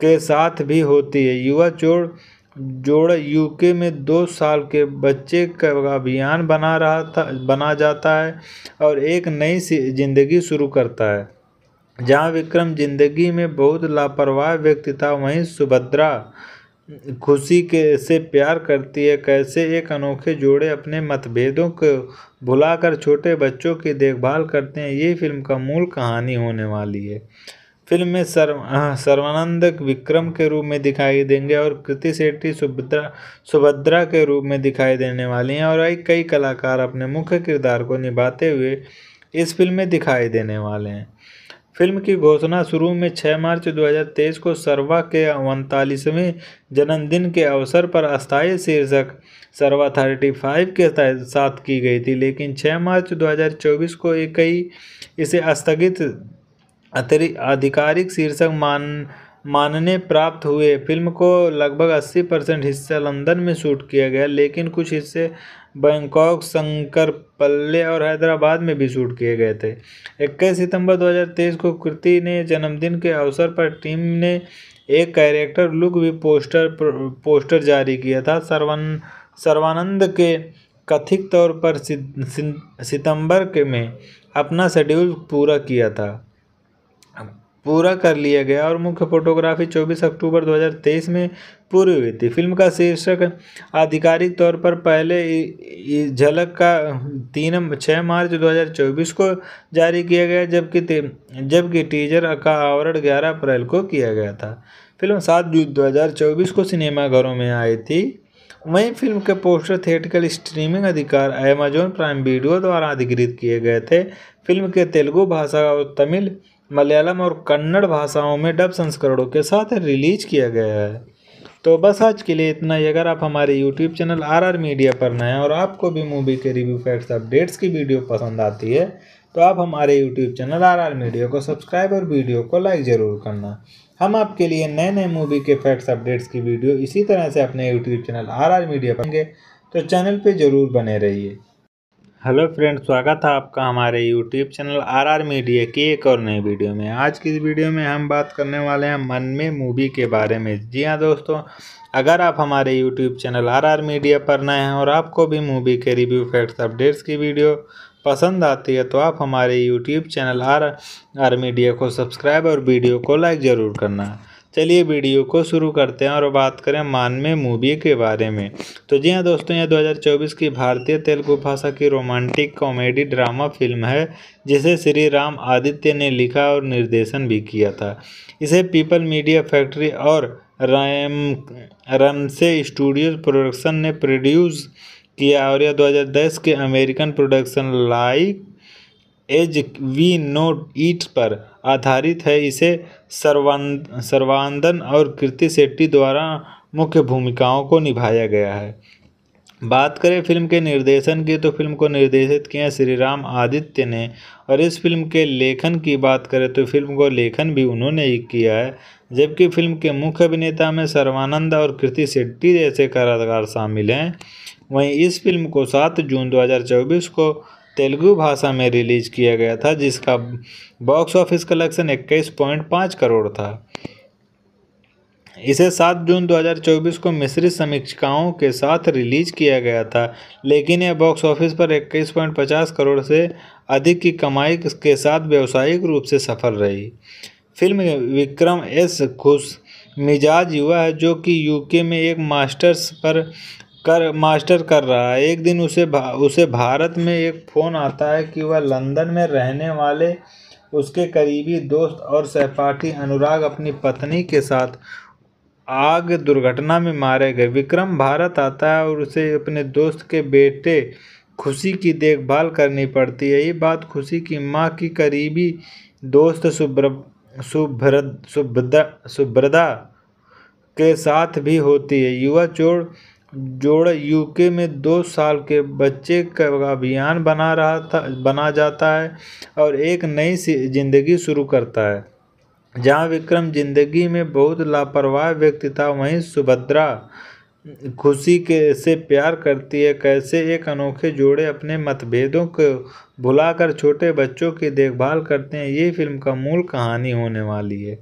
के साथ भी होती है युवा चोर जोड़ यूके में दो साल के बच्चे का अभियान बना रहा था बना जाता है और एक नई जिंदगी शुरू करता है जहाँ विक्रम जिंदगी में बहुत लापरवाह व्यक्ति था वहीं सुभद्रा खुशी के से प्यार करती है कैसे एक अनोखे जोड़े अपने मतभेदों को भुलाकर छोटे बच्चों की देखभाल करते हैं ये फिल्म का मूल कहानी होने वाली है फिल्म में सर्व सर्वानंद विक्रम के रूप में दिखाई देंगे और कृति सेट्टी सुभद्रा सुभद्रा के रूप में दिखाई देने वाली हैं और कई कलाकार अपने मुख्य किरदार को निभाते हुए इस फिल्म में दिखाई देने वाले हैं फिल्म की घोषणा शुरू में 6 मार्च 2023 को सर्वा के उनतालीसवें जन्मदिन के अवसर पर अस्थायी शीर्षक सर्वा थर्टी फाइव के साथ की गई थी लेकिन 6 मार्च 2024 को एक कई इसे स्थगित अतिरिक्त आधिकारिक शीर्षक मान मानने प्राप्त हुए फिल्म को लगभग 80 परसेंट हिस्सा लंदन में शूट किया गया लेकिन कुछ हिस्से बैंकॉक शंकर पल्ले और हैदराबाद में भी शूट किए गए थे 21 सितंबर 2023 को कृति ने जन्मदिन के अवसर पर टीम ने एक कैरेक्टर लुक भी पोस्टर पोस्टर जारी किया था सर्वन सर्वानंद के कथित तौर पर सितंबर के में अपना शेड्यूल पूरा किया था पूरा कर लिया गया और मुख्य फोटोग्राफी 24 अक्टूबर 2023 में पूरी हुई थी फिल्म का शीर्षक आधिकारिक तौर पर पहले झलक का तीन छः मार्च 2024 को जारी किया गया जबकि जबकि टीजर का आवरण 11 अप्रैल को किया गया था फिल्म सात जून 2024 को सिनेमाघरों में आई थी वहीं फिल्म के पोस्टर थिएटिकल स्ट्रीमिंग अधिकार अमेजॉन प्राइम वीडियो द्वारा अधिकृत किए गए थे फिल्म के तेलुगु भाषा और तमिल मलयालम और कन्नड़ भाषाओं में डब संस्करणों के साथ रिलीज किया गया है तो बस आज के लिए इतना ही अगर आप हमारे YouTube channel R R media पर नए हैं और आपको भी मूवी के रिव्यू फैक्ट्स अपडेट्स की वीडियो पसंद आती है तो आप हमारे YouTube channel R R media को सब्सक्राइब और वीडियो को लाइक ज़रूर करना हम आपके लिए नए नए मूवी के फैक्ट्स अपडेट्स की वीडियो इसी तरह से अपने YouTube channel R R media पर तो चैनल पर ज़रूर बने रहिए हेलो फ्रेंड स्वागत है आपका हमारे YouTube channel R R media की एक और नई वीडियो में आज की इस वीडियो में हम बात करने वाले हैं मन में मूवी के बारे में जी हाँ दोस्तों अगर आप हमारे YouTube channel R R media पर नए हैं और आपको भी मूवी के रिव्यू फैक्ट्स अपडेट्स की वीडियो पसंद आती है तो आप हमारे YouTube channel R R media को सब्सक्राइब और वीडियो को लाइक ज़रूर करना चलिए वीडियो को शुरू करते हैं और बात करें मान में मूवी के बारे में तो जी हाँ दोस्तों यह 2024 की भारतीय तेलुगु भाषा की रोमांटिक कॉमेडी ड्रामा फिल्म है जिसे श्री राम आदित्य ने लिखा और निर्देशन भी किया था इसे पीपल मीडिया फैक्ट्री और रैम रमसे स्टूडियो प्रोडक्शन ने प्रोड्यूस किया और यह 2010 के American production like as we note ईट पर आधारित है इसे सर्वान सर्वानंदन और कृति शेट्टी द्वारा मुख्य भूमिकाओं को निभाया गया है बात करें फिल्म के निर्देशन की तो फिल्म को निर्देशित किया श्री राम आदित्य ने और इस फिल्म के लेखन की बात करें तो फिल्म को लेखन भी उन्होंने ही किया है जबकि फिल्म के मुख्य अभिनेता में सर्वानंद और कृति शेट्टी जैसे कलाकार शामिल हैं वहीं इस फिल्म को सात जून 2024 को तेलुगु भाषा में रिलीज किया गया था जिसका बॉक्स ऑफिस कलेक्शन इक्कीस पॉइंट पाँच करोड़ था इसे 7 जून 2024 को मिश्रित समीक्षाओं के साथ रिलीज किया गया था लेकिन यह बॉक्स ऑफिस पर इक्कीस पॉइंट पचास करोड़ से अधिक की कमाई के साथ व्यावसायिक रूप से सफल रही फिल्म विक्रम एस खुश मिजाज युवा है जो कि यूके में एक मास्टर्स पर कर मास्टर कर रहा है एक दिन उसे भा, उसे भारत में एक फ़ोन आता है कि वह लंदन में रहने वाले उसके करीबी दोस्त और सहपाठी अनुराग अपनी पत्नी के साथ आग दुर्घटना में मारे गए विक्रम भारत आता है और उसे अपने दोस्त के बेटे खुशी की देखभाल करनी पड़ती है ये बात खुशी की माँ की करीबी दोस्त सुब्र सुभ्र सुभ्रदा सुभ्रदा के साथ भी होती है युवा चोर जोड़ यूके में दो साल के बच्चे का अभियान बना रहा था बना जाता है और एक नई जिंदगी शुरू करता है जहाँ विक्रम जिंदगी में बहुत लापरवाह व्यक्ति था वहीं सुभद्रा खुशी के से प्यार करती है कैसे एक अनोखे जोड़े अपने मतभेदों को भुलाकर छोटे बच्चों की देखभाल करते हैं ये फिल्म का मूल कहानी होने वाली है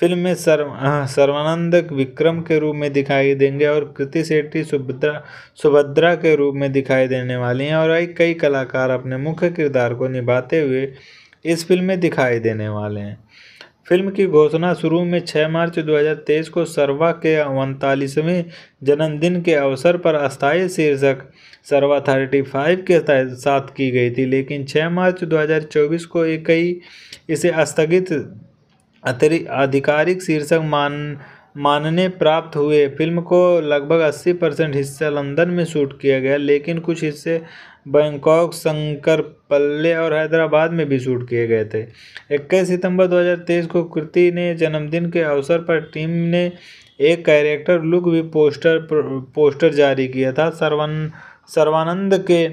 फिल्म में सर्व हाँ, सर्वानंद विक्रम के रूप में दिखाई देंगे और कृति सेट्टी सुभद्रा सुभद्रा के रूप में दिखाई देने वाली हैं और कई कलाकार अपने मुख्य किरदार को निभाते हुए इस फिल्म में दिखाई देने वाले हैं फिल्म की घोषणा शुरू में 6 मार्च 2023 को सर्वा के उनतालीसवें जन्मदिन के अवसर पर अस्थायी शीर्षक सर्वा फाइव के साथ की गई थी लेकिन 6 मार्च 2024 को एक कई इसे स्थगित अतरि आधिकारिक शीर्षक मान मानने प्राप्त हुए फिल्म को लगभग 80 परसेंट हिस्सा लंदन में शूट किया गया लेकिन कुछ हिस्से बैंकॉक शंकर पल्ले और हैदराबाद में भी शूट किए गए थे 21 सितंबर 2023 को कृति ने जन्मदिन के अवसर पर टीम ने एक कैरेक्टर लुक भी पोस्टर पोस्टर जारी किया था सर्वान सर्वानंद के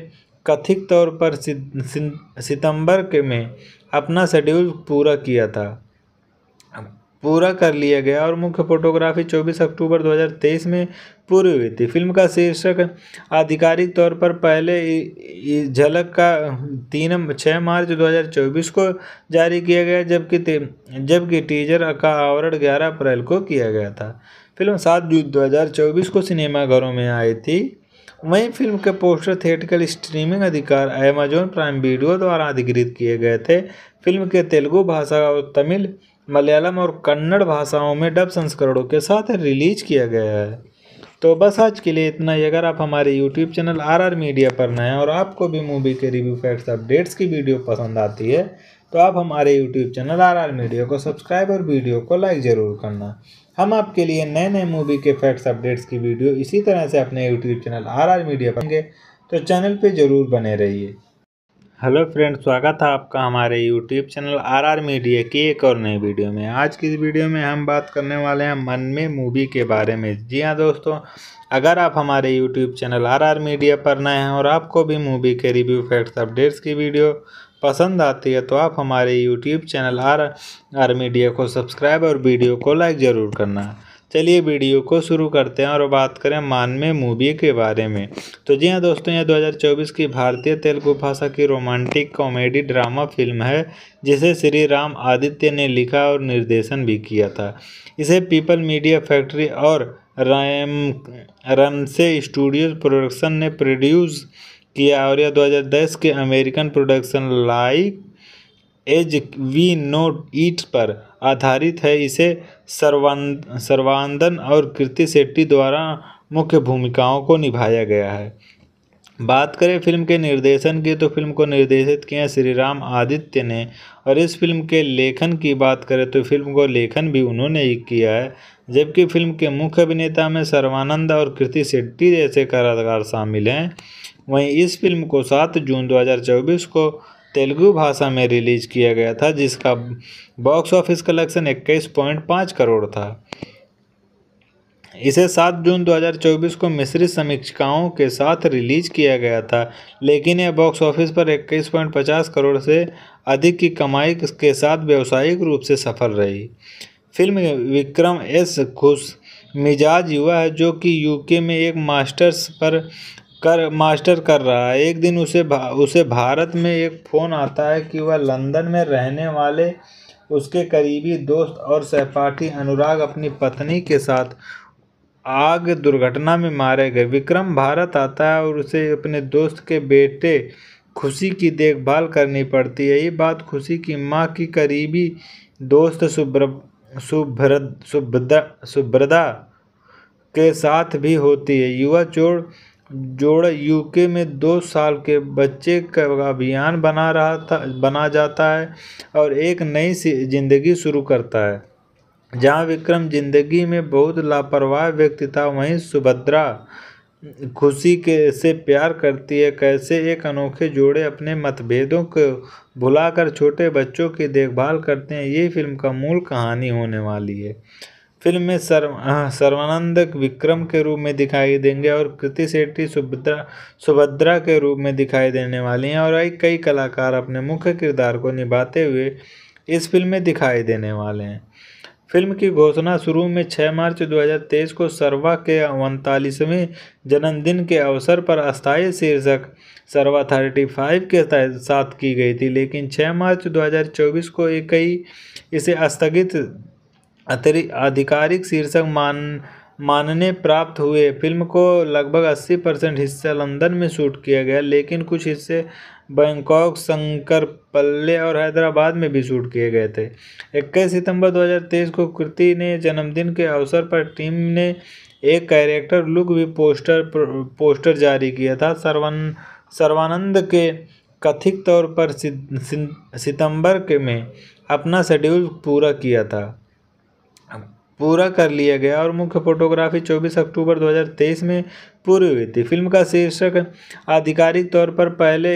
कथित तौर पर सितंबर के में अपना शेड्यूल पूरा किया था पूरा कर लिया गया और मुख्य फोटोग्राफी 24 अक्टूबर 2023 में पूरी हुई थी फिल्म का शीर्षक आधिकारिक तौर पर पहले झलक का तीन छः मार्च 2024 को जारी किया गया जबकि जबकि टीजर का आवरण 11 अप्रैल को किया गया था फिल्म सात जून 2024 को सिनेमाघरों में आई थी वहीं फिल्म के पोस्टर थिएटिकल स्ट्रीमिंग अधिकार अमेजॉन प्राइम वीडियो द्वारा अधिकृत किए गए थे फिल्म के तेलुगु भाषा और तमिल मलयालम और कन्नड़ भाषाओं में डब संस्करणों के साथ रिलीज किया गया है तो बस आज के लिए इतना ही अगर आप हमारे YouTube channel R R media पर नए हैं और आपको भी मूवी के रिव्यू फैक्ट्स अपडेट्स की वीडियो पसंद आती है तो आप हमारे YouTube channel R R media को सब्सक्राइब और वीडियो को लाइक ज़रूर करना हम आपके लिए नए नए मूवी के फैक्ट्स अपडेट्स की वीडियो इसी तरह से अपने YouTube channel R R media पर तो चैनल पर ज़रूर बने रहिए हेलो फ्रेंड स्वागत है आपका हमारे यूट्यूब चैनल आरआर मीडिया की एक और नई वीडियो में आज की इस वीडियो में हम बात करने वाले हैं मन में मूवी के बारे में जी हाँ दोस्तों अगर आप हमारे यूट्यूब चैनल आरआर मीडिया पर नए हैं और आपको भी मूवी के रिव्यू फैक्ट्स अपडेट्स की वीडियो पसंद आती है तो आप हमारे YouTube channel R R media को सब्सक्राइब और वीडियो को लाइक ज़रूर करना है चलिए वीडियो को शुरू करते हैं और बात करें मान में मूवी के बारे में तो जी हाँ दोस्तों यह 2024 की भारतीय तेलुगु भाषा की रोमांटिक कॉमेडी ड्रामा फिल्म है जिसे श्री राम आदित्य ने लिखा और निर्देशन भी किया था इसे पीपल मीडिया फैक्ट्री और रैम रनसे स्टूडियोज प्रोडक्शन ने प्रोड्यूस किया और यह दो के American production like as we know ईट पर आधारित है इसे सर्वान सर्वानंदन और कृति सेट्टी द्वारा मुख्य भूमिकाओं को निभाया गया है बात करें फिल्म के निर्देशन की तो फिल्म को निर्देशित किए श्री राम आदित्य ने और इस फिल्म के लेखन की बात करें तो फिल्म को लेखन भी उन्होंने ही किया है जबकि फिल्म के मुख्य अभिनेता में सर्वानंद और कृति सेट्टी जैसे कलाकार शामिल हैं वहीं इस फिल्म को सात जून दो को तेलुगु भाषा में रिलीज किया गया था जिसका बॉक्स ऑफिस कलेक्शन पॉइंट पाँच करोड़ था इसे सात जून 2024 को मिश्रित समीक्षाओं के साथ रिलीज किया गया था लेकिन यह बॉक्स ऑफिस पर इक्कीस पॉइंट पचास करोड़ से अधिक की कमाई के साथ व्यावसायिक रूप से सफल रही फिल्म विक्रम एस खुश मिजाज युवा है जो कि यूके में एक मास्टर्स पर कर मास्टर कर रहा है एक दिन उसे भा उसे भारत में एक फ़ोन आता है कि वह लंदन में रहने वाले उसके करीबी दोस्त और सहपाठी अनुराग अपनी पत्नी के साथ आग दुर्घटना में मारे गए विक्रम भारत आता है और उसे अपने दोस्त के बेटे खुशी की देखभाल करनी पड़ती है ये बात खुशी की माँ की करीबी दोस्त सुब्र सुभ्र सुभ्रदा सुभ्रदा के साथ भी होती है युवा चोर जोड़ यूके में दो साल के बच्चे का अभियान बना रहा था बना जाता है और एक नई जिंदगी शुरू करता है जहाँ विक्रम जिंदगी में बहुत लापरवाह व्यक्ति था वहीं सुभद्रा खुशी के से प्यार करती है कैसे एक अनोखे जोड़े अपने मतभेदों को भुलाकर छोटे बच्चों की देखभाल करते हैं ये फिल्म का मूल कहानी होने वाली है फिल्म में सर्व सर्वानंद विक्रम के रूप में दिखाई देंगे और कृति सेठी सुभद्रा सुभद्रा के रूप में दिखाई देने वाली हैं और कई कलाकार अपने मुख्य किरदार को निभाते हुए इस फिल्म में दिखाई देने वाले हैं फिल्म की घोषणा शुरू में 6 मार्च 2023 को सर्वा के उनतालीसवें जन्मदिन के अवसर पर अस्थायी शीर्षक सर्वा 35 के साथ की गई थी लेकिन 6 मार्च 2024 को कई इसे स्थगित अतिरि आधिकारिक शीर्षक मान मानने प्राप्त हुए फिल्म को लगभग 80 परसेंट हिस्सा लंदन में शूट किया गया लेकिन कुछ हिस्से बैंकॉक शंकर पल्ले और हैदराबाद में भी शूट किए गए थे 21 सितंबर 2023 को कृति ने जन्मदिन के अवसर पर टीम ने एक कैरेक्टर लुक भी पोस्टर पोस्टर जारी किया था सर्वान सर्वानंद के कथित तौर पर सितंबर के में अपना शेड्यूल पूरा किया था पूरा कर लिया गया और मुख्य फोटोग्राफी 24 अक्टूबर 2023 में पूरी हुई थी फिल्म का शीर्षक आधिकारिक तौर पर पहले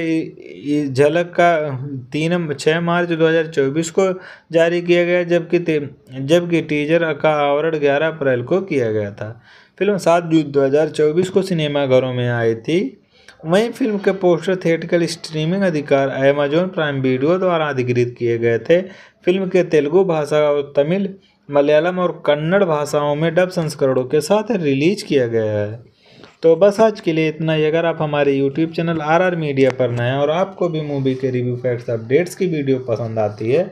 झलक का तीन छः मार्च 2024 को जारी किया गया जबकि जबकि टीजर का आवरण 11 अप्रैल को किया गया था फिल्म सात जून 2024 को सिनेमाघरों में आई थी वहीं फिल्म के पोस्टर थिएटिकल स्ट्रीमिंग अधिकार अमेजॉन प्राइम वीडियो द्वारा अधिकृत किए गए थे फिल्म के तेलुगु भाषा और तमिल मलयालम और कन्नड़ भाषाओं में डब संस्करणों के साथ रिलीज किया गया है तो बस आज के लिए इतना ही अगर आप हमारे YouTube channel R R media पर नए हैं और आपको भी मूवी के रिव्यू फैक्ट्स अपडेट्स की वीडियो पसंद आती है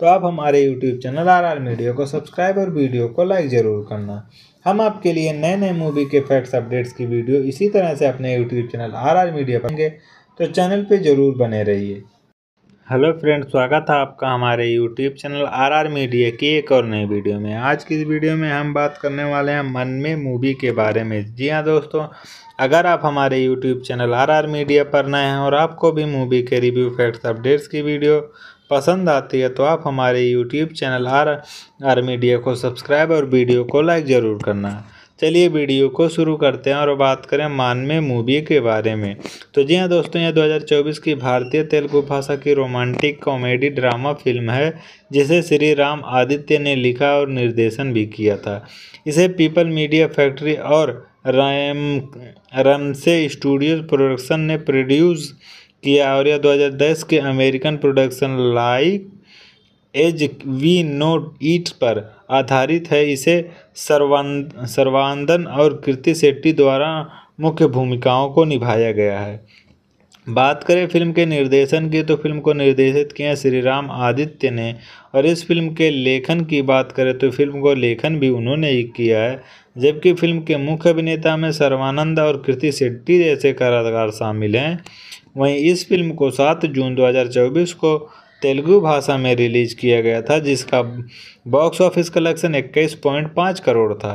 तो आप हमारे YouTube channel R R media को सब्सक्राइब और वीडियो को लाइक ज़रूर करना हम आपके लिए नए नए मूवी के फैक्ट्स अपडेट्स की वीडियो इसी तरह से अपने YouTube channel R R media पर तो चैनल पर ज़रूर बने रहिए हेलो फ्रेंड स्वागत है आपका हमारे YouTube channel R R media की एक और नई वीडियो में आज की इस वीडियो में हम बात करने वाले हैं मन में मूवी के बारे में जी हाँ दोस्तों अगर आप हमारे YouTube channel R R media पर नए हैं और आपको भी मूवी के रिव्यू फैक्ट्स अपडेट्स की वीडियो पसंद आती है तो आप हमारे YouTube channel R R media को सब्सक्राइब और वीडियो को लाइक ज़रूर करना है चलिए वीडियो को शुरू करते हैं और बात करें मान में मूवी के बारे में तो जी हाँ दोस्तों यह 2024 की भारतीय तेलुगु भाषा की रोमांटिक कॉमेडी ड्रामा फिल्म है जिसे श्री राम आदित्य ने लिखा और निर्देशन भी किया था इसे पीपल मीडिया फैक्ट्री और रैम रमसे स्टूडियोज प्रोडक्शन ने प्रोड्यूस किया और यह 2010 के American production like as we know ईट पर आधारित है इसे सर्वान सर्वानंदन और कृति शेट्टी द्वारा मुख्य भूमिकाओं को निभाया गया है बात करें फिल्म के निर्देशन की तो फिल्म को निर्देशित किया श्री राम आदित्य ने और इस फिल्म के लेखन की बात करें तो फिल्म को लेखन भी उन्होंने ही किया है जबकि फिल्म के मुख्य अभिनेता में सर्वानंद और कृति शेट्टी जैसे कलाकार शामिल हैं वहीं इस फिल्म को सात जून दो को तेलुगु भाषा में रिलीज किया गया था जिसका बॉक्स ऑफिस कलेक्शन 21.5 करोड़ था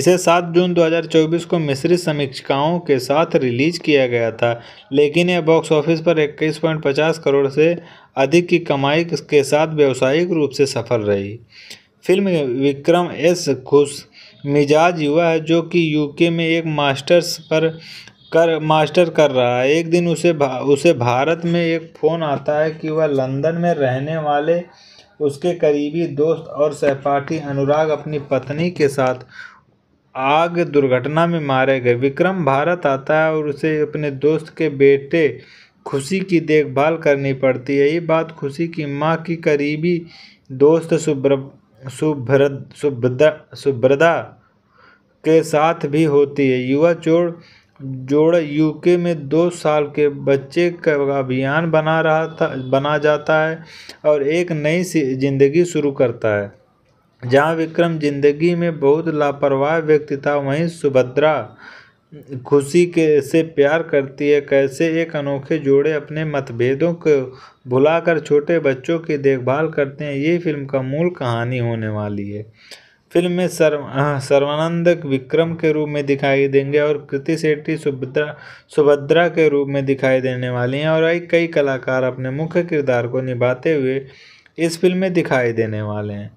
इसे 7 जून 2024 को मिश्रित समीक्षाओं के साथ रिलीज किया गया था लेकिन यह बॉक्स ऑफिस पर 21.50 करोड़ से अधिक की कमाई के साथ व्यावसायिक रूप से सफल रही फिल्म विक्रम एस खुश मिजाज युवा है जो कि यूके में एक मास्टर्स पर कर मास्टर कर रहा है एक दिन उसे भा उसे भारत में एक फ़ोन आता है कि वह लंदन में रहने वाले उसके करीबी दोस्त और सहपाठी अनुराग अपनी पत्नी के साथ आग दुर्घटना में मारे गए विक्रम भारत आता है और उसे अपने दोस्त के बेटे खुशी की देखभाल करनी पड़ती है यही बात खुशी की माँ की करीबी दोस्त सुब्र सुभ्र सुभ्रदा सुभ्रदा के साथ भी होती है युवा चोर जोड़ यूके में दो साल के बच्चे का अभियान बना रहा था बना जाता है और एक नई जिंदगी शुरू करता है जहाँ विक्रम जिंदगी में बहुत लापरवाह व्यक्ति था वहीं सुभद्रा खुशी के से प्यार करती है कैसे एक अनोखे जोड़े अपने मतभेदों को भुलाकर छोटे बच्चों की देखभाल करते हैं ये फिल्म का मूल कहानी होने वाली है फिल्म में सर्व सर्वानंद विक्रम के रूप में दिखाई देंगे और कृति सेट्टी सुभद्रा सुभद्रा के रूप में दिखाई देने वाली हैं और कई कलाकार अपने मुख्य किरदार को निभाते हुए इस फिल्म में दिखाई देने वाले हैं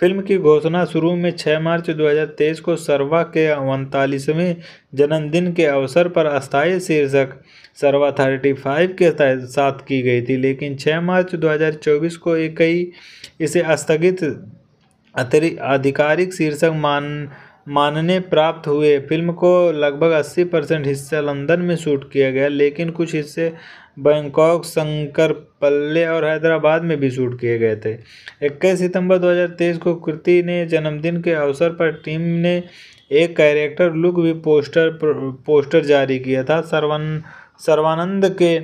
फिल्म की घोषणा शुरू में 6 मार्च 2023 को सर्वा के उनतालीसवें जन्मदिन के अवसर पर अस्थायी शीर्षक सर्वा थर्टी फाइव के साथ की गई थी लेकिन 6 मार्च 2024 को एक कई इसे स्थगित अतिरिक्त आधिकारिक शीर्षक मान मानने प्राप्त हुए फिल्म को लगभग 80 परसेंट हिस्सा लंदन में शूट किया गया लेकिन कुछ हिस्से बैंकॉक शंकर पल्ले और हैदराबाद में भी शूट किए गए थे 21 सितंबर 2023 को कृति ने जन्मदिन के अवसर पर टीम ने एक कैरेक्टर लुक भी पोस्टर पोस्टर जारी किया था सर्वान सर्वानंद के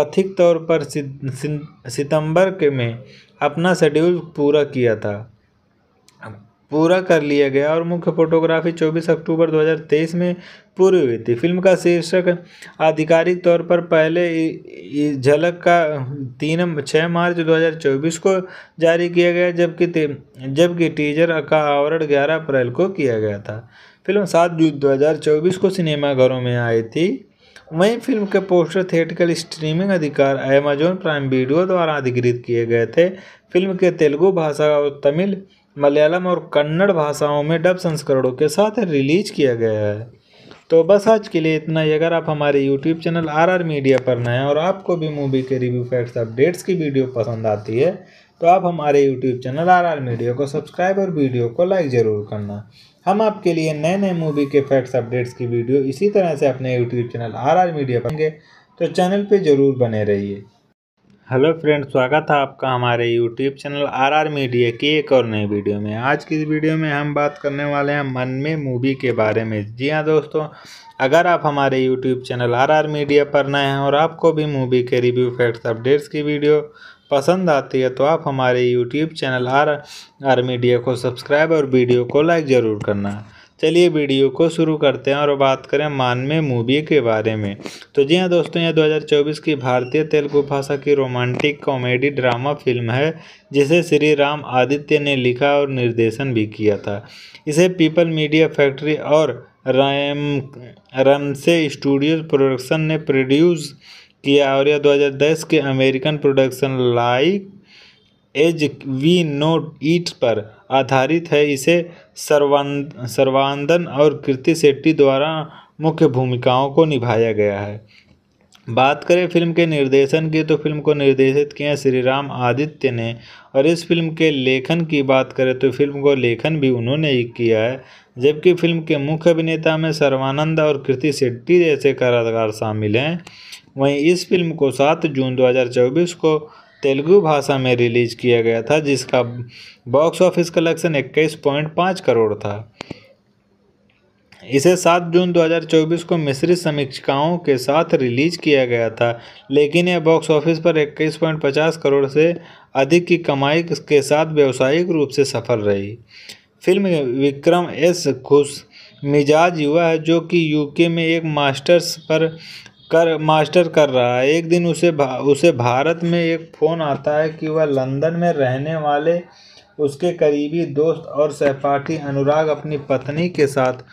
कथित तौर पर सितंबर के में अपना शेड्यूल पूरा किया था पूरा कर लिया गया और मुख्य फोटोग्राफी 24 अक्टूबर 2023 में पूरी हुई थी फिल्म का शीर्षक आधिकारिक तौर पर पहले झलक का तीन छः मार्च 2024 को जारी किया गया जबकि जबकि टीजर का आवरण 11 अप्रैल को किया गया था फिल्म सात जून 2024 को सिनेमाघरों में आई थी वहीं फिल्म के पोस्टर थिएटिकल स्ट्रीमिंग अधिकार अमेजोन प्राइम वीडियो द्वारा अधिकृत किए गए थे फिल्म के तेलुगु भाषा और तमिल मलयालम और कन्नड़ भाषाओं में डब संस्करणों के साथ रिलीज किया गया है तो बस आज के लिए इतना ही अगर आप हमारे YouTube channel R R media पर नए हैं और आपको भी मूवी के रिव्यू फैक्ट्स अपडेट्स की वीडियो पसंद आती है तो आप हमारे YouTube channel R R media को सब्सक्राइब और वीडियो को लाइक ज़रूर करना हम आपके लिए नए नए मूवी के फैक्ट्स अपडेट्स की वीडियो इसी तरह से अपने YouTube channel R R media पर तो चैनल पर ज़रूर बने रहिए हेलो फ्रेंड स्वागत है आपका हमारे यूट्यूब चैनल आरआर मीडिया की एक और नई वीडियो में आज की इस वीडियो में हम बात करने वाले हैं मन में मूवी के बारे में जी हाँ दोस्तों अगर आप हमारे यूट्यूब चैनल आरआर मीडिया पर नए हैं और आपको भी मूवी के रिव्यू फैक्ट्स अपडेट्स की वीडियो पसंद आती है तो आप हमारे YouTube channel R R media को सब्सक्राइब और वीडियो को लाइक ज़रूर करना चलिए वीडियो को शुरू करते हैं और बात करें मान में मूवी के बारे में तो जी हाँ दोस्तों यह 2024 की भारतीय तेलुगु भाषा की रोमांटिक कॉमेडी ड्रामा फिल्म है जिसे श्री राम आदित्य ने लिखा और निर्देशन भी किया था इसे पीपल मीडिया फैक्ट्री और रैम रमसे स्टूडियोज प्रोडक्शन ने प्रोड्यूस किया और यह दो के American production like as we know ईट पर आधारित है इसे सर्वान सर्वानंदन और कृति सेट्टी द्वारा मुख्य भूमिकाओं को निभाया गया है बात करें फिल्म के निर्देशन की तो फिल्म को निर्देशित किए श्री राम आदित्य ने और इस फिल्म के लेखन की बात करें तो फिल्म को लेखन भी उन्होंने ही किया है जबकि फिल्म के मुख्य अभिनेता में सर्वानंद और कृति शेट्टी जैसे कलाकार शामिल हैं वहीं इस फिल्म को सात जून 2024 को तेलुगु भाषा में रिलीज किया गया था जिसका बॉक्स ऑफिस कलेक्शन 21.5 करोड़ था इसे 7 जून 2024 को मिश्रित समीक्षाओं के साथ रिलीज किया गया था लेकिन यह बॉक्स ऑफिस पर 21.50 करोड़ से अधिक की कमाई के साथ व्यावसायिक रूप से सफल रही फिल्म विक्रम एस खुश मिजाज युवा है जो कि यूके में एक मास्टर्स पर कर मास्टर कर रहा है एक दिन उसे भा, उसे भारत में एक फ़ोन आता है कि वह लंदन में रहने वाले उसके करीबी दोस्त और सहपाठी अनुराग अपनी पत्नी के साथ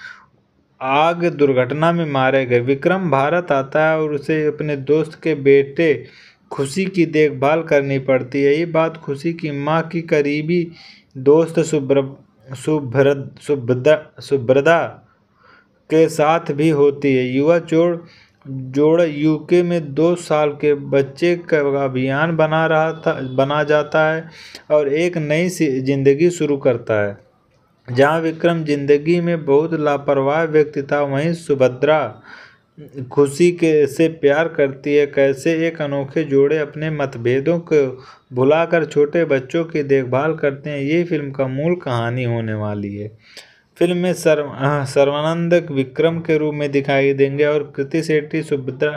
आग दुर्घटना में मारे गए विक्रम भारत आता है और उसे अपने दोस्त के बेटे खुशी की देखभाल करनी पड़ती है ये बात खुशी की माँ की करीबी दोस्त सुब्र सुभ्र सुभ्रदा सुभ्रदा के साथ भी होती है युवा चोर जोड़ यूके में दो साल के बच्चे का अभियान बना रहा था बना जाता है और एक नई जिंदगी शुरू करता है जहाँ विक्रम जिंदगी में बहुत लापरवाह व्यक्ति था वहीं सुभद्रा खुशी के से प्यार करती है कैसे एक अनोखे जोड़े अपने मतभेदों को भुलाकर छोटे बच्चों की देखभाल करते हैं ये फिल्म का मूल कहानी होने वाली है फिल्म में सर्व सर्वानंद विक्रम के रूप में दिखाई देंगे और कृति सेट्टी सुभद्रा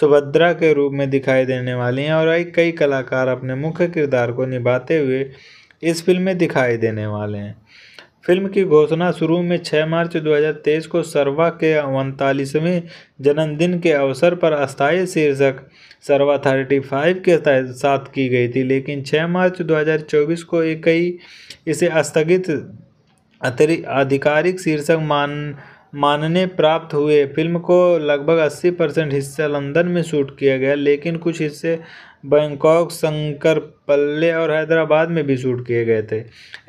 सुभद्रा के रूप में दिखाई देने वाली हैं और कई कलाकार अपने मुख्य किरदार को निभाते हुए इस फिल्म में दिखाई देने वाले हैं फिल्म की घोषणा शुरू में 6 मार्च 2023 को सर्वा के उनतालीसवें जन्मदिन के अवसर पर अस्थायी शीर्षक सर्वा फाइव के साथ की गई थी लेकिन 6 मार्च 2024 को एक कई इसे स्थगित अतरि आधिकारिक शीर्षक मान मानने प्राप्त हुए फिल्म को लगभग 80 परसेंट हिस्सा लंदन में शूट किया गया लेकिन कुछ हिस्से बैंकॉक शंकर पल्ले और हैदराबाद में भी शूट किए गए थे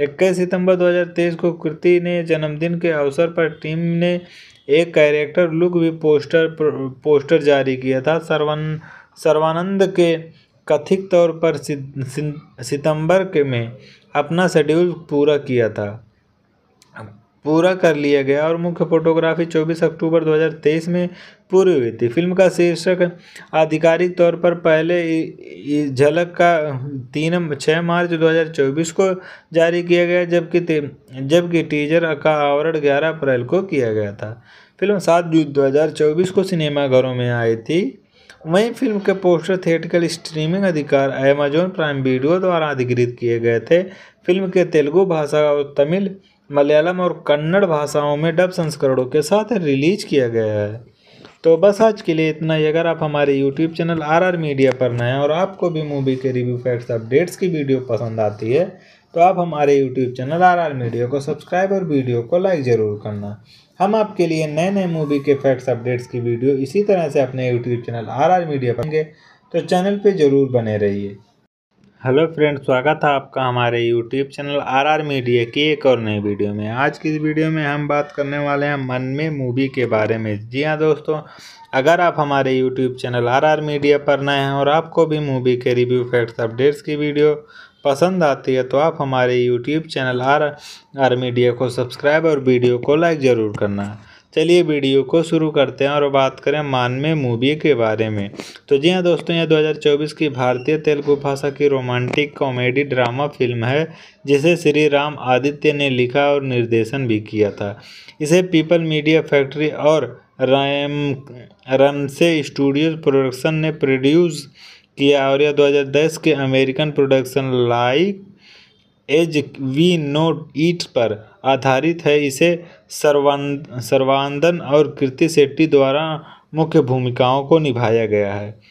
इक्कीस सितंबर 2023 को कृति ने जन्मदिन के अवसर पर टीम ने एक कैरेक्टर लुक भी पोस्टर पोस्टर जारी किया था सर्वान सर्वानंद के कथित तौर पर सितंबर के में अपना शेड्यूल पूरा किया था पूरा कर लिया गया और मुख्य फोटोग्राफी 24 अक्टूबर 2023 में पूरी हुई थी फिल्म का शीर्षक आधिकारिक तौर पर पहले झलक का तीन छः मार्च 2024 को जारी किया गया जबकि जबकि टीजर का आवरण 11 अप्रैल को किया गया था फिल्म 7 जून 2024 को सिनेमाघरों में आई थी वहीं फिल्म के पोस्टर थिएटिकल स्ट्रीमिंग अधिकार अमेजॉन प्राइम वीडियो द्वारा अधिकृत किए गए थे फिल्म के तेलुगु भाषा और तमिल मलयालम और कन्नड़ भाषाओं में डब संस्करणों के साथ रिलीज किया गया है तो बस आज के लिए इतना ही अगर आप हमारे YouTube channel R R media पर नए हैं और आपको भी मूवी के रिव्यू फैक्ट्स अपडेट्स की वीडियो पसंद आती है तो आप हमारे YouTube channel R R media को सब्सक्राइब और वीडियो को लाइक ज़रूर करना हम आपके लिए नए नए मूवी के फैक्ट्स अपडेट्स की वीडियो इसी तरह से अपने YouTube channel R R media पर तो चैनल पर ज़रूर बने रहिए हेलो फ्रेंड स्वागत है आपका हमारे यूट्यूब चैनल आरआर मीडिया की एक और नई वीडियो में आज की इस वीडियो में हम बात करने वाले हैं मन में मूवी के बारे में जी हाँ दोस्तों अगर आप हमारे यूट्यूब चैनल आरआर मीडिया पर नए हैं और आपको भी मूवी के रिव्यू फैक्ट्स अपडेट्स की वीडियो पसंद आती है तो आप हमारे YouTube channel R R media को सब्सक्राइब और वीडियो को लाइक ज़रूर करना है चलिए वीडियो को शुरू करते हैं और बात करें मान में मूवी के बारे में तो जी हाँ दोस्तों यह 2024 की भारतीय तेलुगु भाषा की रोमांटिक कॉमेडी ड्रामा फिल्म है जिसे श्री राम आदित्य ने लिखा और निर्देशन भी किया था इसे पीपल मीडिया फैक्ट्री और रैम स्टूडियो स्टूडियोज प्रोडक्शन ने प्रोड्यूस किया और यह 2010 के American production like as we note ईट पर आधारित है इसे सर्वान सर्वानंदन और कृति सेट्टी द्वारा मुख्य भूमिकाओं को निभाया गया है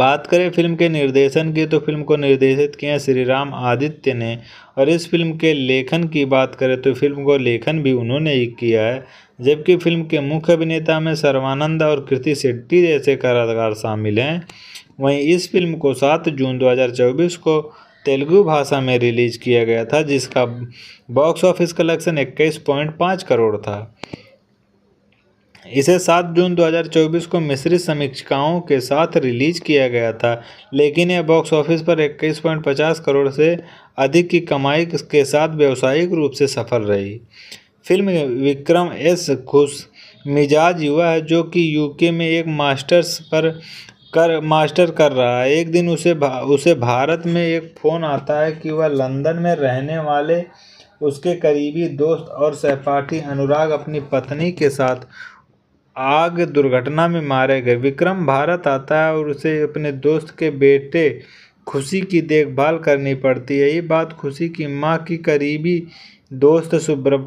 बात करें फिल्म के निर्देशन की तो फिल्म को निर्देशित किया श्री राम आदित्य ने और इस फिल्म के लेखन की बात करें तो फिल्म को लेखन भी उन्होंने ही किया है जबकि फिल्म के मुख्य अभिनेता में सर्वानंद और कृति सेट्टी जैसे कलाकार शामिल हैं वहीं इस फिल्म को सात जून दो को तेलुगु भाषा में रिलीज किया गया था जिसका बॉक्स ऑफिस कलेक्शन पाँच करोड़ था इसे सात जून 2024 को मिश्रित समीक्षाओं के साथ रिलीज किया गया था लेकिन यह बॉक्स ऑफिस पर इक्कीस पॉइंट पचास करोड़ से अधिक की कमाई के साथ व्यावसायिक रूप से सफल रही फिल्म विक्रम एस खुश मिजाज युवा है जो कि यूके में एक मास्टर्स पर कर मास्टर कर रहा है एक दिन उसे भा, उसे भारत में एक फ़ोन आता है कि वह लंदन में रहने वाले उसके करीबी दोस्त और सहपाठी अनुराग अपनी पत्नी के साथ आग दुर्घटना में मारे गए विक्रम भारत आता है और उसे अपने दोस्त के बेटे खुशी की देखभाल करनी पड़ती है ये बात खुशी की माँ की करीबी दोस्त सुब्र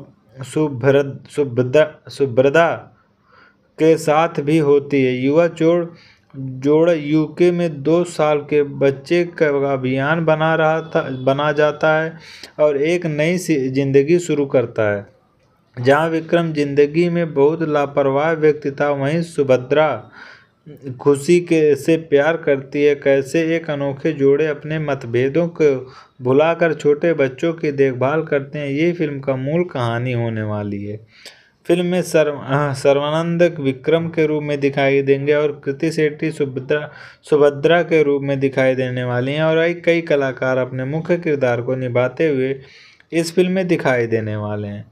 सुभ्र सुभ्रदा सुभ्रदा के साथ भी होती है युवा चोर जोड़ यूके में दो साल के बच्चे का अभियान बना रहा था बना जाता है और एक नई जिंदगी शुरू करता है जहाँ विक्रम जिंदगी में बहुत लापरवाह व्यक्ति था वहीं सुभद्रा खुशी के से प्यार करती है कैसे एक अनोखे जोड़े अपने मतभेदों को भुलाकर छोटे बच्चों की देखभाल करते हैं ये फिल्म का मूल कहानी होने वाली है फिल्म में सर्व सर्वानंद विक्रम के रूप में दिखाई देंगे और कृति सेट्टी सुभद्रा सुभद्रा के रूप में दिखाई देने वाली हैं और कई कलाकार अपने मुख्य किरदार को निभाते हुए इस फिल्म में दिखाई देने वाले हैं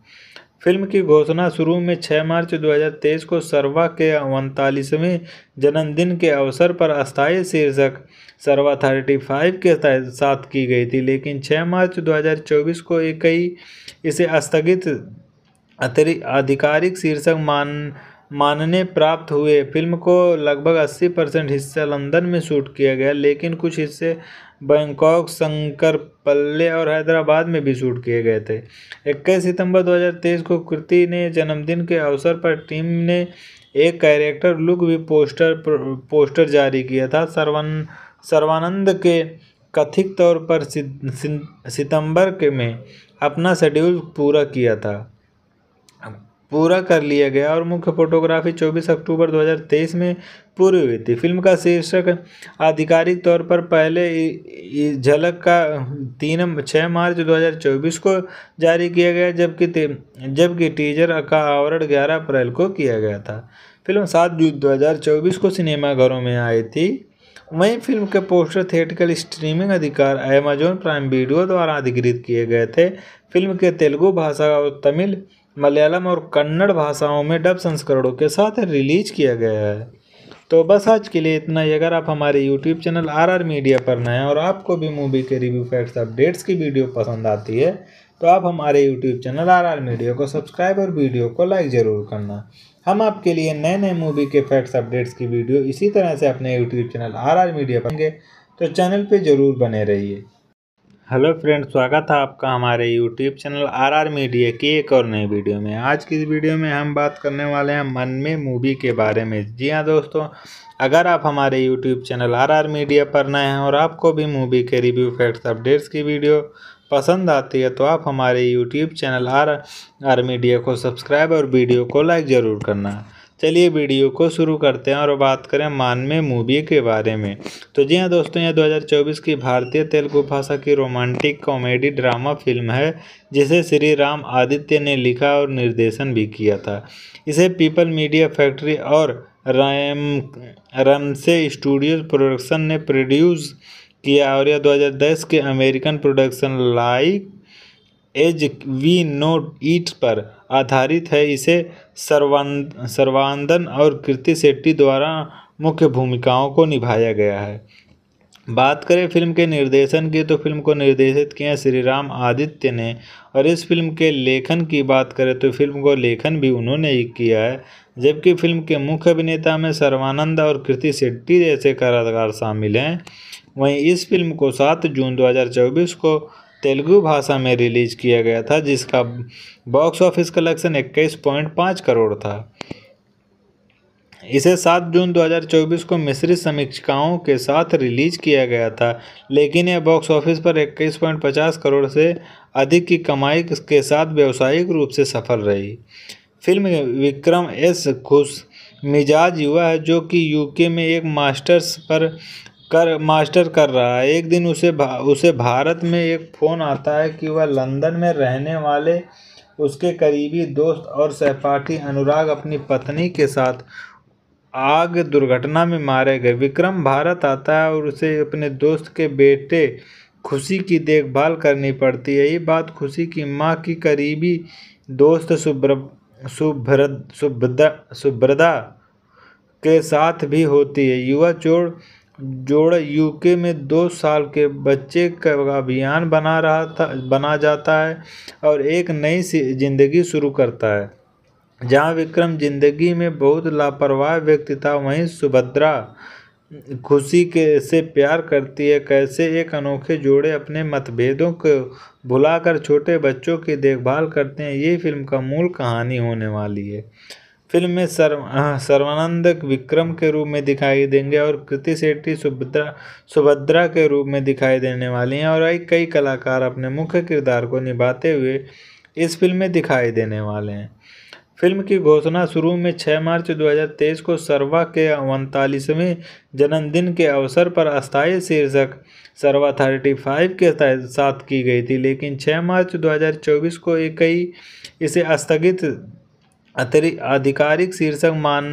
फिल्म की घोषणा शुरू में 6 मार्च 2023 को सर्वा के उनतालीसवें जन्मदिन के अवसर पर अस्थायी शीर्षक सर्वा 35 के साथ की गई थी लेकिन 6 मार्च 2024 को कई इसे स्थगित अतरी आधिकारिक शीर्षक मान मानने प्राप्त हुए फिल्म को लगभग 80 परसेंट हिस्सा लंदन में शूट किया गया लेकिन कुछ हिस्से बैंकॉक शंकर पल्ले और हैदराबाद में भी शूट किए गए थे 21 सितंबर 2023 को कृति ने जन्मदिन के अवसर पर टीम ने एक कैरेक्टर लुक भी पोस्टर पोस्टर जारी किया था सर्वान सर्वानंद के कथित तौर पर सितंबर के में अपना शेड्यूल पूरा किया था पूरा कर लिया गया और मुख्य फोटोग्राफी 24 अक्टूबर 2023 में पूरी हुई थी फिल्म का शीर्षक आधिकारिक तौर पर पहले झलक का तीन छः मार्च 2024 को जारी किया गया जबकि जबकि टीजर का आवरण 11 अप्रैल को किया गया था फिल्म सात जून 2024 को सिनेमाघरों में आई थी वहीं फिल्म के पोस्टर थिएटिकल स्ट्रीमिंग अधिकार अमेजॉन प्राइम वीडियो द्वारा अधिकृत किए गए थे फिल्म के तेलुगु भाषा और तमिल मलयालम और कन्नड़ भाषाओं में डब संस्करणों के साथ रिलीज किया गया है तो बस आज के लिए इतना ही अगर आप हमारे YouTube channel R R media पर नए हैं और आपको भी मूवी के रिव्यू फैक्ट्स अपडेट्स की वीडियो पसंद आती है तो आप हमारे YouTube channel R R media को सब्सक्राइब और वीडियो को लाइक ज़रूर करना हम आपके लिए नए नए मूवी के फैक्ट्स अपडेट्स की वीडियो इसी तरह से अपने YouTube channel R R media पर तो चैनल पर ज़रूर बने रहिए हेलो फ्रेंड स्वागत है आपका हमारे YouTube channel R R media की एक और नई वीडियो में आज की इस वीडियो में हम बात करने वाले हैं मन में मूवी के बारे में जी हाँ दोस्तों अगर आप हमारे YouTube channel R R media पर नए हैं और आपको भी मूवी के रिव्यू फैक्ट्स अपडेट्स की वीडियो पसंद आती है तो आप हमारे YouTube channel R R media को सब्सक्राइब और वीडियो को लाइक ज़रूर करना चलिए वीडियो को शुरू करते हैं और बात करें मान में मूवी के बारे में तो जी हाँ दोस्तों यह 2024 की भारतीय तेलुगु भाषा की रोमांटिक कॉमेडी ड्रामा फिल्म है जिसे श्री राम आदित्य ने लिखा और निर्देशन भी किया था इसे पीपल मीडिया फैक्ट्री और रैम रमसे स्टूडियोज प्रोडक्शन ने प्रोड्यूस किया और यह 2010 के American production like as we know ईट पर आधारित है इसे सर्वान सर्वानंदन और कृति सेट्टी द्वारा मुख्य भूमिकाओं को निभाया गया है बात करें फिल्म के निर्देशन की तो फिल्म को निर्देशित किया श्री राम आदित्य ने और इस फिल्म के लेखन की बात करें तो फिल्म को लेखन भी उन्होंने ही किया है जबकि फिल्म के मुख्य अभिनेता में सर्वानंद और कृति सेट्टी जैसे कलाकार शामिल हैं वहीं इस फिल्म को सात जून 2024 को तेलुगु भाषा में रिलीज किया गया था जिसका बॉक्स ऑफिस कलेक्शन पाँच करोड़ था इसे 7 जून 2024 को मिश्रित समीक्षाओं के साथ रिलीज किया गया था लेकिन यह बॉक्स ऑफिस पर इक्कीस पॉइंट पचास करोड़ से अधिक की कमाई के साथ व्यावसायिक रूप से सफल रही फिल्म विक्रम एस खुश मिजाज युवा है जो कि यूके में एक मास्टर्स पर कर मास्टर कर रहा है एक दिन उसे भा उसे भारत में एक फ़ोन आता है कि वह लंदन में रहने वाले उसके करीबी दोस्त और सहपाठी अनुराग अपनी पत्नी के साथ आग दुर्घटना में मारे गए विक्रम भारत आता है और उसे अपने दोस्त के बेटे खुशी की देखभाल करनी पड़ती है यही बात खुशी की माँ की करीबी दोस्त सुब्र सुभ्र सुभ्रदा सुभ्रदा के साथ भी होती है युवा चोर जोड़ यूके में दो साल के बच्चे का अभियान बना रहा था बना जाता है और एक नई जिंदगी शुरू करता है जहाँ विक्रम जिंदगी में बहुत लापरवाह व्यक्ति था वहीं सुभद्रा खुशी के से प्यार करती है कैसे एक अनोखे जोड़े अपने मतभेदों को भुलाकर छोटे बच्चों की देखभाल करते हैं ये फिल्म का मूल कहानी होने वाली है फिल्म में सर्व सर्वानंद विक्रम के रूप में दिखाई देंगे और कृति सेट्टी सुभद्रा सुभद्रा के रूप में दिखाई देने वाली हैं और कई कलाकार अपने मुख्य किरदार को निभाते हुए इस फिल्म में दिखाई देने वाले हैं फिल्म की घोषणा शुरू में 6 मार्च 2023 को सर्वा के उनतालीसवें जन्मदिन के अवसर पर अस्थायी शीर्षक सर्वा थर्टी फाइव के साथ की गई थी लेकिन 6 मार्च 2024 को एक कई इसे स्थगित अतिरिक्त आधिकारिक शीर्षक मान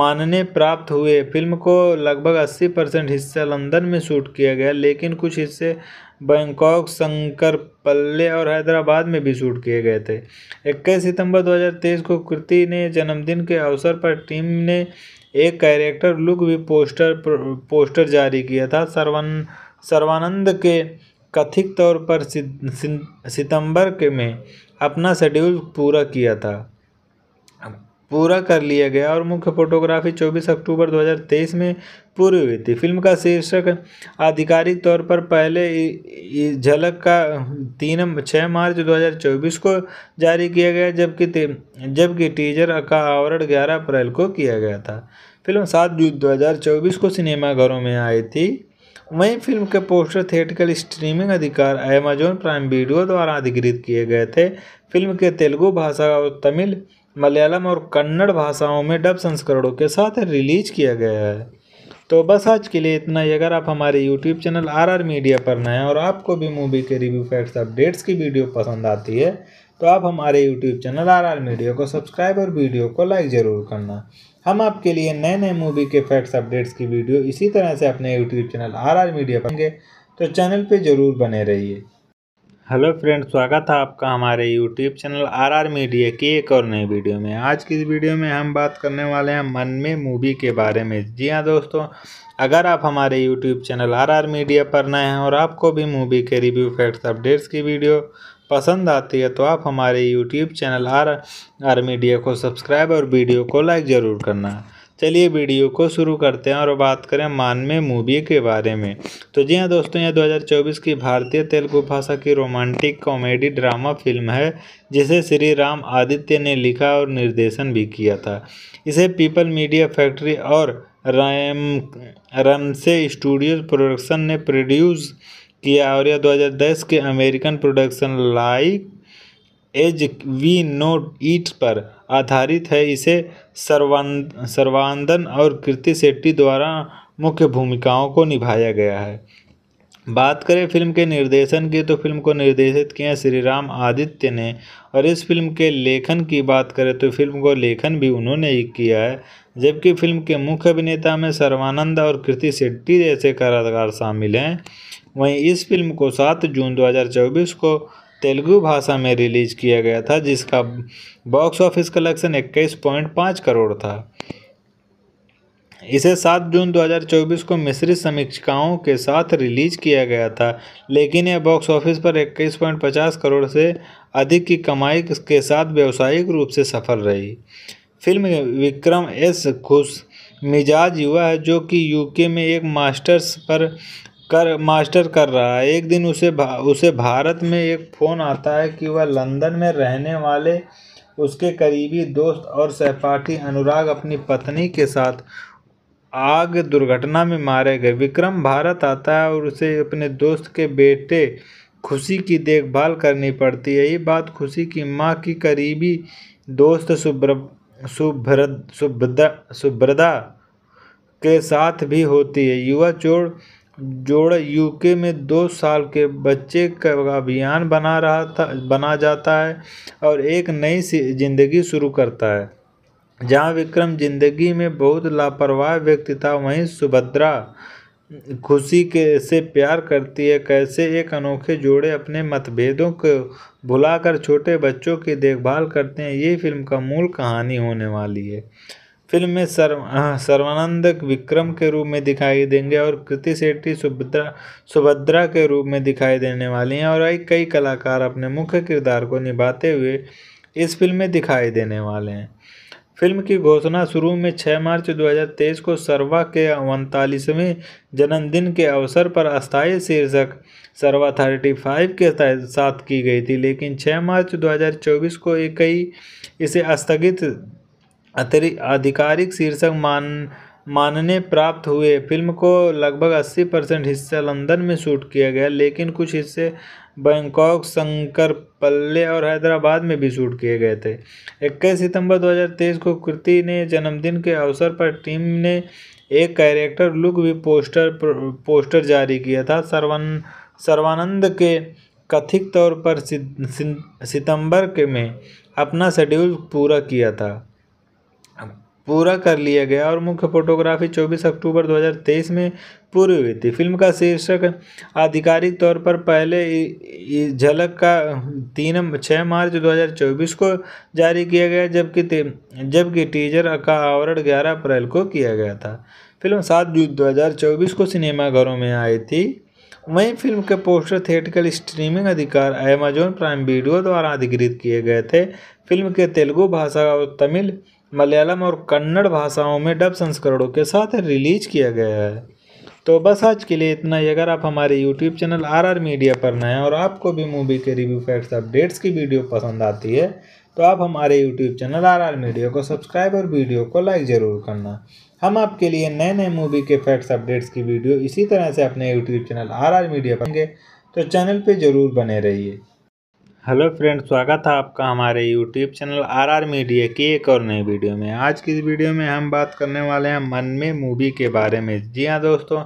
मानने प्राप्त हुए फिल्म को लगभग 80 परसेंट हिस्सा लंदन में शूट किया गया लेकिन कुछ हिस्से बैंकॉक शंकर पल्ले और हैदराबाद में भी शूट किए गए थे 21 सितंबर 2023 को कृति ने जन्मदिन के अवसर पर टीम ने एक कैरेक्टर लुक भी पोस्टर पोस्टर जारी किया था सर्वान सर्वानंद के कथित तौर पर सितंबर के में अपना शेड्यूल पूरा किया था पूरा कर लिया गया और मुख्य फोटोग्राफी 24 अक्टूबर 2023 में पूरी हुई थी फिल्म का शीर्षक आधिकारिक तौर पर पहले झलक का तीन छः मार्च 2024 को जारी किया गया जबकि जबकि टीजर का आवरण 11 अप्रैल को किया गया था फिल्म सात जून 2024 को सिनेमाघरों में आई थी वहीं फिल्म के पोस्टर थिएटिकल स्ट्रीमिंग अधिकार अमेजॉन प्राइम वीडियो द्वारा अधिकृत किए गए थे फिल्म के तेलुगु भाषा और तमिल मलयालम और कन्नड़ भाषाओं में डब संस्करणों के साथ रिलीज किया गया है तो बस आज के लिए इतना ही अगर आप हमारे YouTube channel R R media पर नए हैं और आपको भी मूवी के रिव्यू फैक्ट्स अपडेट्स की वीडियो पसंद आती है तो आप हमारे YouTube channel R R media को सब्सक्राइब और वीडियो को लाइक ज़रूर करना हम आपके लिए नए नए मूवी के फैक्ट्स अपडेट्स की वीडियो इसी तरह से अपने YouTube channel R R media पर तो चैनल पर ज़रूर बने रहिए हेलो फ्रेंड स्वागत है आपका हमारे यूट्यूब चैनल आरआर मीडिया की एक और नई वीडियो में आज की इस वीडियो में हम बात करने वाले हैं मन में मूवी के बारे में जी हाँ दोस्तों अगर आप हमारे यूट्यूब चैनल आरआर मीडिया पर नए हैं और आपको भी मूवी के रिव्यू फैक्ट्स अपडेट्स की वीडियो पसंद आती है तो आप हमारे YouTube channel R R media को सब्सक्राइब और वीडियो को लाइक ज़रूर करना चलिए वीडियो को शुरू करते हैं और बात करें मान में मूवी के बारे में तो जी हाँ दोस्तों यह 2024 की भारतीय तेलुगु भाषा की रोमांटिक कॉमेडी ड्रामा फिल्म है जिसे श्री राम आदित्य ने लिखा और निर्देशन भी किया था इसे पीपल मीडिया फैक्ट्री और रैम रमसे स्टूडियोज प्रोडक्शन ने प्रोड्यूस किया और यह दो के American production like as we know ईट पर आधारित है इसे सर्वान सर्वानंदन और कृति सेट्टी द्वारा मुख्य भूमिकाओं को निभाया गया है बात करें फिल्म के निर्देशन की तो फिल्म को निर्देशित किए श्री राम आदित्य ने और इस फिल्म के लेखन की बात करें तो फिल्म को लेखन भी उन्होंने ही किया है जबकि फिल्म के मुख्य अभिनेता में सर्वानंद और कृति शेट्टी जैसे कलाकार शामिल हैं वहीं इस फिल्म को सात जून 2024 को तेलुगु भाषा में रिलीज़ किया गया था जिसका बॉक्स ऑफिस कलेक्शन इक्कीस पॉइंट पाँच करोड़ था इसे 7 जून 2024 को मिश्रित समीक्षाओं के साथ रिलीज किया गया था लेकिन यह बॉक्स ऑफिस पर इक्कीस पॉइंट पचास करोड़ से अधिक की कमाई के साथ व्यावसायिक रूप से सफल रही फिल्म विक्रम एस खुश मिजाज युवा है जो कि यूके में एक मास्टर्स पर कर मास्टर कर रहा है एक दिन उसे भा, उसे भारत में एक फ़ोन आता है कि वह लंदन में रहने वाले उसके करीबी दोस्त और सहपाठी अनुराग अपनी पत्नी के साथ आग दुर्घटना में मारे गए विक्रम भारत आता है और उसे अपने दोस्त के बेटे खुशी की देखभाल करनी पड़ती है ये बात खुशी की माँ की करीबी दोस्त सुब्र सुभ्र सुभ्रदा सुभ्रदा के साथ भी होती है युवा चोर जोड़ यूके में दो साल के बच्चे का अभियान बना रहा था बना जाता है और एक नई जिंदगी शुरू करता है जहाँ विक्रम जिंदगी में बहुत लापरवाह व्यक्ति था वहीं सुभद्रा खुशी के से प्यार करती है कैसे एक अनोखे जोड़े अपने मतभेदों को भुलाकर छोटे बच्चों की देखभाल करते हैं ये फिल्म का मूल कहानी होने वाली है फिल्म में सर्व सर्वानंद विक्रम के रूप में दिखाई देंगे और कृति सेट्टी सुभद्रा सुभद्रा के रूप में दिखाई देने वाली हैं और कई कलाकार अपने मुख्य किरदार को निभाते हुए इस फिल्म में दिखाई देने वाले हैं फिल्म की घोषणा शुरू में 6 मार्च 2023 को सर्वा के उनतालीसवें जन्मदिन के अवसर पर अस्थायी शीर्षक सर्वा फाइव के साथ की गई थी लेकिन 6 मार्च 2024 को कई इसे स्थगित अतरि आधिकारिक शीर्षक मान मानने प्राप्त हुए फिल्म को लगभग 80 परसेंट हिस्सा लंदन में शूट किया गया लेकिन कुछ हिस्से बैंकॉक शंकर पल्ले और हैदराबाद में भी शूट किए गए थे 21 सितंबर 2023 को कृति ने जन्मदिन के अवसर पर टीम ने एक कैरेक्टर लुक भी पोस्टर पोस्टर जारी किया था सर्वान सर्वानंद के कथित तौर पर सितंबर के में अपना शेड्यूल पूरा किया था पूरा कर लिया गया और मुख्य फोटोग्राफी 24 अक्टूबर 2023 में पूरी हुई थी फिल्म का शीर्षक आधिकारिक तौर पर पहले झलक का तीन छः मार्च 2024 को जारी किया गया जबकि जबकि टीजर का आवरण 11 अप्रैल को किया गया था फिल्म सात जून 2024 को सिनेमाघरों में आई थी वहीं फिल्म के पोस्टर थिएटिकल स्ट्रीमिंग अधिकार अमेजॉन प्राइम वीडियो द्वारा अधिकृत किए गए थे फिल्म के तेलुगु भाषा और तमिल मलयालम और कन्नड़ भाषाओं में डब संस्करणों के साथ रिलीज किया गया है तो बस आज के लिए इतना ही अगर आप हमारे YouTube channel R R media पर नए हैं और आपको भी मूवी के रिव्यू फैक्ट्स अपडेट्स की वीडियो पसंद आती है तो आप हमारे YouTube channel R R media को सब्सक्राइब और वीडियो को लाइक ज़रूर करना हम आपके लिए नए नए मूवी के फैक्ट्स अपडेट्स की वीडियो इसी तरह से अपने YouTube channel R R media पर तो चैनल पर ज़रूर बने रहिए हेलो फ्रेंड स्वागत है आपका हमारे यूट्यूब चैनल आरआर मीडिया की एक और नई वीडियो में आज की इस वीडियो में हम बात करने वाले हैं मन में मूवी के बारे में जी हाँ दोस्तों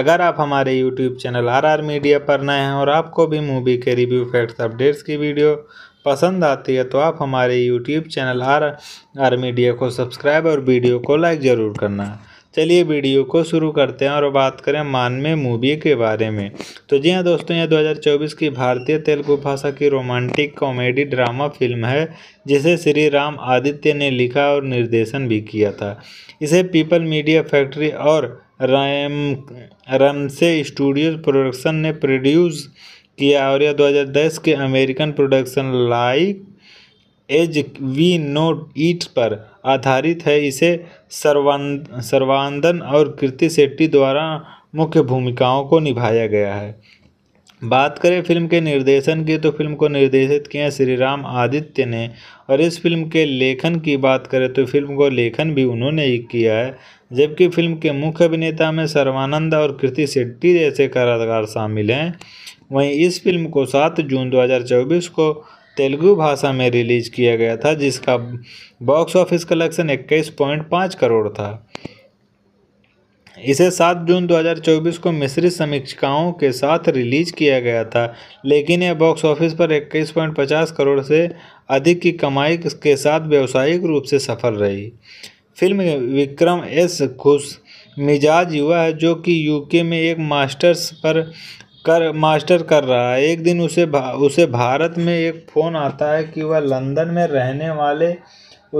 अगर आप हमारे यूट्यूब चैनल आरआर मीडिया पर नए हैं और आपको भी मूवी के रिव्यू फैक्ट्स अपडेट्स की वीडियो पसंद आती है तो आप हमारे YouTube channel R R media को सब्सक्राइब और वीडियो को लाइक ज़रूर करना है चलिए वीडियो को शुरू करते हैं और बात करें मान में मूवी के बारे में तो जी हाँ दोस्तों यह 2024 की भारतीय तेलुगु भाषा की रोमांटिक कॉमेडी ड्रामा फिल्म है जिसे श्री राम आदित्य ने लिखा और निर्देशन भी किया था इसे पीपल मीडिया फैक्ट्री और रैम रमसे स्टूडियोज प्रोडक्शन ने प्रोड्यूस किया और यह 2010 के American production like as we note ईट पर आधारित है इसे सर्वान सर्वानंदन और कृति सेट्टी द्वारा मुख्य भूमिकाओं को निभाया गया है बात करें फिल्म के निर्देशन की तो फिल्म को निर्देशित किया श्री राम आदित्य ने और इस फिल्म के लेखन की बात करें तो फिल्म को लेखन भी उन्होंने ही किया है जबकि फिल्म के मुख्य अभिनेता में सर्वानंद और कृति सेट्टी जैसे कलाकार शामिल हैं वहीं इस फिल्म को सात जून दो को तेलुगु भाषा में रिलीज किया गया था जिसका बॉक्स ऑफिस कलेक्शन इक्कीस पॉइंट पाँच करोड़ था इसे सात जून 2024 को मिश्रित समीक्षाओं के साथ रिलीज किया गया था लेकिन यह बॉक्स ऑफिस पर इक्कीस पॉइंट पचास करोड़ से अधिक की कमाई के साथ व्यावसायिक रूप से सफल रही फिल्म विक्रम एस खुश मिजाज युवा है जो कि यूके में एक मास्टर्स पर कर मास्टर कर रहा है एक दिन उसे भा उसे भारत में एक फ़ोन आता है कि वह लंदन में रहने वाले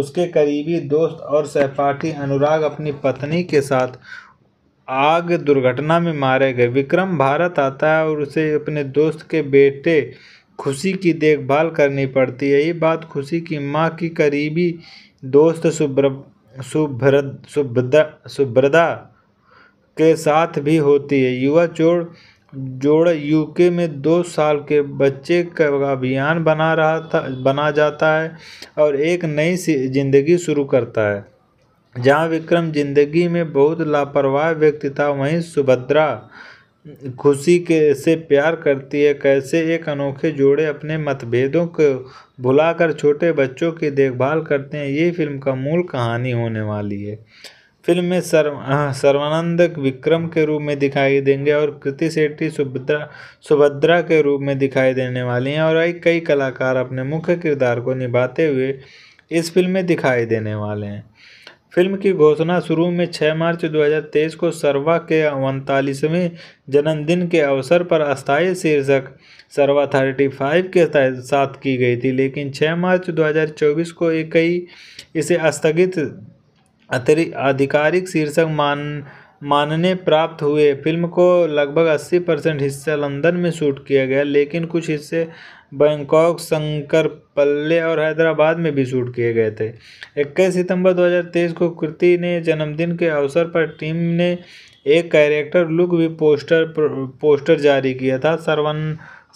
उसके करीबी दोस्त और सहपाठी अनुराग अपनी पत्नी के साथ आग दुर्घटना में मारे गए विक्रम भारत आता है और उसे अपने दोस्त के बेटे खुशी की देखभाल करनी पड़ती है ये बात खुशी की माँ की करीबी दोस्त सुब्र सुभ्र सुभ्रदा सुभ्रदा के साथ भी होती है युवा चोर जोड़ यूके में दो साल के बच्चे का अभियान बना रहा था बना जाता है और एक नई जिंदगी शुरू करता है जहाँ विक्रम जिंदगी में बहुत लापरवाह व्यक्ति था वहीं सुभद्रा खुशी के से प्यार करती है कैसे एक अनोखे जोड़े अपने मतभेदों को भुलाकर छोटे बच्चों की देखभाल करते हैं ये फिल्म का मूल कहानी होने वाली है फिल्म में सर्व सर्वानंद विक्रम के रूप में दिखाई देंगे और कृति सेट्टी सुभद्रा सुभद्रा के रूप में दिखाई देने वाली हैं और कई कलाकार अपने मुख्य किरदार को निभाते हुए इस फिल्म में दिखाई देने वाले हैं फिल्म की घोषणा शुरू में 6 मार्च 2023 को सर्वा के उनतालीसवें जन्मदिन के अवसर पर अस्थायी शीर्षक सर्वा फाइव के साथ की गई थी लेकिन 6 मार्च 2024 को कई इसे स्थगित अतिरिक्त आधिकारिक शीर्षक मान मानने प्राप्त हुए फिल्म को लगभग 80 परसेंट हिस्सा लंदन में शूट किया गया लेकिन कुछ हिस्से बैंकॉक शंकर पल्ले और हैदराबाद में भी शूट किए गए थे 21 सितंबर 2023 को कृति ने जन्मदिन के अवसर पर टीम ने एक कैरेक्टर लुक भी पोस्टर पोस्टर जारी किया था सर्वान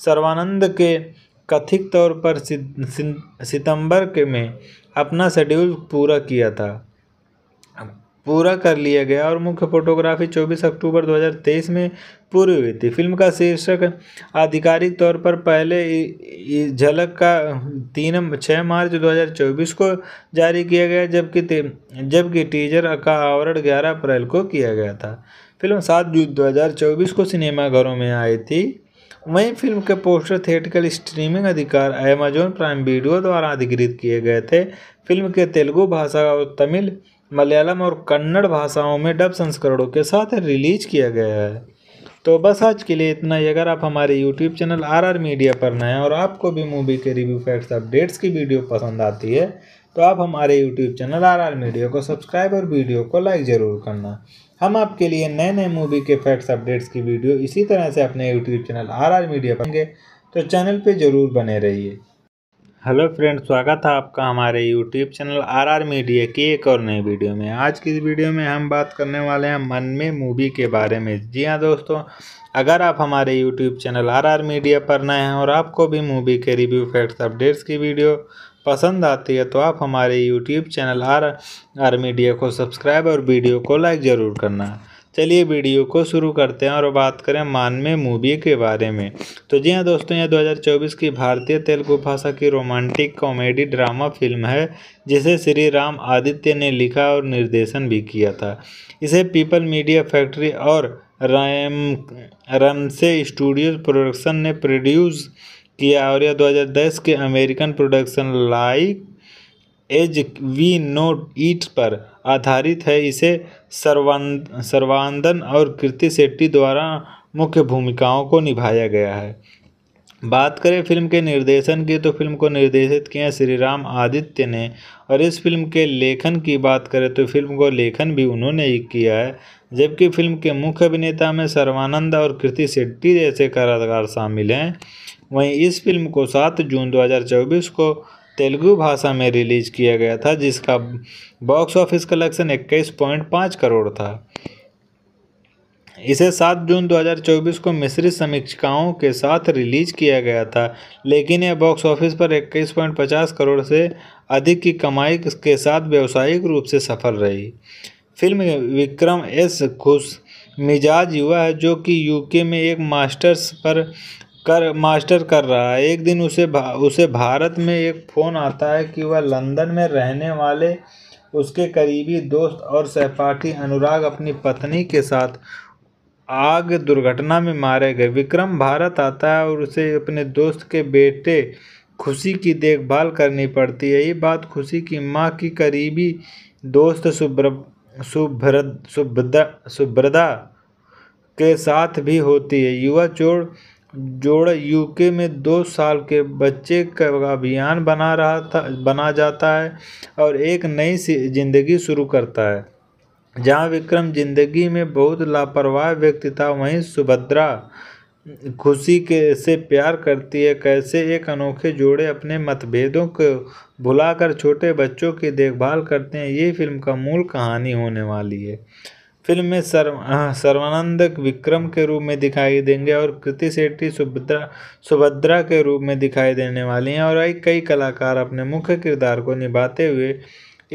सर्वानंद के कथित तौर पर सितंबर के में अपना शेड्यूल पूरा किया था पूरा कर लिया गया और मुख्य फोटोग्राफी 24 अक्टूबर 2023 में पूरी हुई थी फिल्म का शीर्षक आधिकारिक तौर पर पहले झलक का तीन छः मार्च 2024 को जारी किया गया जबकि जबकि टीजर का आवरण 11 अप्रैल को किया गया था फिल्म सात जून 2024 को सिनेमाघरों में आई थी वहीं फिल्म के पोस्टर थिएटिकल स्ट्रीमिंग अधिकार अमेजॉन प्राइम वीडियो द्वारा अधिकृत किए गए थे फिल्म के तेलुगु भाषा और तमिल मलयालम और कन्नड़ भाषाओं में डब संस्करणों के साथ रिलीज किया गया है तो बस आज के लिए इतना ही अगर आप हमारे YouTube channel R R media पर नए हैं और आपको भी मूवी के रिव्यू फैक्ट्स अपडेट्स की वीडियो पसंद आती है तो आप हमारे YouTube channel R R media को सब्सक्राइब और वीडियो को लाइक ज़रूर करना हम आपके लिए नए नए मूवी के फैक्ट्स अपडेट्स की वीडियो इसी तरह से अपने YouTube channel R R media पर तो चैनल पर ज़रूर बने रहिए हेलो फ्रेंड स्वागत है आपका हमारे YouTube channel R R media की एक और नई वीडियो में आज की इस वीडियो में हम बात करने वाले हैं मन में मूवी के बारे में जी हाँ दोस्तों अगर आप हमारे YouTube channel R R media पर नए हैं और आपको भी मूवी के रिव्यू फैक्ट्स अपडेट्स की वीडियो पसंद आती है तो आप हमारे YouTube channel R R media को सब्सक्राइब और वीडियो को लाइक ज़रूर करना चलिए वीडियो को शुरू करते हैं और बात करें मान में मूवी के बारे में तो जी हाँ दोस्तों यह 2024 की भारतीय तेलुगु भाषा की रोमांटिक कॉमेडी ड्रामा फिल्म है जिसे श्री राम आदित्य ने लिखा और निर्देशन भी किया था इसे पीपल मीडिया फैक्ट्री और रैम रमसे स्टूडियोज प्रोडक्शन ने प्रोड्यूस किया और यह 2010 के American production like as we know ईट पर आधारित है इसे सर्वान सर्वानंदन और कृति सेट्टी द्वारा मुख्य भूमिकाओं को निभाया गया है बात करें फिल्म के निर्देशन की तो फिल्म को निर्देशित किया श्री राम आदित्य ने और इस फिल्म के लेखन की बात करें तो फिल्म को लेखन भी उन्होंने ही किया है जबकि फिल्म के मुख्य अभिनेता में सर्वानंद और कृति सेट्टी जैसे कलाकार शामिल हैं वहीं इस फिल्म को सात जून दो को तेलुगु भाषा में रिलीज किया गया था जिसका बॉक्स ऑफिस कलेक्शन इक्कीस पॉइंट पाँच करोड़ था इसे 7 जून 2024 को मिश्रित समीक्षाओं के साथ रिलीज किया गया था लेकिन यह बॉक्स ऑफिस पर इक्कीस पॉइंट पचास करोड़ से अधिक की कमाई के साथ व्यावसायिक रूप से सफल रही फिल्म विक्रम एस खुश मिजाज युवा है जो कि यूके में एक मास्टर्स पर कर मास्टर कर रहा है एक दिन उसे भा उसे भारत में एक फ़ोन आता है कि वह लंदन में रहने वाले उसके करीबी दोस्त और सहपाठी अनुराग अपनी पत्नी के साथ आग दुर्घटना में मारे गए विक्रम भारत आता है और उसे अपने दोस्त के बेटे खुशी की देखभाल करनी पड़ती है ये बात खुशी की माँ की करीबी दोस्त सुब्र सुभ्र सुभ्रदा सुभ्रदा के साथ भी होती है युवा चोर जोड़ यूके में दो साल के बच्चे का अभियान बना रहा था बना जाता है और एक नई जिंदगी शुरू करता है जहाँ विक्रम जिंदगी में बहुत लापरवाह व्यक्ति था वहीं सुभद्रा खुशी के से प्यार करती है कैसे एक अनोखे जोड़े अपने मतभेदों को भुलाकर छोटे बच्चों की देखभाल करते हैं ये फिल्म का मूल कहानी होने वाली है फिल्म में सर्व सर्वानंद विक्रम के रूप में दिखाई देंगे और कृति सेट्टी सुभद्रा सुभद्रा के रूप में दिखाई देने वाली हैं और कई कलाकार अपने मुख्य किरदार को निभाते हुए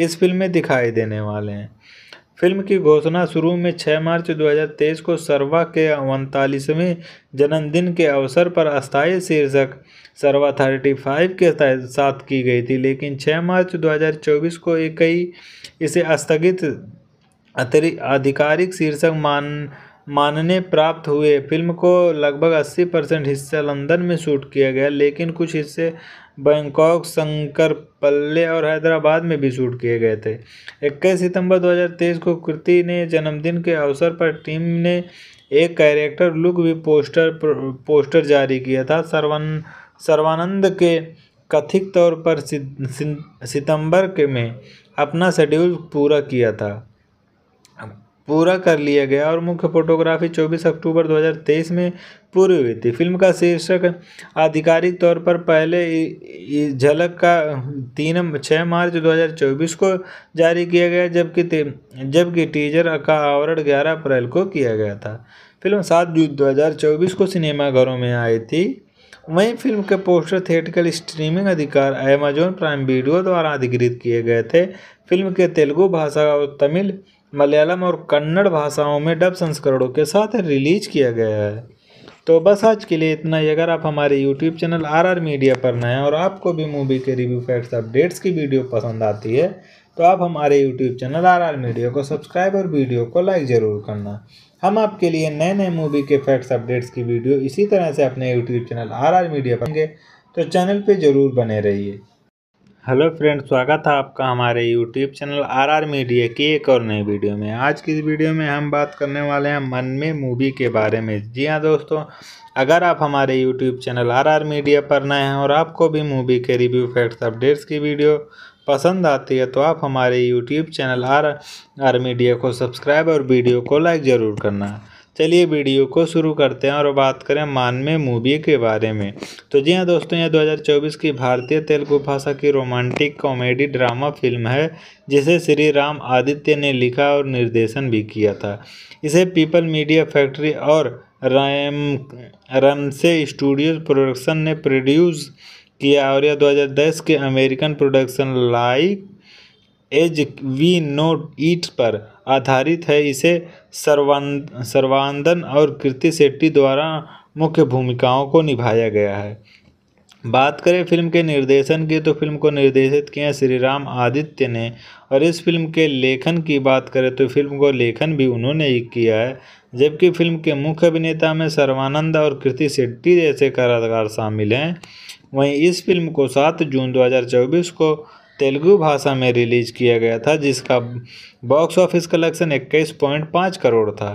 इस फिल्म में दिखाई देने वाले हैं फिल्म की घोषणा शुरू में 6 मार्च 2023 को सर्वा के उनतालीसवें जन्मदिन के अवसर पर अस्थायी शीर्षक सर्वा थर्टी फाइव के साथ की गई थी लेकिन 6 मार्च 2024 को एक कई इसे स्थगित अतिरिक्त आधिकारिक शीर्षक मान मानने प्राप्त हुए फिल्म को लगभग 80 परसेंट हिस्सा लंदन में शूट किया गया लेकिन कुछ हिस्से बैंकॉक शंकर पल्ले और हैदराबाद में भी शूट किए गए थे 21 सितंबर 2023 को कृति ने जन्मदिन के अवसर पर टीम ने एक कैरेक्टर लुक भी पोस्टर पोस्टर जारी किया था सर्वान सर्वानंद के कथित तौर पर सितंबर के में अपना शेड्यूल पूरा किया था पूरा कर लिया गया और मुख्य फोटोग्राफी 24 अक्टूबर 2023 में पूरी हुई थी फिल्म का शीर्षक आधिकारिक तौर पर पहले झलक का तीन छः मार्च 2024 को जारी किया गया जबकि जबकि टीजर का आवरण 11 अप्रैल को किया गया था फिल्म सात जून 2024 को सिनेमाघरों में आई थी वहीं फिल्म के पोस्टर थिएटिकल स्ट्रीमिंग अधिकार अमेजॉन प्राइम वीडियो द्वारा अधिकृत किए गए थे फिल्म के तेलुगु भाषा और तमिल मलयालम और कन्नड़ भाषाओं में डब संस्करणों के साथ रिलीज किया गया है तो बस आज के लिए इतना ही अगर आप हमारे YouTube channel R R media पर नए हैं और आपको भी मूवी के रिव्यू फैक्ट्स अपडेट्स की वीडियो पसंद आती है तो आप हमारे YouTube channel R R media को सब्सक्राइब और वीडियो को लाइक ज़रूर करना हम आपके लिए नए नए मूवी के फैक्ट्स अपडेट्स की वीडियो इसी तरह से अपने YouTube channel R R media पर तो चैनल पर ज़रूर बने रहिए हेलो फ्रेंड स्वागत है आपका हमारे YouTube channel R R media की एक और नई वीडियो में आज की इस वीडियो में हम बात करने वाले हैं मन में मूवी के बारे में जी हाँ दोस्तों अगर आप हमारे YouTube channel R R media पर नए हैं और आपको भी मूवी के रिव्यू फैक्ट्स अपडेट्स की वीडियो पसंद आती है तो आप हमारे YouTube channel R R media को सब्सक्राइब और वीडियो को लाइक ज़रूर करना चलिए वीडियो को शुरू करते हैं और बात करें मान में मूवी के बारे में तो जी हाँ दोस्तों यह 2024 की भारतीय तेलुगु भाषा की रोमांटिक कॉमेडी ड्रामा फिल्म है जिसे श्री राम आदित्य ने लिखा और निर्देशन भी किया था इसे पीपल मीडिया फैक्ट्री और रैम रमसे स्टूडियो प्रोडक्शन ने प्रोड्यूस किया और यह 2010 के American production like as we note ईट पर आधारित है इसे सर्वान सर्वानंदन और कृति शेट्टी द्वारा मुख्य भूमिकाओं को निभाया गया है बात करें फिल्म के निर्देशन की तो फिल्म को निर्देशित किए श्री राम आदित्य ने और इस फिल्म के लेखन की बात करें तो फिल्म को लेखन भी उन्होंने ही किया है जबकि फिल्म के मुख्य अभिनेता में सर्वानंद और कृति शेट्टी जैसे कलाकार शामिल हैं वहीं इस फिल्म को सात जून 2024 को तेलुगु भाषा में रिलीज किया गया था जिसका बॉक्स ऑफिस कलेक्शन इक्कीस पॉइंट पाँच करोड़ था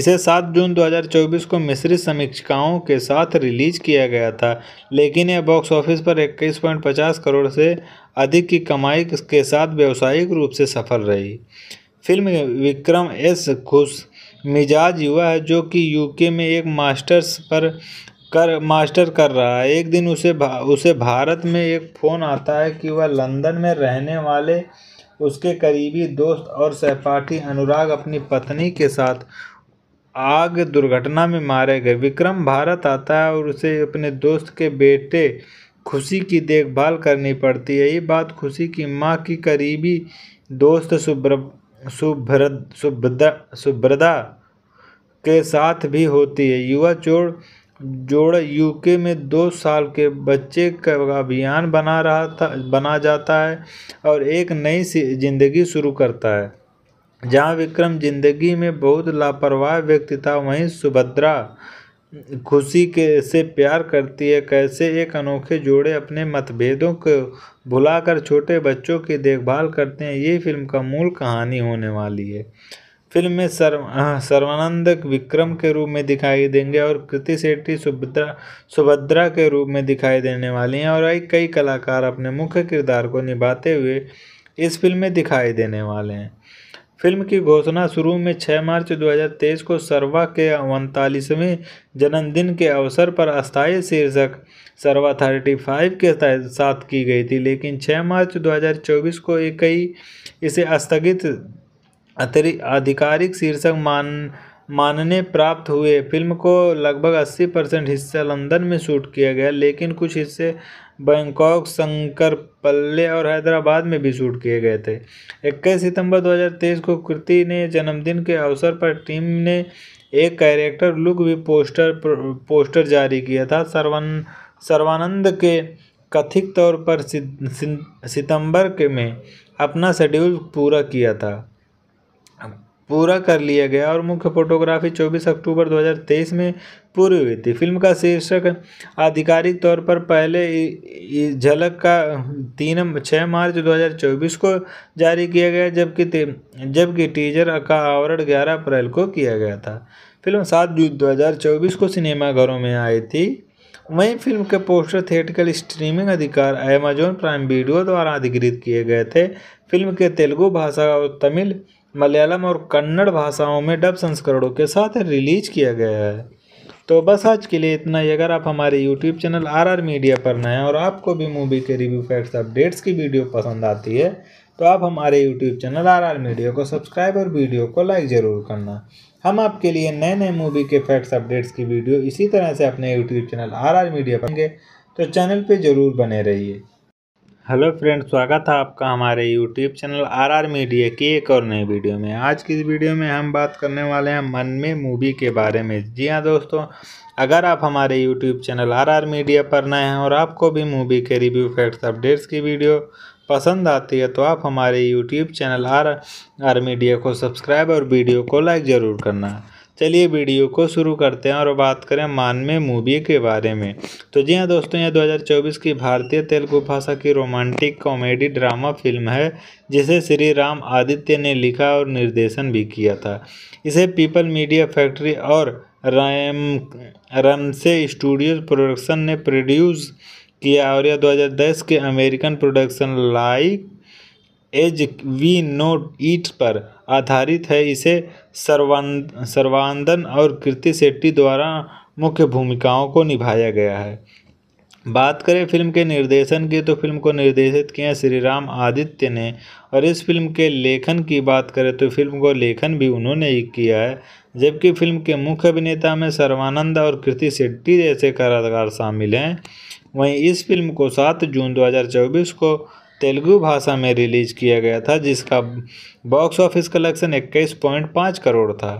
इसे 7 जून 2024 को मिश्रित समीक्षाओं के साथ रिलीज किया गया था लेकिन यह बॉक्स ऑफिस पर इक्कीस पॉइंट पचास करोड़ से अधिक की कमाई के साथ व्यावसायिक रूप से सफल रही फिल्म विक्रम एस खुश मिजाज युवा है जो कि यूके में एक मास्टर्स पर कर मास्टर कर रहा है एक दिन उसे भा, उसे भारत में एक फ़ोन आता है कि वह लंदन में रहने वाले उसके करीबी दोस्त और सहपाठी अनुराग अपनी पत्नी के साथ आग दुर्घटना में मारे गए विक्रम भारत आता है और उसे अपने दोस्त के बेटे खुशी की देखभाल करनी पड़ती है ये बात खुशी की माँ की करीबी दोस्त सुब्र सुभ्र सुभ्रदा सुभ्रदा के साथ भी होती है युवा चोर जोड़ यूके में दो साल के बच्चे का अभियान बना रहा था बना जाता है और एक नई जिंदगी शुरू करता है जहाँ विक्रम जिंदगी में बहुत लापरवाह व्यक्ति था वहीं सुभद्रा खुशी के से प्यार करती है कैसे एक अनोखे जोड़े अपने मतभेदों को भुलाकर छोटे बच्चों की देखभाल करते हैं ये फिल्म का मूल कहानी होने वाली है फिल्म में सर्व हाँ, सर्वानंद विक्रम के रूप में दिखाई देंगे और कृति सेट्टी सुभद्रा सुभद्रा के रूप में दिखाई देने वाली हैं और कई कलाकार अपने मुख्य किरदार को निभाते हुए इस फिल्म में दिखाई देने वाले हैं फिल्म की घोषणा शुरू में 6 मार्च 2023 को सर्वा के उनतालीसवें जन्मदिन के अवसर पर अस्थायी शीर्षक सर्वा फाइव के साथ की गई थी लेकिन 6 मार्च 2024 को कई इसे स्थगित अतरि आधिकारिक शीर्षक मान मानने प्राप्त हुए फिल्म को लगभग 80 परसेंट हिस्सा लंदन में शूट किया गया लेकिन कुछ हिस्से बैंकॉक शंकर पल्ले और हैदराबाद में भी शूट किए गए थे 21 सितंबर 2023 को कृति ने जन्मदिन के अवसर पर टीम ने एक कैरेक्टर लुक भी पोस्टर पोस्टर जारी किया था सर्वान सर्वानंद के कथित तौर पर सितंबर के में अपना शेड्यूल पूरा किया था पूरा कर लिया गया और मुख्य फोटोग्राफी 24 अक्टूबर 2023 में पूरी हुई थी फिल्म का शीर्षक आधिकारिक तौर पर पहले झलक का तीन छः मार्च 2024 को जारी किया गया जबकि जबकि टीजर का आवरण 11 अप्रैल को किया गया था फिल्म सात जून 2024 को सिनेमाघरों में आई थी वहीं फिल्म के पोस्टर थिएटिकल स्ट्रीमिंग अधिकार अमेजॉन प्राइम वीडियो द्वारा अधिकृत किए गए थे फिल्म के तेलुगु भाषा और तमिल मलयालम और कन्नड़ भाषाओं में डब संस्करणों के साथ रिलीज किया गया है तो बस आज के लिए इतना ही अगर आप हमारे YouTube channel R R media पर नए हैं और आपको भी मूवी के रिव्यू फैक्ट्स अपडेट्स की वीडियो पसंद आती है तो आप हमारे YouTube channel R R media को सब्सक्राइब और वीडियो को लाइक ज़रूर करना हम आपके लिए नए नए मूवी के फैक्ट्स अपडेट्स की वीडियो इसी तरह से अपने YouTube channel R R media पर तो चैनल पर ज़रूर बने रहिए हेलो फ्रेंड स्वागत है आपका हमारे यूट्यूब चैनल आरआर मीडिया की एक और नई वीडियो में आज की इस वीडियो में हम बात करने वाले हैं मन में मूवी के बारे में जी हाँ दोस्तों अगर आप हमारे यूट्यूब चैनल आरआर मीडिया पर नए हैं और आपको भी मूवी के रिव्यू फैक्ट्स अपडेट्स की वीडियो पसंद आती है तो आप हमारे YouTube channel R R media को सब्सक्राइब और वीडियो को लाइक ज़रूर करना है चलिए वीडियो को शुरू करते हैं और बात करें में मूवी के बारे में तो जी हाँ दोस्तों यह 2024 की भारतीय तेलुगु भाषा की रोमांटिक कॉमेडी ड्रामा फिल्म है जिसे श्री राम आदित्य ने लिखा और निर्देशन भी किया था इसे पीपल मीडिया फैक्ट्री और रैम रमसे स्टूडियोज प्रोडक्शन ने प्रोड्यूस किया और यह दो के American production like as we know ईट पर आधारित है इसे सर्वान सर्वानंदन और कृति सेट्टी द्वारा मुख्य भूमिकाओं को निभाया गया है बात करें फिल्म के निर्देशन की तो फिल्म को निर्देशित किया श्री राम आदित्य ने और इस फिल्म के लेखन की बात करें तो फिल्म को लेखन भी उन्होंने ही किया है जबकि फिल्म के मुख्य अभिनेता में सर्वानंद और कृति सेट्टी जैसे कलाकार शामिल हैं वहीं इस फिल्म को सात जून 2024 को तेलुगु भाषा में रिलीज किया गया था जिसका बॉक्स ऑफिस कलेक्शन पाँच करोड़ था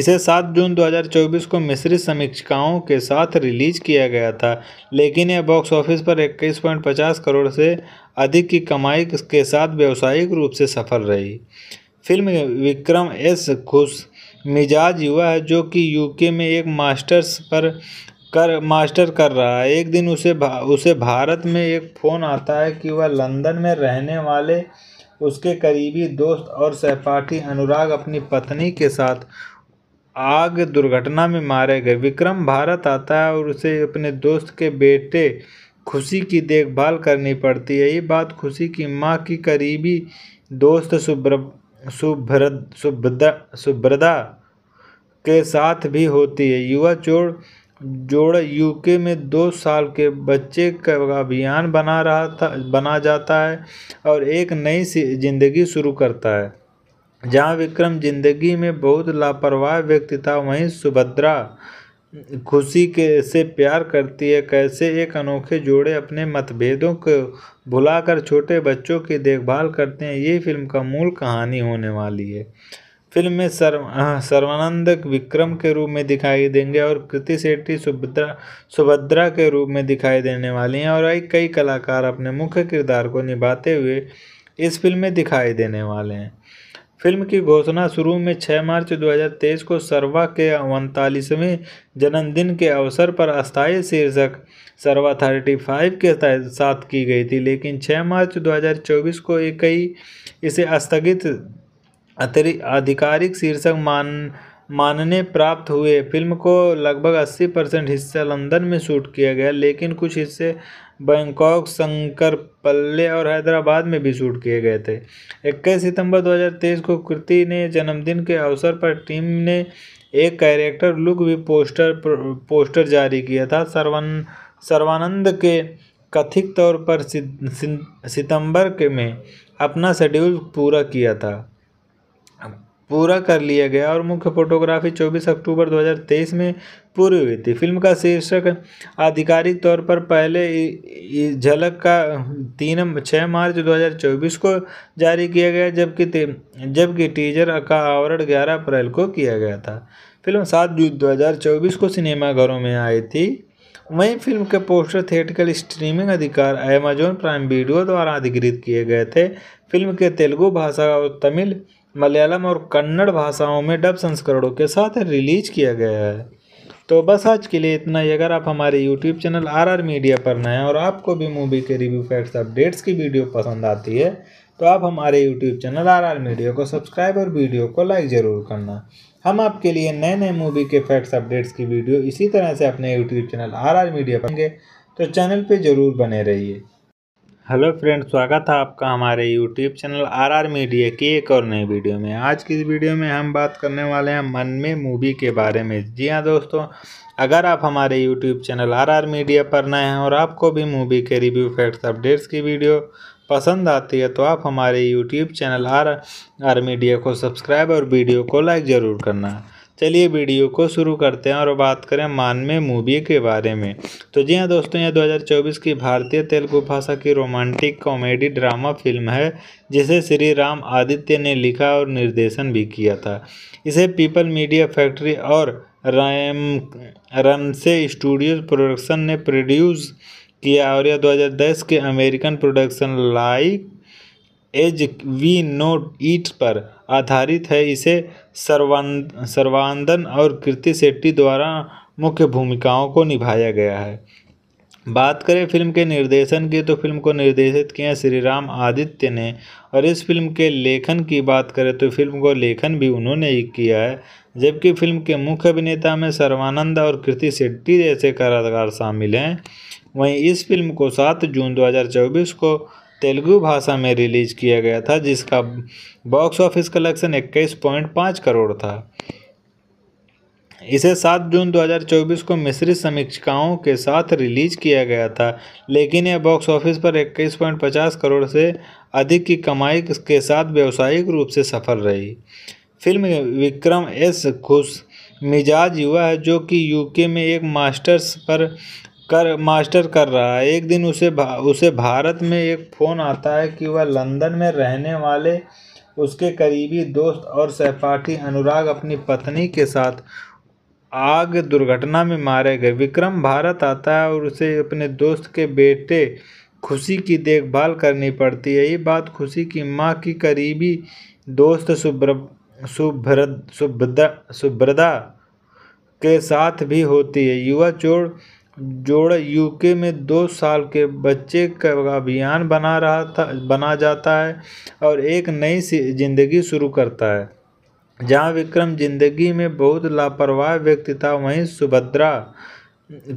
इसे सात जून 2024 को मिश्रित समीक्षाओं के साथ रिलीज किया गया था लेकिन यह बॉक्स ऑफिस पर इक्कीस पॉइंट पचास करोड़ से अधिक की कमाई के साथ व्यावसायिक रूप से सफल रही फिल्म विक्रम एस खुश मिजाज युवा है जो कि यूके में एक मास्टर्स पर कर मास्टर कर रहा है एक दिन उसे भा, उसे भारत में एक फ़ोन आता है कि वह लंदन में रहने वाले उसके करीबी दोस्त और सहपाठी अनुराग अपनी पत्नी के साथ आग दुर्घटना में मारे गए विक्रम भारत आता है और उसे अपने दोस्त के बेटे खुशी की देखभाल करनी पड़ती है ये बात खुशी की माँ की करीबी दोस्त सुब्र सुभ्र सुभ्रदा सुभ्रदा के साथ भी होती है युवा चोर जोड़ यूके में दो साल के बच्चे का अभियान बना रहा था बना जाता है और एक नई जिंदगी शुरू करता है जहाँ विक्रम जिंदगी में बहुत लापरवाह व्यक्ति था वहीं सुभद्रा खुशी के से प्यार करती है कैसे एक अनोखे जोड़े अपने मतभेदों को भुलाकर छोटे बच्चों की देखभाल करते हैं ये फिल्म का मूल कहानी होने वाली है फिल्म में सर्व सर्वानंद विक्रम के रूप में दिखाई देंगे और कृति सेठी सुभद्रा सुभद्रा के रूप में दिखाई देने वाली हैं और कई कलाकार अपने मुख्य किरदार को निभाते हुए इस फिल्म में दिखाई देने वाले हैं फिल्म की घोषणा शुरू में 6 मार्च 2023 को सर्वा के उनतालीसवें जन्मदिन के अवसर पर अस्थायी शीर्षक सर्वा 35 के साथ की गई थी लेकिन 6 मार्च 2024 को कई इसे स्थगित अतिरिक्त आधिकारिक शीर्षक मान मानने प्राप्त हुए फिल्म को लगभग 80 परसेंट हिस्सा लंदन में शूट किया गया लेकिन कुछ हिस्से बैंकॉक शंकर पल्ले और हैदराबाद में भी शूट किए गए थे 21 सितंबर 2023 को कृति ने जन्मदिन के अवसर पर टीम ने एक कैरेक्टर लुक भी पोस्टर पोस्टर जारी किया था सर्वान सर्वानंद के कथित तौर पर सितंबर के में अपना शेड्यूल पूरा किया था पूरा कर लिया गया और मुख्य फोटोग्राफी 24 अक्टूबर 2023 में पूरी हुई थी फिल्म का शीर्षक आधिकारिक तौर पर पहले झलक का तीन छः मार्च 2024 को जारी किया गया जबकि जबकि टीजर का आवरण 11 अप्रैल को किया गया था फिल्म सात जून 2024 को सिनेमाघरों में आई थी वहीं फिल्म के पोस्टर थिएटिकल स्ट्रीमिंग अधिकार अमेजॉन प्राइम वीडियो द्वारा अधिकृत किए गए थे फिल्म के तेलुगु भाषा और तमिल मलयालम और कन्नड़ भाषाओं में डब संस्करणों के साथ रिलीज किया गया है तो बस आज के लिए इतना ही अगर आप हमारे YouTube channel R R media पर नए हैं और आपको भी मूवी के रिव्यू फैक्ट्स अपडेट्स की वीडियो पसंद आती है तो आप हमारे YouTube channel R R media को सब्सक्राइब और वीडियो को लाइक ज़रूर करना हम आपके लिए नए नए मूवी के फैक्ट्स अपडेट्स की वीडियो इसी तरह से अपने YouTube channel R R media पर तो चैनल पर ज़रूर बने रहिए हेलो फ्रेंड स्वागत है आपका हमारे यूट्यूब चैनल आरआर मीडिया की एक और नई वीडियो में आज की इस वीडियो में हम बात करने वाले हैं मन में मूवी के बारे में जी हाँ दोस्तों अगर आप हमारे यूट्यूब चैनल आरआर मीडिया पर नए हैं और आपको भी मूवी के रिव्यू फैक्ट्स अपडेट्स की वीडियो पसंद आती है तो आप हमारे YouTube channel R R media को सब्सक्राइब और वीडियो को लाइक ज़रूर करना चलिए वीडियो को शुरू करते हैं और बात करें मान में मूवी के बारे में तो जी हाँ दोस्तों यह 2024 की भारतीय तेलुगु भाषा की रोमांटिक कॉमेडी ड्रामा फिल्म है जिसे श्री राम आदित्य ने लिखा और निर्देशन भी किया था इसे पीपल मीडिया फैक्ट्री और रैम रमसे स्टूडियो प्रोडक्शन ने प्रोड्यूस किया और यह 2010 के American production like as we know ईट पर आधारित है इसे सर्वान सर्वानंदन और कृति शेट्टी द्वारा मुख्य भूमिकाओं को निभाया गया है बात करें फिल्म के निर्देशन की तो फिल्म को निर्देशित किया श्री राम आदित्य ने और इस फिल्म के लेखन की बात करें तो फिल्म को लेखन भी उन्होंने ही किया है जबकि फिल्म के मुख्य अभिनेता में सर्वानंद और कृति शेट्टी जैसे कलाकार शामिल हैं वहीं इस फिल्म को सात जून 2024 को तेलुगु भाषा में रिलीज किया गया था जिसका बॉक्स ऑफिस कलेक्शन इक्कीस पॉइंट पाँच करोड़ था इसे सात जून 2024 को मिश्रित समीक्षाओं के साथ रिलीज किया गया था लेकिन यह बॉक्स ऑफिस पर इक्कीस पॉइंट पचास करोड़ से अधिक की कमाई के साथ व्यावसायिक रूप से सफल रही फिल्म विक्रम एस खुश मिजाज युवा है जो कि यूके में एक मास्टर्स पर कर मास्टर कर रहा है एक दिन उसे भा उसे भारत में एक फ़ोन आता है कि वह लंदन में रहने वाले उसके करीबी दोस्त और सहपाठी अनुराग अपनी पत्नी के साथ आग दुर्घटना में मारे गए विक्रम भारत आता है और उसे अपने दोस्त के बेटे खुशी की देखभाल करनी पड़ती है ये बात खुशी की माँ की करीबी दोस्त सुब्र सुभ्र सुभ्रदा सुभ्रदा के साथ भी होती है युवा चोर जोड़ यूके में दो साल के बच्चे का अभियान बना रहा था बना जाता है और एक नई जिंदगी शुरू करता है जहाँ विक्रम जिंदगी में बहुत लापरवाह व्यक्ति था वहीं सुभद्रा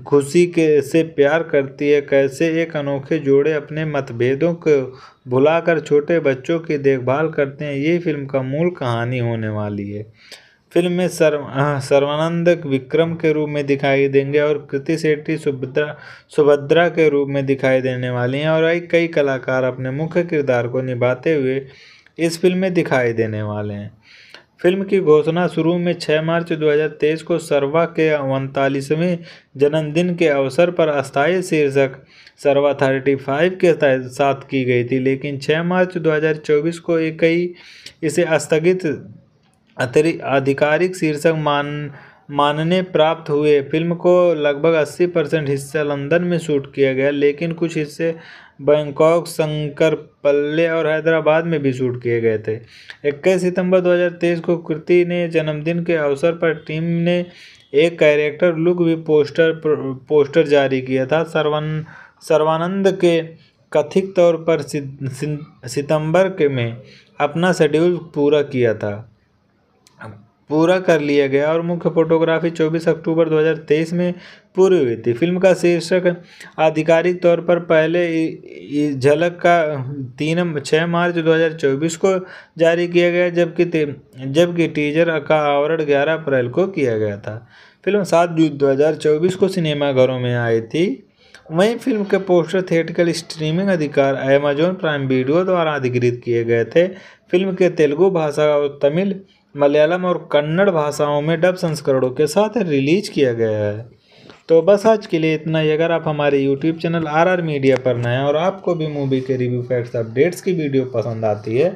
खुशी के से प्यार करती है कैसे एक अनोखे जोड़े अपने मतभेदों को भुलाकर छोटे बच्चों की देखभाल करते हैं ये फिल्म का मूल कहानी होने वाली है फिल्म में सर्व सर्वानंद विक्रम के रूप में दिखाई देंगे और कृति सेट्टी सुभद्रा सुभद्रा के रूप में दिखाई देने वाली हैं और कई कलाकार अपने मुख्य किरदार को निभाते हुए इस फिल्म में दिखाई देने वाले हैं फिल्म की घोषणा शुरू में 6 मार्च 2023 को सर्वा के उनतालीसवें जन्मदिन के अवसर पर अस्थायी शीर्षक सर्वा थर्टी फाइव के साथ की गई थी लेकिन 6 मार्च 2024 को एक कई इसे स्थगित अतिरिक्त आधिकारिक शीर्षक मान मानने प्राप्त हुए फिल्म को लगभग 80 परसेंट हिस्सा लंदन में शूट किया गया लेकिन कुछ हिस्से बैंकॉक शंकर पल्ले और हैदराबाद में भी शूट किए गए थे 21 सितंबर 2023 को कृति ने जन्मदिन के अवसर पर टीम ने एक कैरेक्टर लुक भी पोस्टर पोस्टर जारी किया था सर्वान सर्वानंद के कथित तौर पर सितंबर के में अपना शेड्यूल पूरा किया था पूरा कर लिया गया और मुख्य फोटोग्राफी 24 अक्टूबर 2023 में पूरी हुई थी फिल्म का शीर्षक आधिकारिक तौर पर पहले झलक का तीन छः मार्च 2024 को जारी किया गया जबकि जबकि टीजर का आवरण 11 अप्रैल को किया गया था फिल्म सात जून 2024 को सिनेमाघरों में आई थी वहीं फिल्म के पोस्टर थिएटिकल स्ट्रीमिंग अधिकार अमेजॉन प्राइम वीडियो द्वारा अधिकृत किए गए थे फिल्म के तेलुगु भाषा और तमिल मलयालम और कन्नड़ भाषाओं में डब संस्करणों के साथ रिलीज किया गया है तो बस आज के लिए इतना ही अगर आप हमारे YouTube channel R R media पर नए हैं और आपको भी मूवी के रिव्यू फैक्ट्स अपडेट्स की वीडियो पसंद आती है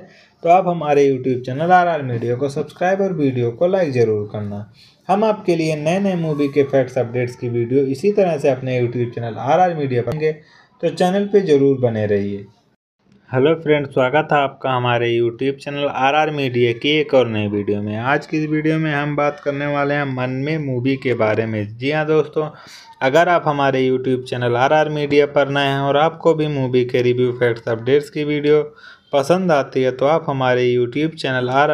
तो आप हमारे YouTube channel R R media को सब्सक्राइब और वीडियो को लाइक ज़रूर करना हम आपके लिए नए नए मूवी के फैक्ट्स अपडेट्स की वीडियो इसी तरह से अपने YouTube channel R R media पर तो चैनल पर ज़रूर बने रहिए हेलो फ्रेंड स्वागत है आपका हमारे यूट्यूब चैनल आरआर मीडिया की एक और नई वीडियो में आज की इस वीडियो में हम बात करने वाले हैं मन में मूवी के बारे में जी हाँ दोस्तों अगर आप हमारे यूट्यूब चैनल आरआर मीडिया पर नए हैं और आपको भी मूवी के रिव्यू फैक्ट्स अपडेट्स की वीडियो पसंद आती है तो आप हमारे YouTube channel R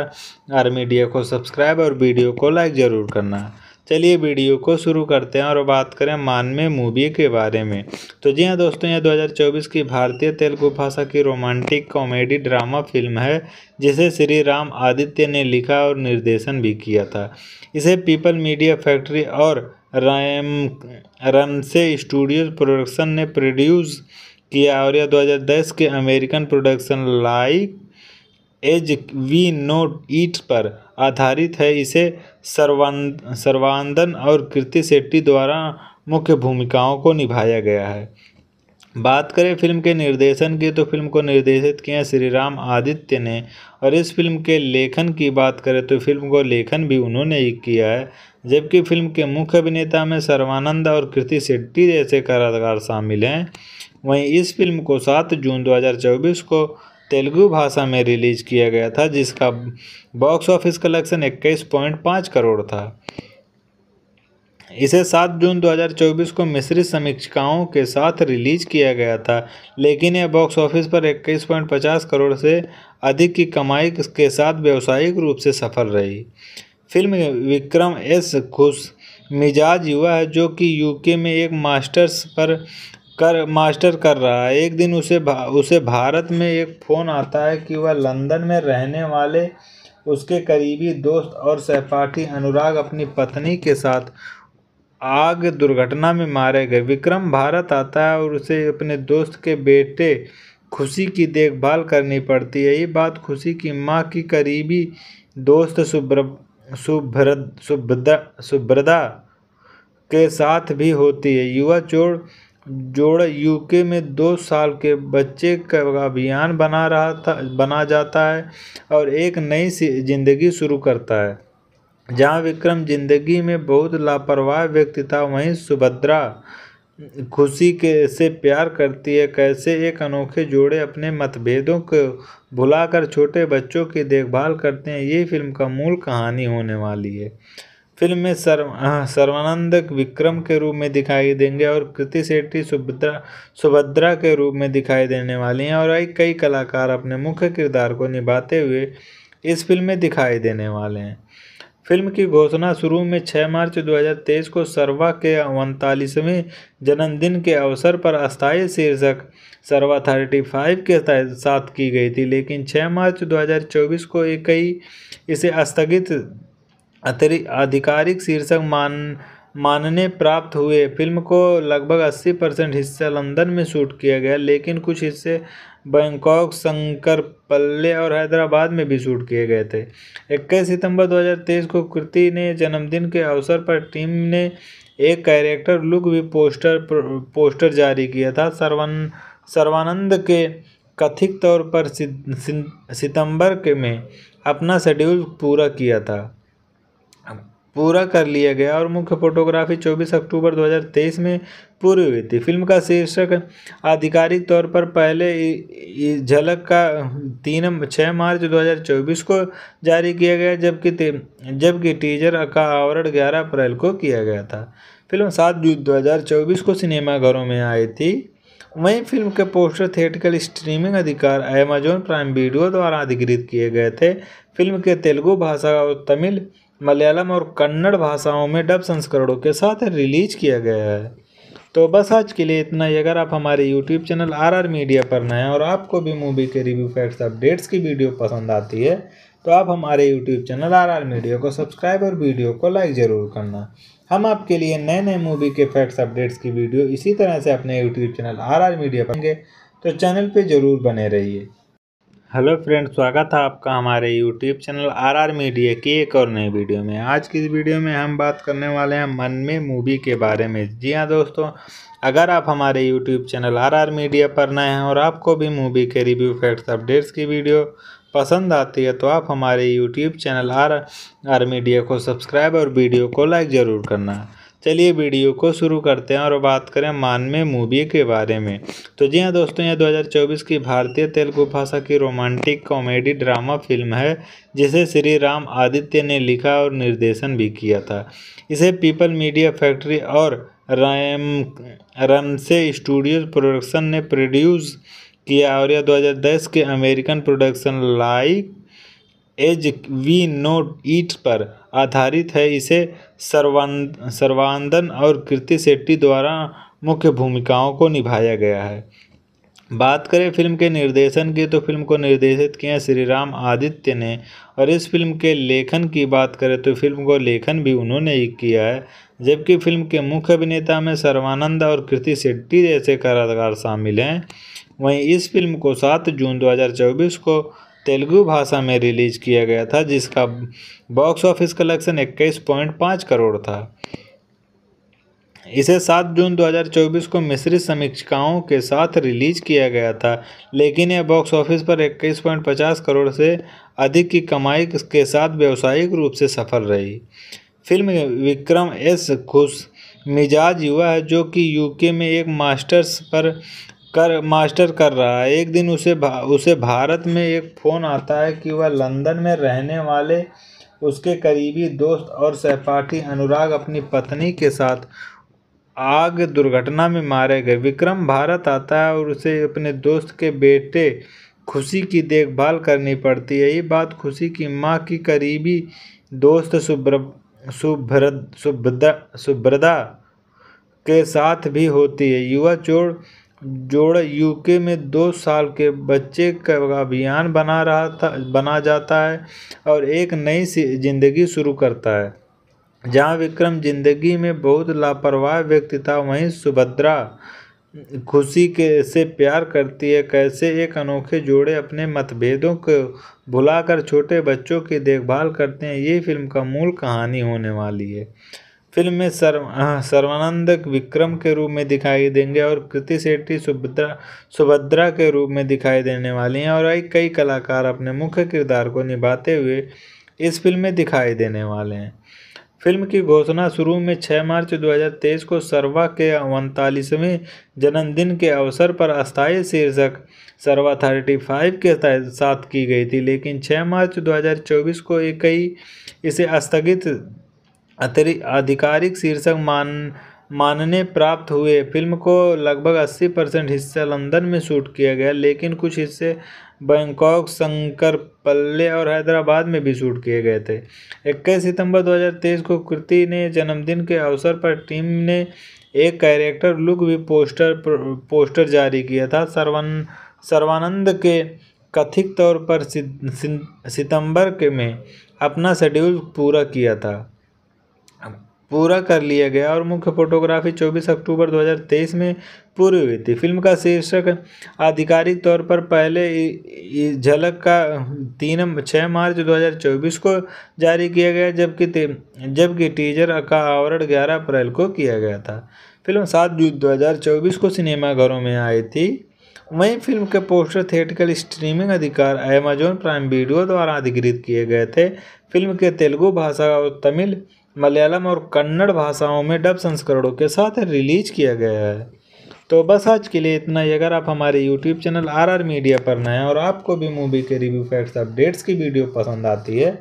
R media को सब्सक्राइब और वीडियो को लाइक ज़रूर करना चलिए वीडियो को शुरू करते हैं और बात करें मान में मूवी के बारे में तो जी हाँ दोस्तों यह 2024 की भारतीय तेलुगु भाषा की रोमांटिक कॉमेडी ड्रामा फिल्म है जिसे श्री राम आदित्य ने लिखा और निर्देशन भी किया था इसे पीपल मीडिया फैक्ट्री और रैम रनसे स्टूडियो प्रोडक्शन ने प्रोड्यूस किया और यह 2010 के American production like as we note ईट पर आधारित है इसे सर्वान सर्वानंदन और कृति शेट्टी द्वारा मुख्य भूमिकाओं को निभाया गया है बात करें फिल्म के निर्देशन की तो फिल्म को निर्देशित किए श्री राम आदित्य ने और इस फिल्म के लेखन की बात करें तो फिल्म को लेखन भी उन्होंने ही किया है जबकि फिल्म के मुख्य अभिनेता में सर्वानंद और कृति शेट्टी जैसे कलाकार शामिल हैं वहीं इस फिल्म को सात जून दो को तेलुगु भाषा में रिलीज़ किया गया था जिसका बॉक्स ऑफिस कलेक्शन इक्कीस पॉइंट पाँच करोड़ था इसे 7 जून 2024 को मिश्रित समीक्षाओं के साथ रिलीज किया गया था लेकिन यह बॉक्स ऑफिस पर इक्कीस पॉइंट पचास करोड़ से अधिक की कमाई के साथ व्यावसायिक रूप से सफल रही फिल्म विक्रम एस खुश मिजाज युवा है जो कि यूके में एक मास्टर्स पर कर मास्टर कर रहा है एक दिन उसे भा, उसे भारत में एक फ़ोन आता है कि वह लंदन में रहने वाले उसके करीबी दोस्त और सहपाठी अनुराग अपनी पत्नी के साथ आग दुर्घटना में मारे गए विक्रम भारत आता है और उसे अपने दोस्त के बेटे खुशी की देखभाल करनी पड़ती है ये बात खुशी की माँ की करीबी दोस्त सुब्र सुभ्र सुभ्रदा सुभ्रदा के साथ भी होती है युवा चोर जोड़ यूके में दो साल के बच्चे का अभियान बना रहा था बना जाता है और एक नई जिंदगी शुरू करता है जहाँ विक्रम जिंदगी में बहुत लापरवाह व्यक्ति था वहीं सुभद्रा खुशी के से प्यार करती है कैसे एक अनोखे जोड़े अपने मतभेदों को भुलाकर छोटे बच्चों की देखभाल करते हैं ये फिल्म का मूल कहानी होने वाली है फिल्म में सर्व सर्वानंद विक्रम के रूप में दिखाई देंगे और कृति सेट्टी सुभद्रा सुभद्रा के रूप में दिखाई देने वाली हैं और कई कलाकार अपने मुख्य किरदार को निभाते हुए इस फिल्म में दिखाई देने वाले हैं फिल्म की घोषणा शुरू में 6 मार्च 2023 को सर्वा के उनतालीसवें जन्मदिन के अवसर पर अस्थायी शीर्षक सर्वा फाइव के साथ की गई थी लेकिन 6 मार्च 2024 को कई इसे स्थगित अतरि आधिकारिक शीर्षक मान मानने प्राप्त हुए फिल्म को लगभग 80 परसेंट हिस्सा लंदन में शूट किया गया लेकिन कुछ हिस्से बैंकॉक शंकर पल्ले और हैदराबाद में भी शूट किए गए थे 21 सितंबर 2023 को कृति ने जन्मदिन के अवसर पर टीम ने एक कैरेक्टर लुक भी पोस्टर पोस्टर जारी किया था सर्वान सर्वानंद के कथित तौर पर सितंबर के में अपना शेड्यूल पूरा किया था पूरा कर लिया गया और मुख्य फोटोग्राफी 24 अक्टूबर 2023 में पूरी हुई थी फिल्म का शीर्षक आधिकारिक तौर पर पहले झलक का तीन छः मार्च 2024 को जारी किया गया जबकि जबकि टीजर का आवरण 11 अप्रैल को किया गया था फिल्म सात जून 2024 को सिनेमाघरों में आई थी वहीं फिल्म के पोस्टर थिएटिकल स्ट्रीमिंग अधिकार अमेजॉन प्राइम वीडियो द्वारा अधिकृत किए गए थे फिल्म के तेलुगु भाषा और तमिल मलयालम और कन्नड़ भाषाओं में डब संस्करणों के साथ रिलीज किया गया है तो बस आज के लिए इतना ही अगर आप हमारे YouTube channel R R media पर नए हैं और आपको भी मूवी के रिव्यू फैक्ट्स अपडेट्स की वीडियो पसंद आती है तो आप हमारे YouTube channel R R media को सब्सक्राइब और वीडियो को लाइक ज़रूर करना हम आपके लिए नए नए मूवी के फैक्ट्स अपडेट्स की वीडियो इसी तरह से अपने YouTube channel R R media पर तो चैनल पर ज़रूर बने रहिए हेलो फ्रेंड स्वागत है आपका हमारे YouTube channel R R media की एक और नई वीडियो में आज की इस वीडियो में हम बात करने वाले हैं मन में मूवी के बारे में जी हाँ दोस्तों अगर आप हमारे YouTube channel R R media पर नए हैं और आपको भी मूवी के रिव्यू फैक्ट्स अपडेट्स की वीडियो पसंद आती है तो आप हमारे YouTube channel R R media को सब्सक्राइब और वीडियो को लाइक ज़रूर करना है चलिए वीडियो को शुरू करते हैं और बात करें मान में मूवी के बारे में तो जी हाँ दोस्तों यह 2024 की भारतीय तेलुगु भाषा की रोमांटिक कॉमेडी ड्रामा फिल्म है जिसे श्री राम आदित्य ने लिखा और निर्देशन भी किया था इसे पीपल मीडिया फैक्ट्री और रैम रमसे स्टूडियो प्रोडक्शन ने प्रोड्यूस किया और यह 2010 के American production like as we note ईट पर आधारित है इसे सर्वान सर्वानंदन और कृति शेट्टी द्वारा मुख्य भूमिकाओं को निभाया गया है बात करें फिल्म के निर्देशन की तो फिल्म को निर्देशित किया श्री राम आदित्य ने और इस फिल्म के लेखन की बात करें तो फिल्म को लेखन भी उन्होंने ही किया है जबकि फिल्म के मुख्य अभिनेता में सर्वानंद और कृति शेट्टी जैसे कलाकार शामिल हैं वहीं इस फिल्म को सात जून 2024 को तेलुगु भाषा में रिलीज किया गया था जिसका बॉक्स ऑफिस कलेक्शन 21.5 करोड़ था इसे 7 जून 2024 को मिश्रित समीक्षाओं के साथ रिलीज किया गया था लेकिन यह बॉक्स ऑफिस पर 21.50 करोड़ से अधिक की कमाई के साथ व्यावसायिक रूप से सफल रही फिल्म विक्रम एस खुश मिजाज युवा है जो कि यूके में एक मास्टर्स पर कर मास्टर कर रहा है एक दिन उसे भा, उसे भारत में एक फ़ोन आता है कि वह लंदन में रहने वाले उसके करीबी दोस्त और सहपाठी अनुराग अपनी पत्नी के साथ आग दुर्घटना में मारे गए विक्रम भारत आता है और उसे अपने दोस्त के बेटे खुशी की देखभाल करनी पड़ती है ये बात खुशी की माँ की करीबी दोस्त सुब्र सुभ्र सुभ्रदा सुभ्रदा के साथ भी होती है युवा चोर जोड़ यूके में दो साल के बच्चे का अभियान बना रहा था बना जाता है और एक नई जिंदगी शुरू करता है जहाँ विक्रम जिंदगी में बहुत लापरवाह व्यक्ति था वहीं सुभद्रा खुशी के से प्यार करती है कैसे एक अनोखे जोड़े अपने मतभेदों को भुलाकर छोटे बच्चों की देखभाल करते हैं ये फिल्म का मूल कहानी होने वाली है फिल्म में सर्व सर्वानंद विक्रम के रूप में दिखाई देंगे और कृति सेट्टी सुभद्रा सुभद्रा के रूप में दिखाई देने वाली हैं और कई कलाकार अपने मुख्य किरदार को निभाते हुए इस फिल्म में दिखाई देने वाले हैं फिल्म की घोषणा शुरू में 6 मार्च 2023 को सर्वा के उनतालीसवें जन्मदिन के अवसर पर अस्थायी शीर्षक सर्वा फाइव के साथ की गई थी लेकिन 6 मार्च 2024 को एक कई इसे स्थगित अतिरिक्त आधिकारिक शीर्षक मान मानने प्राप्त हुए फिल्म को लगभग 80 परसेंट हिस्सा लंदन में शूट किया गया लेकिन कुछ हिस्से बैंकॉक शंकर पल्ले और हैदराबाद में भी शूट किए गए थे 21 सितंबर 2023 को कृति ने जन्मदिन के अवसर पर टीम ने एक कैरेक्टर लुक भी पोस्टर पोस्टर जारी किया था सर्वान सर्वानंद के कथित तौर पर सितंबर के में अपना शेड्यूल पूरा किया था पूरा कर लिया गया और मुख्य फोटोग्राफी 24 अक्टूबर 2023 में पूरी हुई थी फिल्म का शीर्षक आधिकारिक तौर पर पहले झलक का तीन छः मार्च 2024 को जारी किया गया जबकि जबकि टीजर का आवरण 11 अप्रैल को किया गया था फिल्म सात जून 2024 को सिनेमाघरों में आई थी वहीं फिल्म के पोस्टर थिएटिकल स्ट्रीमिंग अधिकार अमेजोन प्राइम वीडियो द्वारा अधिकृत किए गए थे फिल्म के तेलुगु भाषा और तमिल मलयालम और कन्नड़ भाषाओं में डब संस्करणों के साथ रिलीज किया गया है तो बस आज के लिए इतना ही अगर आप हमारे YouTube channel R R media पर नए हैं और आपको भी मूवी के रिव्यू फैक्ट्स अपडेट्स की वीडियो पसंद आती है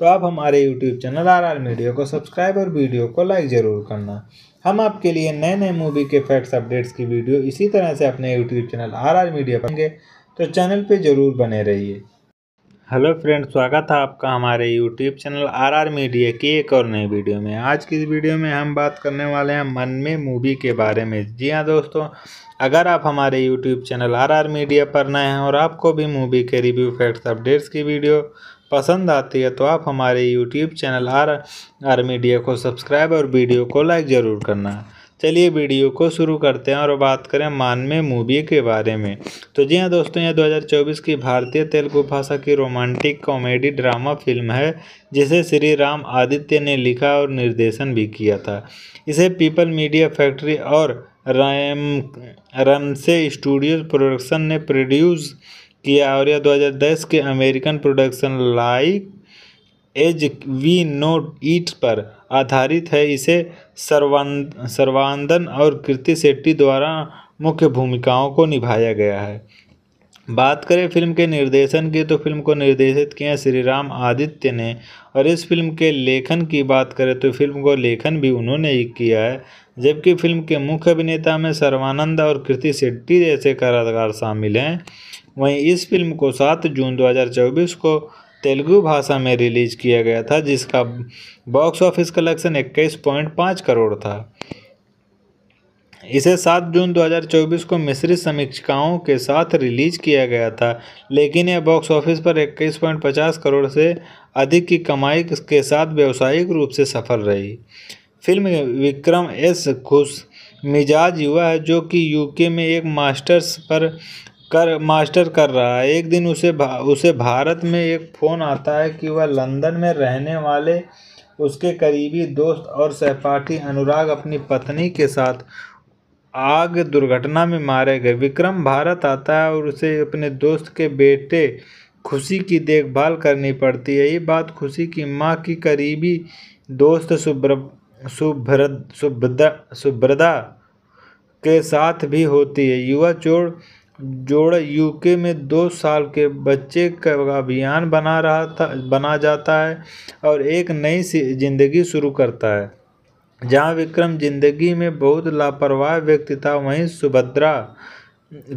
तो आप हमारे YouTube channel R R media को सब्सक्राइब और वीडियो को लाइक ज़रूर करना हम आपके लिए नए नए मूवी के फैक्ट्स अपडेट्स की वीडियो इसी तरह से अपने YouTube channel R R media पर तो चैनल पर ज़रूर बने रहिए हेलो फ्रेंड स्वागत है आपका हमारे यूट्यूब चैनल आरआर मीडिया की एक और नई वीडियो में आज की इस वीडियो में हम बात करने वाले हैं मन में मूवी के बारे में जी हाँ दोस्तों अगर आप हमारे यूट्यूब चैनल आरआर मीडिया पर नए हैं और आपको भी मूवी के रिव्यू फैक्ट्स अपडेट्स की वीडियो पसंद आती है तो आप हमारे YouTube channel R R media को सब्सक्राइब और वीडियो को लाइक ज़रूर करना है चलिए वीडियो को शुरू करते हैं और बात करें मान में मूवी के बारे में तो जी हाँ दोस्तों यह 2024 की भारतीय तेलुगु भाषा की रोमांटिक कॉमेडी ड्रामा फिल्म है जिसे श्री राम आदित्य ने लिखा और निर्देशन भी किया था इसे पीपल मीडिया फैक्ट्री और रैम रमसे स्टूडियो प्रोडक्शन ने प्रोड्यूस किया और यह 2010 के American production like as we know ईट पर आधारित है इसे सर्वान सर्वानंदन और कृति शेट्टी द्वारा मुख्य भूमिकाओं को निभाया गया है बात करें फिल्म के निर्देशन की तो फिल्म को निर्देशित किया श्री राम आदित्य ने और इस फिल्म के लेखन की बात करें तो फिल्म को लेखन भी उन्होंने ही किया है जबकि फिल्म के मुख्य अभिनेता में सर्वानंद और कृति शेट्टी जैसे कलाकार शामिल हैं वहीं इस फिल्म को सात जून 2024 को तेलुगु भाषा में रिलीज किया गया था जिसका बॉक्स ऑफिस कलेक्शन इक्कीस पॉइंट पाँच करोड़ था इसे 7 जून 2024 को मिश्रित समीक्षाओं के साथ रिलीज किया गया था लेकिन यह बॉक्स ऑफिस पर इक्कीस पॉइंट पचास करोड़ से अधिक की कमाई के साथ व्यावसायिक रूप से सफल रही फिल्म विक्रम एस खुश मिजाज युवा है जो कि यूके में एक मास्टर्स पर कर मास्टर कर रहा है एक दिन उसे भा, उसे भारत में एक फ़ोन आता है कि वह लंदन में रहने वाले उसके करीबी दोस्त और सहपाठी अनुराग अपनी पत्नी के साथ आग दुर्घटना में मारे गए विक्रम भारत आता है और उसे अपने दोस्त के बेटे खुशी की देखभाल करनी पड़ती है ये बात खुशी की माँ की करीबी दोस्त सुब्र सुभ्र सुभ्रदा सुभ्रदा के साथ भी होती है युवा चोर जोड़ यूके में दो साल के बच्चे का अभियान बना रहा था बना जाता है और एक नई जिंदगी शुरू करता है जहाँ विक्रम जिंदगी में बहुत लापरवाह व्यक्ति था वहीं सुभद्रा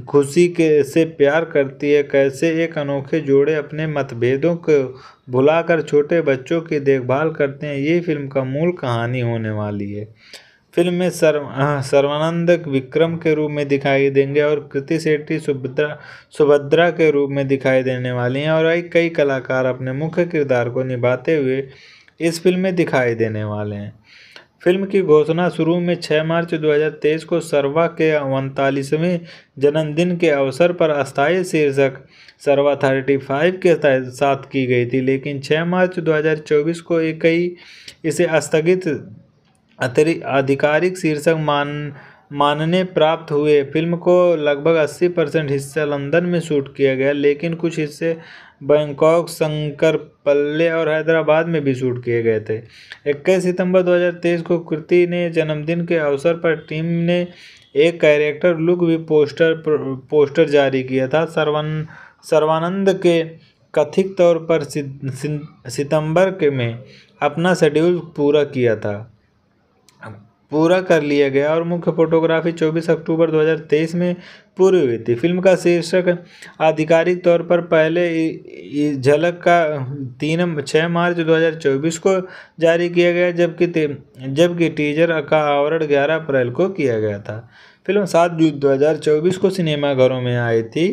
खुशी के से प्यार करती है कैसे एक अनोखे जोड़े अपने मतभेदों को भुलाकर छोटे बच्चों की देखभाल करते हैं ये फिल्म का मूल कहानी होने वाली है फिल्म में सर्व सर्वानंद विक्रम के रूप में दिखाई देंगे और कृति सेट्टी सुभद्रा सुभद्रा के रूप में दिखाई देने वाली हैं और कई कलाकार अपने मुख्य किरदार को निभाते हुए इस फिल्म में दिखाई देने वाले हैं फिल्म की घोषणा शुरू में 6 मार्च 2023 को सर्वा के उनतालीसवें जन्मदिन के अवसर पर अस्थायी शीर्षक सर्वा थर्टी फाइव के साथ की गई थी लेकिन 6 मार्च 2024 को एक कई इसे स्थगित अतिरिक्त आधिकारिक शीर्षक मान मानने प्राप्त हुए फिल्म को लगभग 80 परसेंट हिस्सा लंदन में शूट किया गया लेकिन कुछ हिस्से बैंकॉक शंकर पल्ले और हैदराबाद में भी शूट किए गए थे 21 सितंबर 2023 को कृति ने जन्मदिन के अवसर पर टीम ने एक कैरेक्टर लुक भी पोस्टर पोस्टर जारी किया था सर्वान सर्वानंद के कथित तौर पर सितंबर के में अपना शेड्यूल पूरा किया था पूरा कर लिया गया और मुख्य फोटोग्राफी 24 अक्टूबर 2023 में पूरी हुई थी फिल्म का शीर्षक आधिकारिक तौर पर पहले झलक का तीन छः मार्च 2024 को जारी किया गया जबकि जबकि टीजर का आवरण 11 अप्रैल को किया गया था फिल्म सात जून 2024 को सिनेमाघरों में आई थी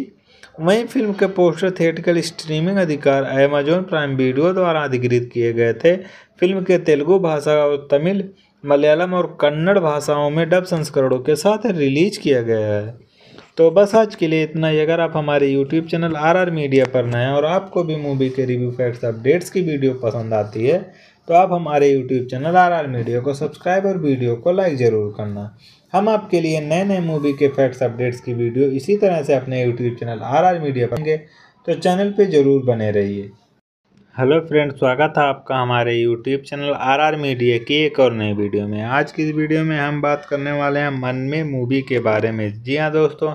वहीं फिल्म के पोस्टर थिएटिकल स्ट्रीमिंग अधिकार अमेजॉन प्राइम वीडियो द्वारा अधिकृत किए गए थे फिल्म के तेलुगु भाषा और तमिल मलयालम और कन्नड़ भाषाओं में डब संस्करणों के साथ रिलीज किया गया है तो बस आज के लिए इतना ही अगर आप हमारे YouTube channel R R media पर नए हैं और आपको भी मूवी के रिव्यू फैक्ट्स अपडेट्स की वीडियो पसंद आती है तो आप हमारे YouTube channel R R media को सब्सक्राइब और वीडियो को लाइक ज़रूर करना हम आपके लिए नए नए मूवी के फैक्ट्स अपडेट्स की वीडियो इसी तरह से अपने YouTube channel R R media पर तो चैनल पर ज़रूर बने रहिए हेलो फ्रेंड स्वागत है आपका हमारे YouTube channel R R media की एक और नई वीडियो में आज की इस वीडियो में हम बात करने वाले हैं मन में मूवी के बारे में जी हाँ दोस्तों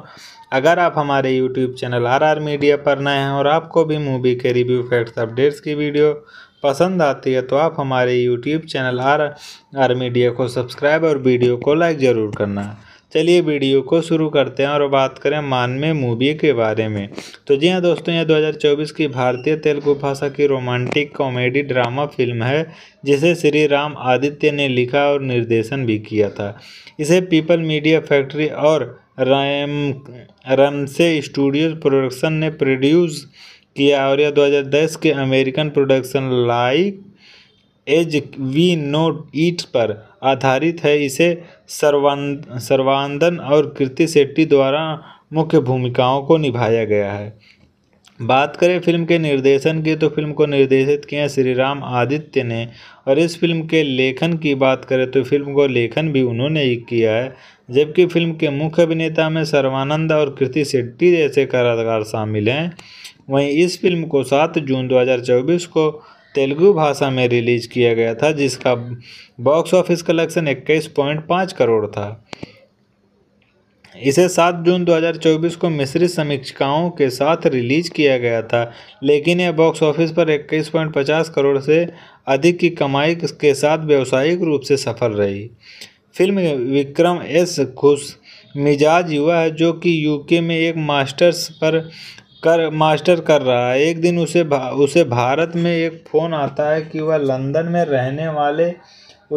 अगर आप हमारे YouTube channel R R media पर नए हैं और आपको भी मूवी के रिव्यू फैक्ट्स अपडेट्स की वीडियो पसंद आती है तो आप हमारे YouTube channel R R media को सब्सक्राइब और वीडियो को लाइक ज़रूर करना चलिए वीडियो को शुरू करते हैं और बात करें मान में मूवी के बारे में तो जी हाँ दोस्तों यह 2024 की भारतीय तेलुगु भाषा की रोमांटिक कॉमेडी ड्रामा फिल्म है जिसे श्री राम आदित्य ने लिखा और निर्देशन भी किया था इसे पीपल मीडिया फैक्ट्री और रैम रमसे स्टूडियो प्रोडक्शन ने प्रोड्यूस किया और यह दो के American production like as we know ईट पर आधारित है इसे सर्वान सर्वानंदन और कृति सेट्टी द्वारा मुख्य भूमिकाओं को निभाया गया है बात करें फिल्म के निर्देशन की तो फिल्म को निर्देशित किए श्री राम आदित्य ने और इस फिल्म के लेखन की बात करें तो फिल्म को लेखन भी उन्होंने ही किया है जबकि फिल्म के मुख्य अभिनेता में सर्वानंद और कृति शेट्टी जैसे कलाकार शामिल हैं वहीं इस फिल्म को सात जून 2024 को तेलुगु भाषा में रिलीज किया गया था जिसका बॉक्स ऑफिस कलेक्शन इक्कीस पॉइंट पाँच करोड़ था इसे 7 जून 2024 को मिश्रित समीक्षाओं के साथ रिलीज किया गया था लेकिन यह बॉक्स ऑफिस पर इक्कीस पॉइंट पचास करोड़ से अधिक की कमाई के साथ व्यावसायिक रूप से सफल रही फिल्म विक्रम एस खुश मिजाज युवा है जो कि यूके में एक मास्टर्स पर कर मास्टर कर रहा है एक दिन उसे भा, उसे भारत में एक फ़ोन आता है कि वह लंदन में रहने वाले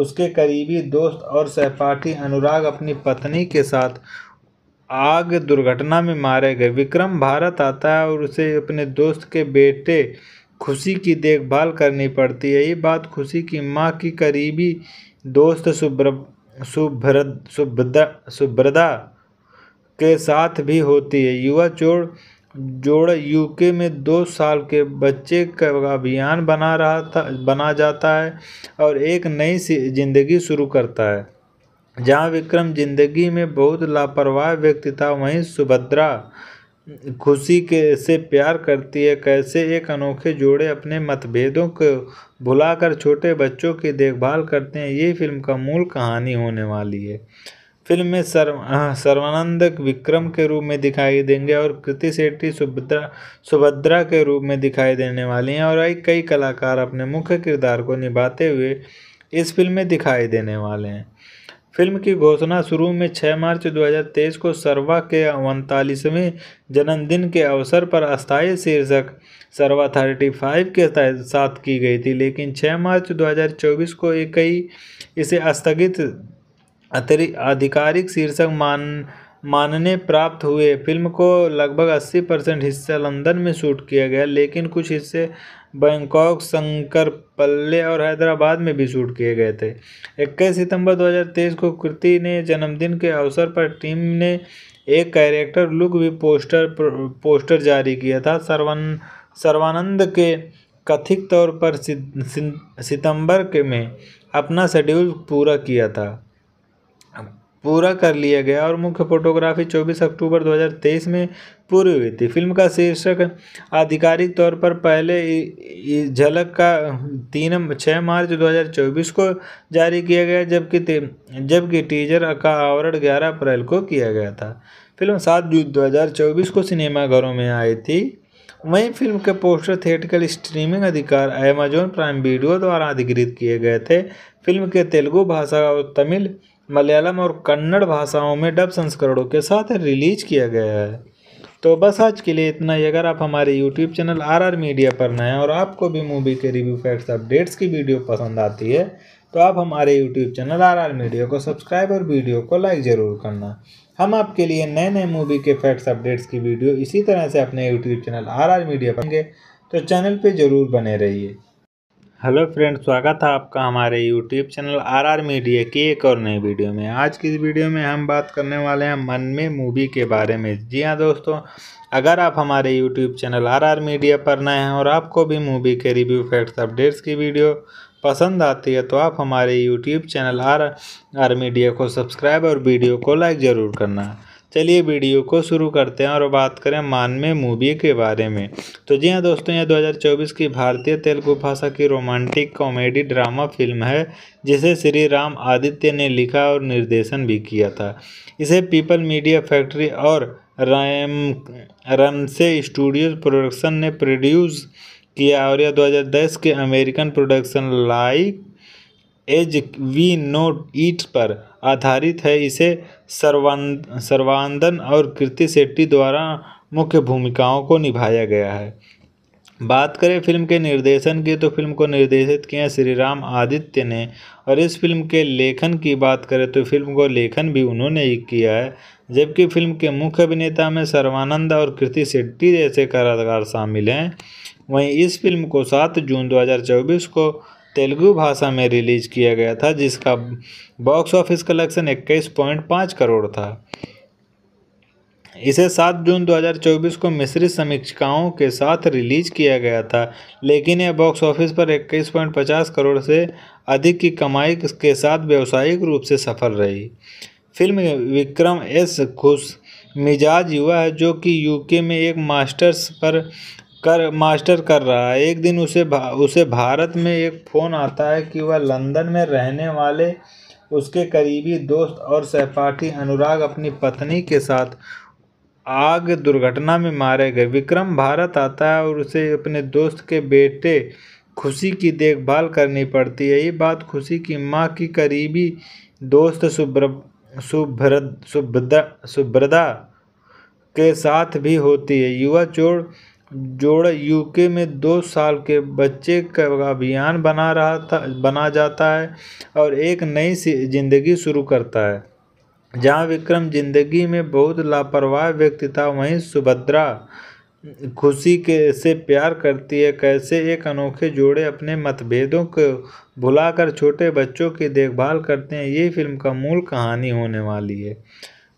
उसके करीबी दोस्त और सहपाठी अनुराग अपनी पत्नी के साथ आग दुर्घटना में मारे गए विक्रम भारत आता है और उसे अपने दोस्त के बेटे खुशी की देखभाल करनी पड़ती है ये बात खुशी की माँ की करीबी दोस्त सुब्र सुभ्र सुभ्रदा सुभ्रदा के साथ भी होती है युवा चोर जोड़ यूके में दो साल के बच्चे का अभियान बना रहा था बना जाता है और एक नई जिंदगी शुरू करता है जहाँ विक्रम जिंदगी में बहुत लापरवाह व्यक्ति था वहीं सुभद्रा खुशी के से प्यार करती है कैसे एक अनोखे जोड़े अपने मतभेदों को भुलाकर छोटे बच्चों की देखभाल करते हैं ये फिल्म का मूल कहानी होने वाली है फिल्म में सर्व सर्वानंद विक्रम के रूप में दिखाई देंगे और कृति सेट्टी सुभद्रा सुभद्रा के रूप में दिखाई देने वाली हैं और कई कलाकार अपने मुख्य किरदार को निभाते हुए इस फिल्म में दिखाई देने वाले हैं फिल्म की घोषणा शुरू में 6 मार्च 2023 को सर्वा के उनतालीसवें जन्मदिन के अवसर पर अस्थायी शीर्षक सर्वा फाइव के साथ की गई थी लेकिन 6 मार्च 2024 को एक कई इसे स्थगित अतिरि आधिकारिक शीर्षक मान मानने प्राप्त हुए फिल्म को लगभग 80 परसेंट हिस्सा लंदन में शूट किया गया लेकिन कुछ हिस्से बैंकॉक शंकर पल्ले और हैदराबाद में भी शूट किए गए थे 21 सितंबर 2023 को कृति ने जन्मदिन के अवसर पर टीम ने एक कैरेक्टर लुक भी पोस्टर पोस्टर जारी किया था सर्वान सर्वानंद के कथित तौर पर सितंबर के में अपना शेड्यूल पूरा किया था पूरा कर लिया गया और मुख्य फोटोग्राफी 24 अक्टूबर 2023 में पूरी हुई थी फिल्म का शीर्षक आधिकारिक तौर पर पहले झलक का तीन छः मार्च 2024 को जारी किया गया जबकि जबकि टीजर का आवरण 11 अप्रैल को किया गया था फिल्म सात जून 2024 को सिनेमाघरों में आई थी वहीं फिल्म के पोस्टर थिएटिकल स्ट्रीमिंग अधिकार अमेजॉन प्राइम वीडियो द्वारा अधिकृत किए गए थे फिल्म के तेलुगु भाषा और तमिल मलयालम और कन्नड़ भाषाओं में डब संस्करणों के साथ रिलीज किया गया है तो बस आज के लिए इतना ही अगर आप हमारे YouTube channel R R media पर नए हैं और आपको भी मूवी के रिव्यू फैक्ट्स अपडेट्स की वीडियो पसंद आती है तो आप हमारे YouTube channel R R media को सब्सक्राइब और वीडियो को लाइक ज़रूर करना हम आपके लिए नए नए मूवी के फैक्ट्स अपडेट्स की वीडियो इसी तरह से अपने YouTube channel R R media पर तो चैनल पर ज़रूर बने रहिए हेलो फ्रेंड स्वागत है आपका हमारे यूट्यूब चैनल आरआर मीडिया की एक और नई वीडियो में आज की इस वीडियो में हम बात करने वाले हैं मन में मूवी के बारे में जी हाँ दोस्तों अगर आप हमारे यूट्यूब चैनल आरआर मीडिया पर नए हैं और आपको भी मूवी के रिव्यू फैक्ट्स अपडेट्स की वीडियो पसंद आती है तो आप हमारे YouTube channel R R media को सब्सक्राइब और वीडियो को लाइक ज़रूर करना चलिए वीडियो को शुरू करते हैं और बात करें मान में मूवी के बारे में तो जी हाँ दोस्तों यह 2024 की भारतीय तेलुगु भाषा की रोमांटिक कॉमेडी ड्रामा फिल्म है जिसे श्री राम आदित्य ने लिखा और निर्देशन भी किया था इसे पीपल मीडिया फैक्ट्री और रैम रमसे स्टूडियोज प्रोडक्शन ने प्रोड्यूस किया और यह 2010 के American production like as we note ईट पर आधारित है इसे सर्वान सर्वानंदन और कृति शेट्टी द्वारा मुख्य भूमिकाओं को निभाया गया है बात करें फिल्म के निर्देशन की तो फिल्म को निर्देशित किया श्री राम आदित्य ने और इस फिल्म के लेखन की बात करें तो फिल्म को लेखन भी उन्होंने ही किया है जबकि फिल्म के मुख्य अभिनेता में सर्वानंद और कृति शेट्टी जैसे कलाकार शामिल हैं वहीं इस फिल्म को सात जून दो को तेलुगु भाषा में रिलीज किया गया था जिसका बॉक्स ऑफिस कलेक्शन इक्कीस पॉइंट पाँच करोड़ था इसे सात जून 2024 को मिश्रित समीक्षाओं के साथ रिलीज किया गया था लेकिन यह बॉक्स ऑफिस पर इक्कीस पॉइंट पचास करोड़ से अधिक की कमाई के साथ व्यावसायिक रूप से सफल रही फिल्म विक्रम एस खुश मिजाज युवा है जो कि यूके में एक मास्टर्स पर कर मास्टर कर रहा है एक दिन उसे भा, उसे भारत में एक फ़ोन आता है कि वह लंदन में रहने वाले उसके करीबी दोस्त और सहपाठी अनुराग अपनी पत्नी के साथ आग दुर्घटना में मारे गए विक्रम भारत आता है और उसे अपने दोस्त के बेटे खुशी की देखभाल करनी पड़ती है ये बात खुशी की माँ की करीबी दोस्त सुब्र सुभ्र सुभ्रदा सुभ्रदा के साथ भी होती है युवा चोर जोड़ यूके में दो साल के बच्चे का अभियान बना रहा था बना जाता है और एक नई जिंदगी शुरू करता है जहाँ विक्रम जिंदगी में बहुत लापरवाह व्यक्ति था वहीं सुभद्रा खुशी के से प्यार करती है कैसे एक अनोखे जोड़े अपने मतभेदों को भुलाकर छोटे बच्चों की देखभाल करते हैं ये फिल्म का मूल कहानी होने वाली है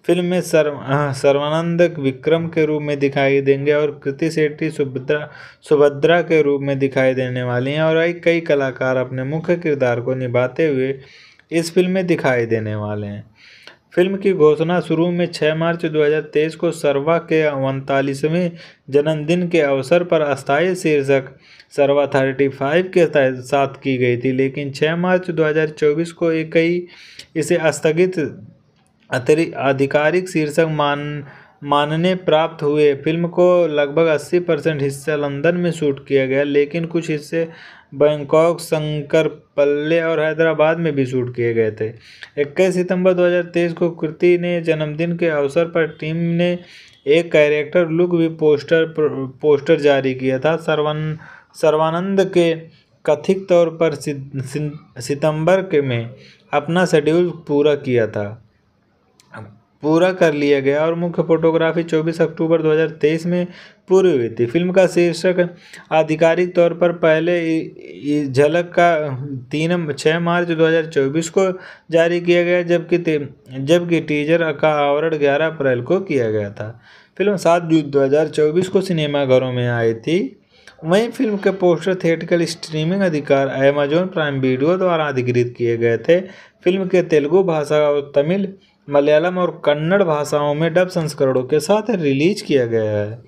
फिल्म में सर्व सर्वानंद विक्रम के रूप में दिखाई देंगे और कृति सेट्टी सुभद्रा सुभद्रा के रूप में दिखाई देने वाली हैं और कई कलाकार अपने मुख्य किरदार को निभाते हुए इस फिल्म में दिखाई देने वाले हैं फिल्म की घोषणा शुरू में 6 मार्च 2023 को सर्वा के उनतालीसवें जन्मदिन के अवसर पर अस्थायी शीर्षक सर्वा 35 के साथ की गई थी लेकिन 6 मार्च 2024 को कई इसे स्थगित अतिरिक्त आधिकारिक शीर्षक मान मानने प्राप्त हुए फिल्म को लगभग 80 परसेंट हिस्सा लंदन में शूट किया गया लेकिन कुछ हिस्से बैंकॉक शंकर पल्ले और हैदराबाद में भी शूट किए गए थे 21 सितंबर 2023 को कृति ने जन्मदिन के अवसर पर टीम ने एक कैरेक्टर लुक भी पोस्टर पोस्टर जारी किया था सर्वान सर्वानंद के कथित तौर पर सितंबर के में अपना शेड्यूल पूरा किया था पूरा कर लिया गया और मुख्य फोटोग्राफी 24 अक्टूबर 2023 में पूरी हुई थी फिल्म का शीर्षक आधिकारिक तौर पर पहले झलक का तीन छः मार्च 2024 को जारी किया गया जबकि जबकि टीजर का आवरण 11 अप्रैल को किया गया था फिल्म सात जून 2024 को सिनेमाघरों में आई थी वहीं फिल्म के पोस्टर थिएटिकल स्ट्रीमिंग अधिकार अमेजॉन प्राइम वीडियो द्वारा अधिकृत किए गए थे फिल्म के तेलुगु भाषा और तमिल मलयालम और कन्नड़ भाषाओं में डब संस्करणों के साथ रिलीज किया गया है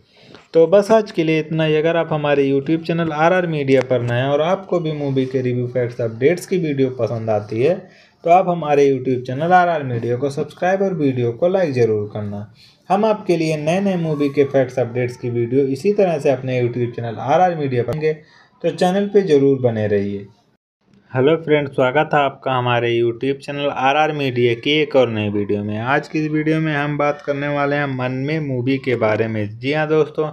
तो बस आज के लिए इतना ही अगर आप हमारे YouTube channel R R media पर नए हैं और आपको भी मूवी के रिव्यू फैक्ट्स अपडेट्स की वीडियो पसंद आती है तो आप हमारे YouTube channel R R media को सब्सक्राइब और वीडियो को लाइक ज़रूर करना हम आपके लिए नए नए मूवी के फैक्ट्स अपडेट्स की वीडियो इसी तरह से अपने YouTube channel R R media पर तो चैनल पर ज़रूर बने रहिए हेलो फ्रेंड स्वागत है आपका हमारे यूट्यूब चैनल आरआर मीडिया की एक और नई वीडियो में आज की इस वीडियो में हम बात करने वाले हैं मन में मूवी के बारे में जी हाँ दोस्तों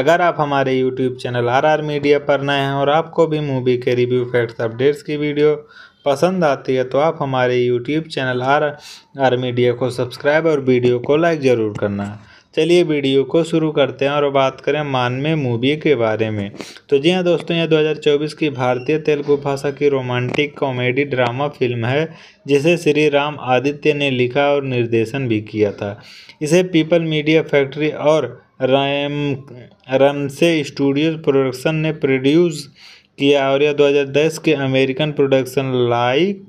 अगर आप हमारे यूट्यूब चैनल आरआर मीडिया पर नए हैं और आपको भी मूवी के रिव्यू फैक्ट्स अपडेट्स की वीडियो पसंद आती है तो आप हमारे YouTube channel R R media को सब्सक्राइब और वीडियो को लाइक ज़रूर करना है चलिए वीडियो को शुरू करते हैं और बात करें में मूवी के बारे में तो जी हाँ दोस्तों यह 2024 की भारतीय तेलुगु भाषा की रोमांटिक कॉमेडी ड्रामा फिल्म है जिसे श्री राम आदित्य ने लिखा और निर्देशन भी किया था इसे पीपल मीडिया फैक्ट्री और रैम रमसे स्टूडियोज प्रोडक्शन ने प्रोड्यूस किया और यह 2010 के American production like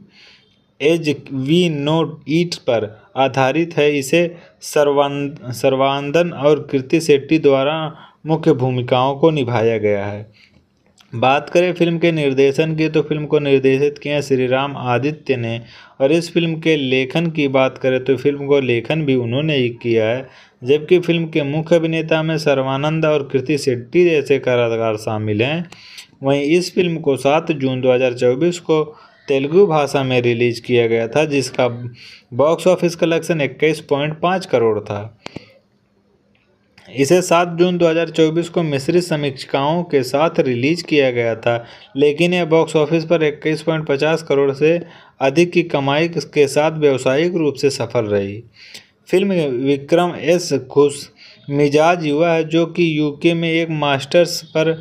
as we know ईट पर आधारित है इसे सर्वान सर्वानंदन और कृति सेट्टी द्वारा मुख्य भूमिकाओं को निभाया गया है बात करें फिल्म के निर्देशन की तो फिल्म को निर्देशित किया श्री राम आदित्य ने और इस फिल्म के लेखन की बात करें तो फिल्म को लेखन भी उन्होंने ही किया है जबकि फिल्म के मुख्य अभिनेता में सर्वानंद और कृति सेट्टी जैसे कलाकार शामिल हैं वहीं इस फिल्म को सात जून दो को तेलुगु भाषा में रिलीज किया गया था जिसका बॉक्स ऑफिस कलेक्शन इक्कीस पॉइंट पाँच करोड़ था इसे 7 जून 2024 को मिश्रित समीक्षाओं के साथ रिलीज किया गया था लेकिन यह बॉक्स ऑफिस पर इक्कीस पॉइंट पचास करोड़ से अधिक की कमाई के साथ व्यावसायिक रूप से सफल रही फिल्म विक्रम एस खुश मिजाज युवा है जो कि यूके में एक मास्टर्स पर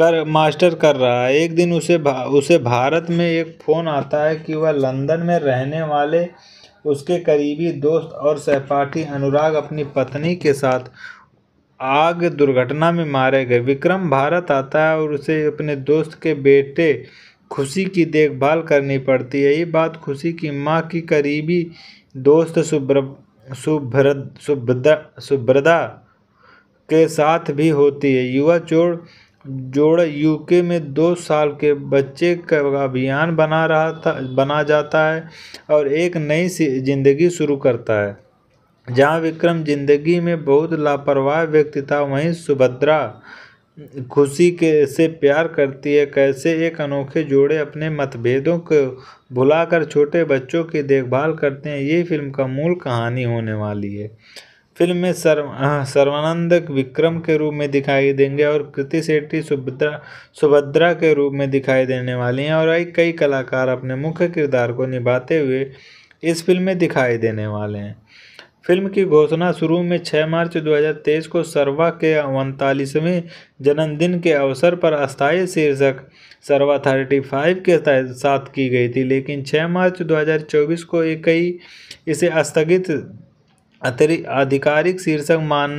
कर मास्टर कर रहा है एक दिन उसे भा, उसे भारत में एक फ़ोन आता है कि वह लंदन में रहने वाले उसके करीबी दोस्त और सहपाठी अनुराग अपनी पत्नी के साथ आग दुर्घटना में मारे गए विक्रम भारत आता है और उसे अपने दोस्त के बेटे खुशी की देखभाल करनी पड़ती है ये बात खुशी की माँ की करीबी दोस्त सुब्र सुभ्र सुभ्रदा सुभ्रदा के साथ भी होती है युवा चोर जोड़ यूके में दो साल के बच्चे का अभियान बना रहा था बना जाता है और एक नई जिंदगी शुरू करता है जहाँ विक्रम जिंदगी में बहुत लापरवाह व्यक्ति था वहीं सुभद्रा खुशी के से प्यार करती है कैसे एक अनोखे जोड़े अपने मतभेदों को भुलाकर छोटे बच्चों की देखभाल करते हैं ये फिल्म का मूल कहानी होने वाली है फिल्म में सर्व सर्वानंद विक्रम के रूप में दिखाई देंगे और कृति सेट्टी सुभद्रा सुभद्रा के रूप में दिखाई देने वाली हैं और कई कलाकार अपने मुख्य किरदार को निभाते हुए इस फिल्म में दिखाई देने वाले हैं फिल्म की घोषणा शुरू में 6 मार्च 2023 को सर्वा के उनतालीसवें जन्मदिन के अवसर पर अस्थायी शीर्षक सर्वा थर्टी फाइव के साथ की गई थी लेकिन 6 मार्च 2024 को एक कई इसे स्थगित अतिरिक्त आधिकारिक शीर्षक मान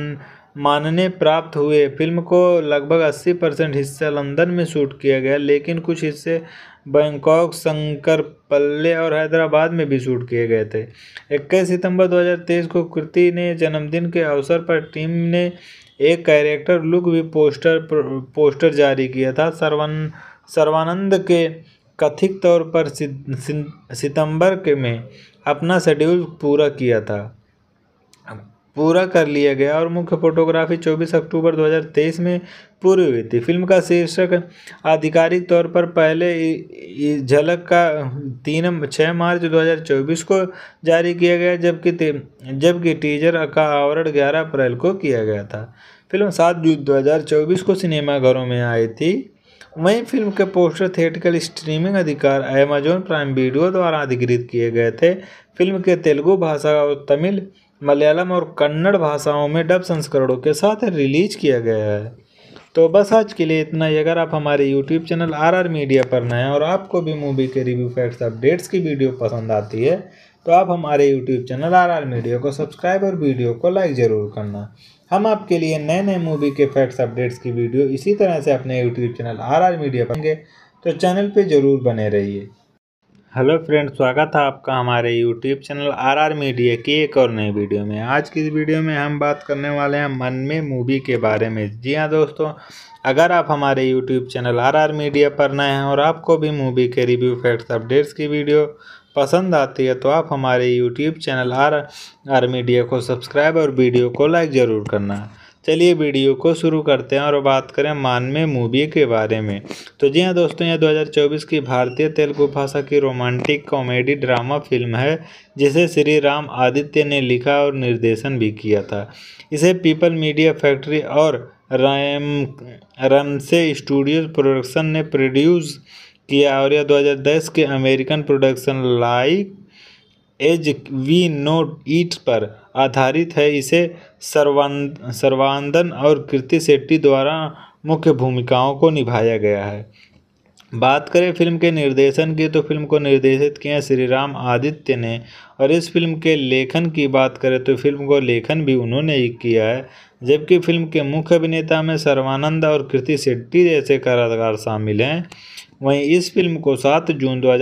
मानने प्राप्त हुए फिल्म को लगभग 80 परसेंट हिस्सा लंदन में शूट किया गया लेकिन कुछ हिस्से बैंकॉक शंकर पल्ले और हैदराबाद में भी शूट किए गए थे 21 सितंबर 2023 को कृति ने जन्मदिन के अवसर पर टीम ने एक कैरेक्टर लुक भी पोस्टर पोस्टर जारी किया था सर्वान सर्वानंद के कथित तौर पर सितंबर के में अपना शेड्यूल पूरा किया था पूरा कर लिया गया और मुख्य फोटोग्राफी 24 अक्टूबर 2023 में पूरी हुई थी फिल्म का शीर्षक आधिकारिक तौर पर पहले झलक का तीन छः मार्च 2024 को जारी किया गया जबकि जबकि टीजर का आवरण 11 अप्रैल को किया गया था फिल्म सात जून 2024 को सिनेमाघरों में आई थी वहीं फिल्म के पोस्टर थिएटिकल स्ट्रीमिंग अधिकार अमेजॉन प्राइम वीडियो द्वारा अधिकृत किए गए थे फिल्म के तेलुगु भाषा और तमिल मलयालम और कन्नड़ भाषाओं में डब संस्करणों के साथ रिलीज किया गया है तो बस आज के लिए इतना ही अगर आप हमारे YouTube channel R R media पर नए हैं और आपको भी मूवी के रिव्यू फैक्ट्स अपडेट्स की वीडियो पसंद आती है तो आप हमारे YouTube channel R R media को सब्सक्राइब और वीडियो को लाइक ज़रूर करना हम आपके लिए नए नए मूवी के फैक्ट्स अपडेट्स की वीडियो इसी तरह से अपने YouTube channel R R media पर तो चैनल पर ज़रूर बने रहिए हेलो फ्रेंड स्वागत है आपका हमारे YouTube channel R R media की एक और नई वीडियो में आज की इस वीडियो में हम बात करने वाले हैं मन में मूवी के बारे में जी हाँ दोस्तों अगर आप हमारे YouTube channel R R media पर नए हैं और आपको भी मूवी के रिव्यू फैक्ट्स अपडेट्स की वीडियो पसंद आती है तो आप हमारे YouTube channel R R media को सब्सक्राइब और वीडियो को लाइक ज़रूर करना चलिए वीडियो को शुरू करते हैं और बात करें मान में मूवी के बारे में तो जी हाँ दोस्तों यह 2024 की भारतीय तेलुगु भाषा की रोमांटिक कॉमेडी ड्रामा फिल्म है जिसे श्री राम आदित्य ने लिखा और निर्देशन भी किया था इसे पीपल मीडिया फैक्ट्री और रैम रमसे स्टूडियो प्रोडक्शन ने प्रोड्यूस किया और यह 2010 के American production like as we note ईट पर आधारित है इसे सर्वान सर्वानंदन और कृति शेट्टी द्वारा मुख्य भूमिकाओं को निभाया गया है बात करें फिल्म के निर्देशन की तो फिल्म को निर्देशित किए श्री राम आदित्य ने और इस फिल्म के लेखन की बात करें तो फिल्म को लेखन भी उन्होंने ही किया है जबकि फिल्म के मुख्य अभिनेता में सर्वानंद और कृति शेट्टी जैसे कलाकार शामिल हैं वहीं इस फिल्म को सात जून दो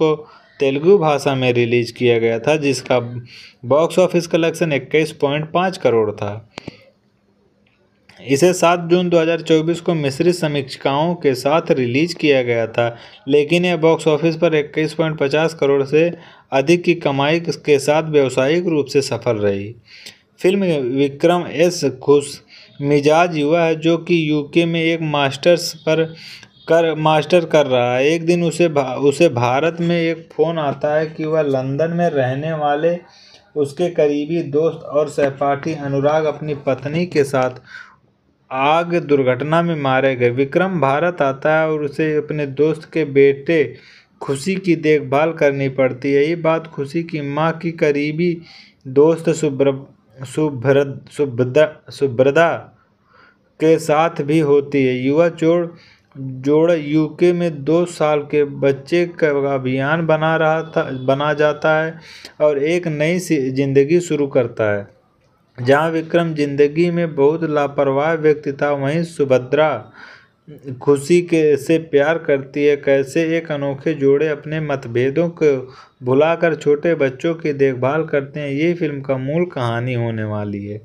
को तेलुगु भाषा में रिलीज़ किया गया था जिसका बॉक्स ऑफिस कलेक्शन इक्कीस पॉइंट पाँच करोड़ था इसे 7 जून 2024 को मिश्रित समीक्षाओं के साथ रिलीज किया गया था लेकिन यह बॉक्स ऑफिस पर इक्कीस पॉइंट पचास करोड़ से अधिक की कमाई के साथ व्यावसायिक रूप से सफल रही फिल्म विक्रम एस खुश मिजाज युवा है जो कि यूके में एक मास्टर्स पर कर मास्टर कर रहा है एक दिन उसे भा, उसे भारत में एक फ़ोन आता है कि वह लंदन में रहने वाले उसके करीबी दोस्त और सहपाठी अनुराग अपनी पत्नी के साथ आग दुर्घटना में मारे गए विक्रम भारत आता है और उसे अपने दोस्त के बेटे खुशी की देखभाल करनी पड़ती है ये बात खुशी की माँ की करीबी दोस्त सुब्र सुभ्र सुभ्रदा सुभ्रदा के साथ भी होती है युवा चोर जोड़ यूके में दो साल के बच्चे का अभियान बना रहा था बना जाता है और एक नई जिंदगी शुरू करता है जहाँ विक्रम जिंदगी में बहुत लापरवाह व्यक्ति था वहीं सुभद्रा खुशी के से प्यार करती है कैसे एक अनोखे जोड़े अपने मतभेदों को भुलाकर छोटे बच्चों की देखभाल करते हैं ये फिल्म का मूल कहानी होने वाली है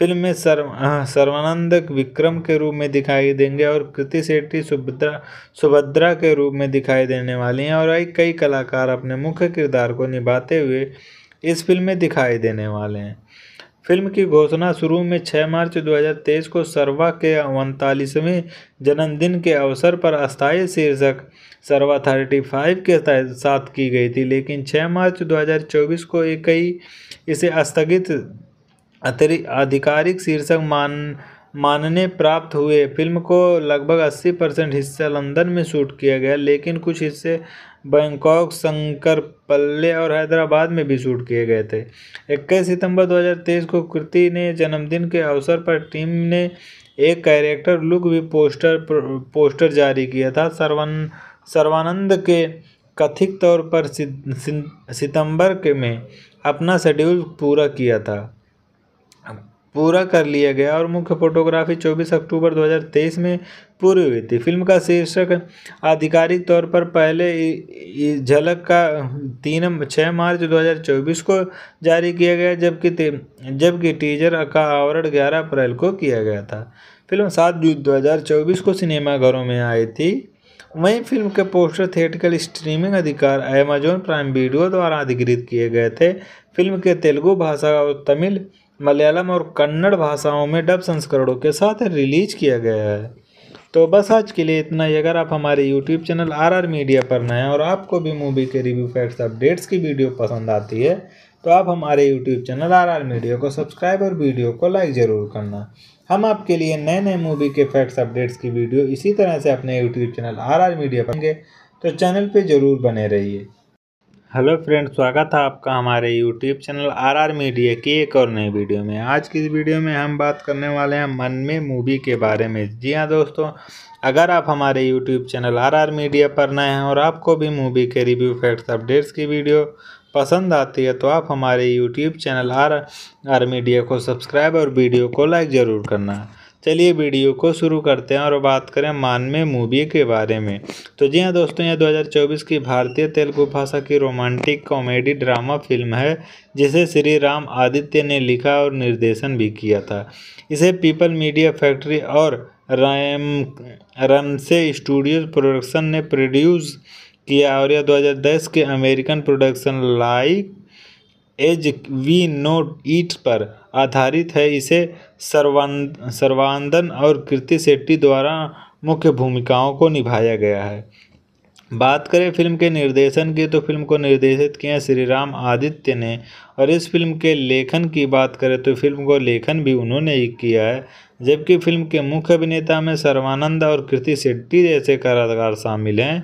फिल्म में सर्व सर्वानंद विक्रम के रूप में दिखाई देंगे और कृति सेट्टी सुभद्रा सुभद्रा के रूप में दिखाई देने वाली हैं और कई कलाकार अपने मुख्य किरदार को निभाते हुए इस फिल्म में दिखाई देने वाले हैं फिल्म की घोषणा शुरू में 6 मार्च 2023 को सर्वा के उनतालीसवें जन्मदिन के अवसर पर अस्थायी शीर्षक सर्वा फाइव के साथ की गई थी लेकिन 6 मार्च 2024 को कई इसे स्थगित अतिरि आधिकारिक शीर्षक मान मानने प्राप्त हुए फिल्म को लगभग 80 परसेंट हिस्सा लंदन में शूट किया गया लेकिन कुछ हिस्से बैंकॉक शंकर पल्ले और हैदराबाद में भी शूट किए गए थे 21 सितंबर 2023 को कृति ने जन्मदिन के अवसर पर टीम ने एक कैरेक्टर लुक भी पोस्टर पोस्टर जारी किया था सर्वान सर्वानंद के कथित तौर पर सितंबर के में अपना शेड्यूल पूरा किया था पूरा कर लिया गया और मुख्य फोटोग्राफी 24 अक्टूबर 2023 में पूरी हुई थी फिल्म का शीर्षक आधिकारिक तौर पर पहले झलक का तीन छः मार्च 2024 को जारी किया गया जबकि जबकि टीजर का आवरण 11 अप्रैल को किया गया था फिल्म सात जून 2024 को सिनेमाघरों में आई थी वहीं फिल्म के पोस्टर थिएटिकल स्ट्रीमिंग अधिकार अमेजॉन प्राइम वीडियो द्वारा अधिकृत किए गए थे फिल्म के तेलुगु भाषा और तमिल मलयालम और कन्नड़ भाषाओं में डब संस्करणों के साथ रिलीज किया गया है तो बस आज के लिए इतना ही अगर आप हमारे YouTube channel R R media पर नए हैं और आपको भी मूवी के रिव्यू फैक्ट्स अपडेट्स की वीडियो पसंद आती है तो आप हमारे YouTube channel R R media को सब्सक्राइब और वीडियो को लाइक ज़रूर करना हम आपके लिए नए नए मूवी के फैक्ट्स अपडेट्स की वीडियो इसी तरह से अपने YouTube channel R R media पर तो चैनल पर ज़रूर बने रहिए हेलो फ्रेंड स्वागत है आपका हमारे यूट्यूब चैनल आरआर मीडिया की एक और नई वीडियो में आज की इस वीडियो में हम बात करने वाले हैं मन में मूवी के बारे में जी हाँ दोस्तों अगर आप हमारे यूट्यूब चैनल आरआर मीडिया पर नए हैं और आपको भी मूवी के रिव्यू फैक्ट्स अपडेट्स की वीडियो पसंद आती है तो आप हमारे YouTube channel R R media को सब्सक्राइब और वीडियो को लाइक ज़रूर करना चलिए वीडियो को शुरू करते हैं और बात करें मान में मूवी के बारे में तो जी हाँ दोस्तों यह 2024 की भारतीय तेलुगु भाषा की रोमांटिक कॉमेडी ड्रामा फिल्म है जिसे श्री राम आदित्य ने लिखा और निर्देशन भी किया था इसे पीपल मीडिया फैक्ट्री और रैम रनसे स्टूडियो प्रोडक्शन ने प्रोड्यूस किया और यह 2010 के American production like as we note ईट पर आधारित है इसे सर्वान सर्वानंदन और कृति सेट्टी द्वारा मुख्य भूमिकाओं को निभाया गया है बात करें फिल्म के निर्देशन की तो फिल्म को निर्देशित किया श्री राम आदित्य ने और इस फिल्म के लेखन की बात करें तो फिल्म को लेखन भी उन्होंने ही किया है जबकि फिल्म के मुख्य अभिनेता में सर्वानंद और कृति सेट्टी जैसे कलाकार शामिल हैं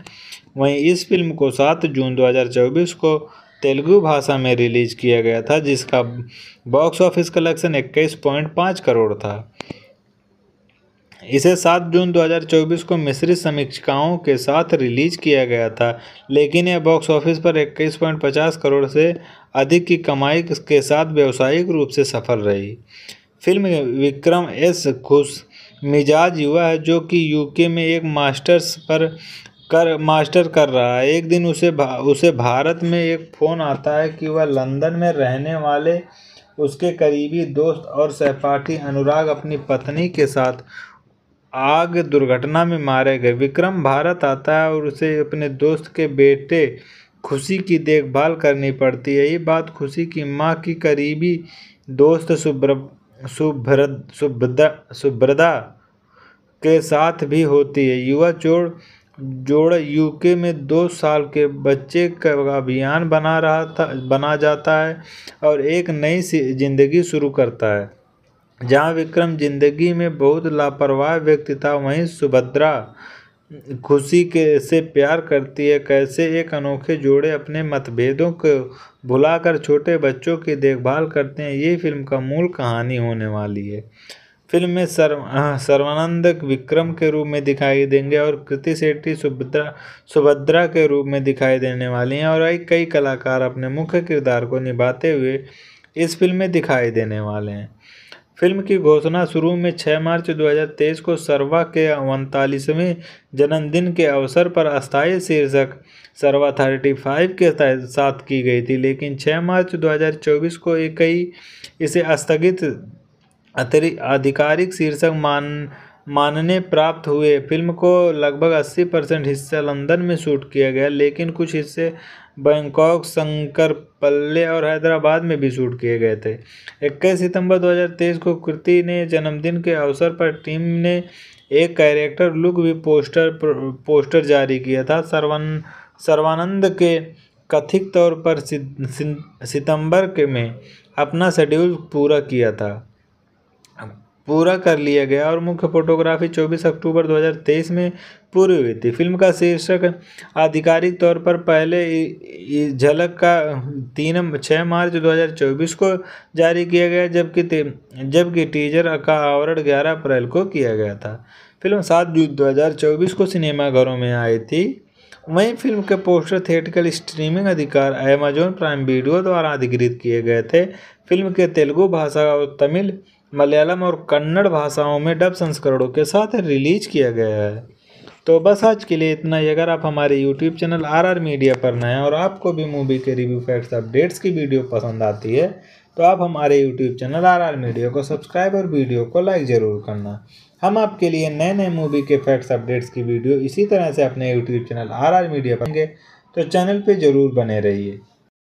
वहीं इस फिल्म को सात जून दो को तेलुगु भाषा में रिलीज किया गया था जिसका बॉक्स ऑफिस कलेक्शन इक्कीस पॉइंट पाँच करोड़ था इसे सात जून 2024 को मिश्रित समीक्षाओं के साथ रिलीज किया गया था लेकिन यह बॉक्स ऑफिस पर इक्कीस पॉइंट पचास करोड़ से अधिक की कमाई के साथ व्यावसायिक रूप से सफल रही फिल्म विक्रम एस खुश मिजाज युवा है जो कि यूके में एक मास्टर्स पर कर मास्टर कर रहा है एक दिन उसे भा, उसे भारत में एक फ़ोन आता है कि वह लंदन में रहने वाले उसके करीबी दोस्त और सहपाठी अनुराग अपनी पत्नी के साथ आग दुर्घटना में मारे गए विक्रम भारत आता है और उसे अपने दोस्त के बेटे खुशी की देखभाल करनी पड़ती है ये बात खुशी की माँ की करीबी दोस्त सुब्र सुभ्र सुभ्रदा सुभ्रदा के साथ भी होती है युवा चोर जोड़ यूके में दो साल के बच्चे का अभियान बना रहा था बना जाता है और एक नई जिंदगी शुरू करता है जहाँ विक्रम जिंदगी में बहुत लापरवाह व्यक्ति था वहीं सुभद्रा खुशी के से प्यार करती है कैसे एक अनोखे जोड़े अपने मतभेदों को भुलाकर छोटे बच्चों की देखभाल करते हैं ये फिल्म का मूल कहानी होने वाली है फिल्म में सर्व सर्वानंद विक्रम के रूप में दिखाई देंगे और कृति सेट्टी सुभद्रा सुभद्रा के रूप में दिखाई देने वाली हैं और कई कलाकार अपने मुख्य किरदार को निभाते हुए इस फिल्म में दिखाई देने वाले हैं फिल्म की घोषणा शुरू में 6 मार्च 2023 को सर्वा के उनतालीसवें जन्मदिन के अवसर पर अस्थायी शीर्षक सर्वा 35 के साथ की गई थी लेकिन 6 मार्च 2024 को एक कई इसे स्थगित अतिरिक्त आधिकारिक शीर्षक मान मानने प्राप्त हुए फिल्म को लगभग 80 परसेंट हिस्सा लंदन में शूट किया गया लेकिन कुछ हिस्से बैंकॉक शंकर पल्ले और हैदराबाद में भी शूट किए गए थे 21 सितंबर 2023 को कृति ने जन्मदिन के अवसर पर टीम ने एक कैरेक्टर लुक भी पोस्टर पोस्टर जारी किया था सर्वान सर्वानंद के कथित तौर पर सितंबर के में अपना शेड्यूल पूरा किया था पूरा कर लिया गया और मुख्य फोटोग्राफी 24 अक्टूबर 2023 में पूरी हुई थी फिल्म का शीर्षक आधिकारिक तौर पर पहले झलक का तीन छः मार्च 2024 को जारी किया गया जबकि जबकि टीजर का आवरण 11 अप्रैल को किया गया था फिल्म सात जून 2024 को सिनेमाघरों में आई थी वहीं फिल्म के पोस्टर थिएटिकल स्ट्रीमिंग अधिकार अमेजॉन प्राइम वीडियो द्वारा अधिकृत किए गए थे फिल्म के तेलुगु भाषा और तमिल मलयालम और कन्नड़ भाषाओं में डब संस्करणों के साथ रिलीज किया गया है तो बस आज के लिए इतना ही अगर आप हमारे YouTube channel R R media पर नए हैं और आपको भी मूवी के रिव्यू फैक्ट्स अपडेट्स की वीडियो पसंद आती है तो आप हमारे YouTube channel R R media को सब्सक्राइब और वीडियो को लाइक ज़रूर करना हम आपके लिए नए नए मूवी के फैक्ट्स अपडेट्स की वीडियो इसी तरह से अपने YouTube channel R R media पर तो चैनल पर ज़रूर बने रहिए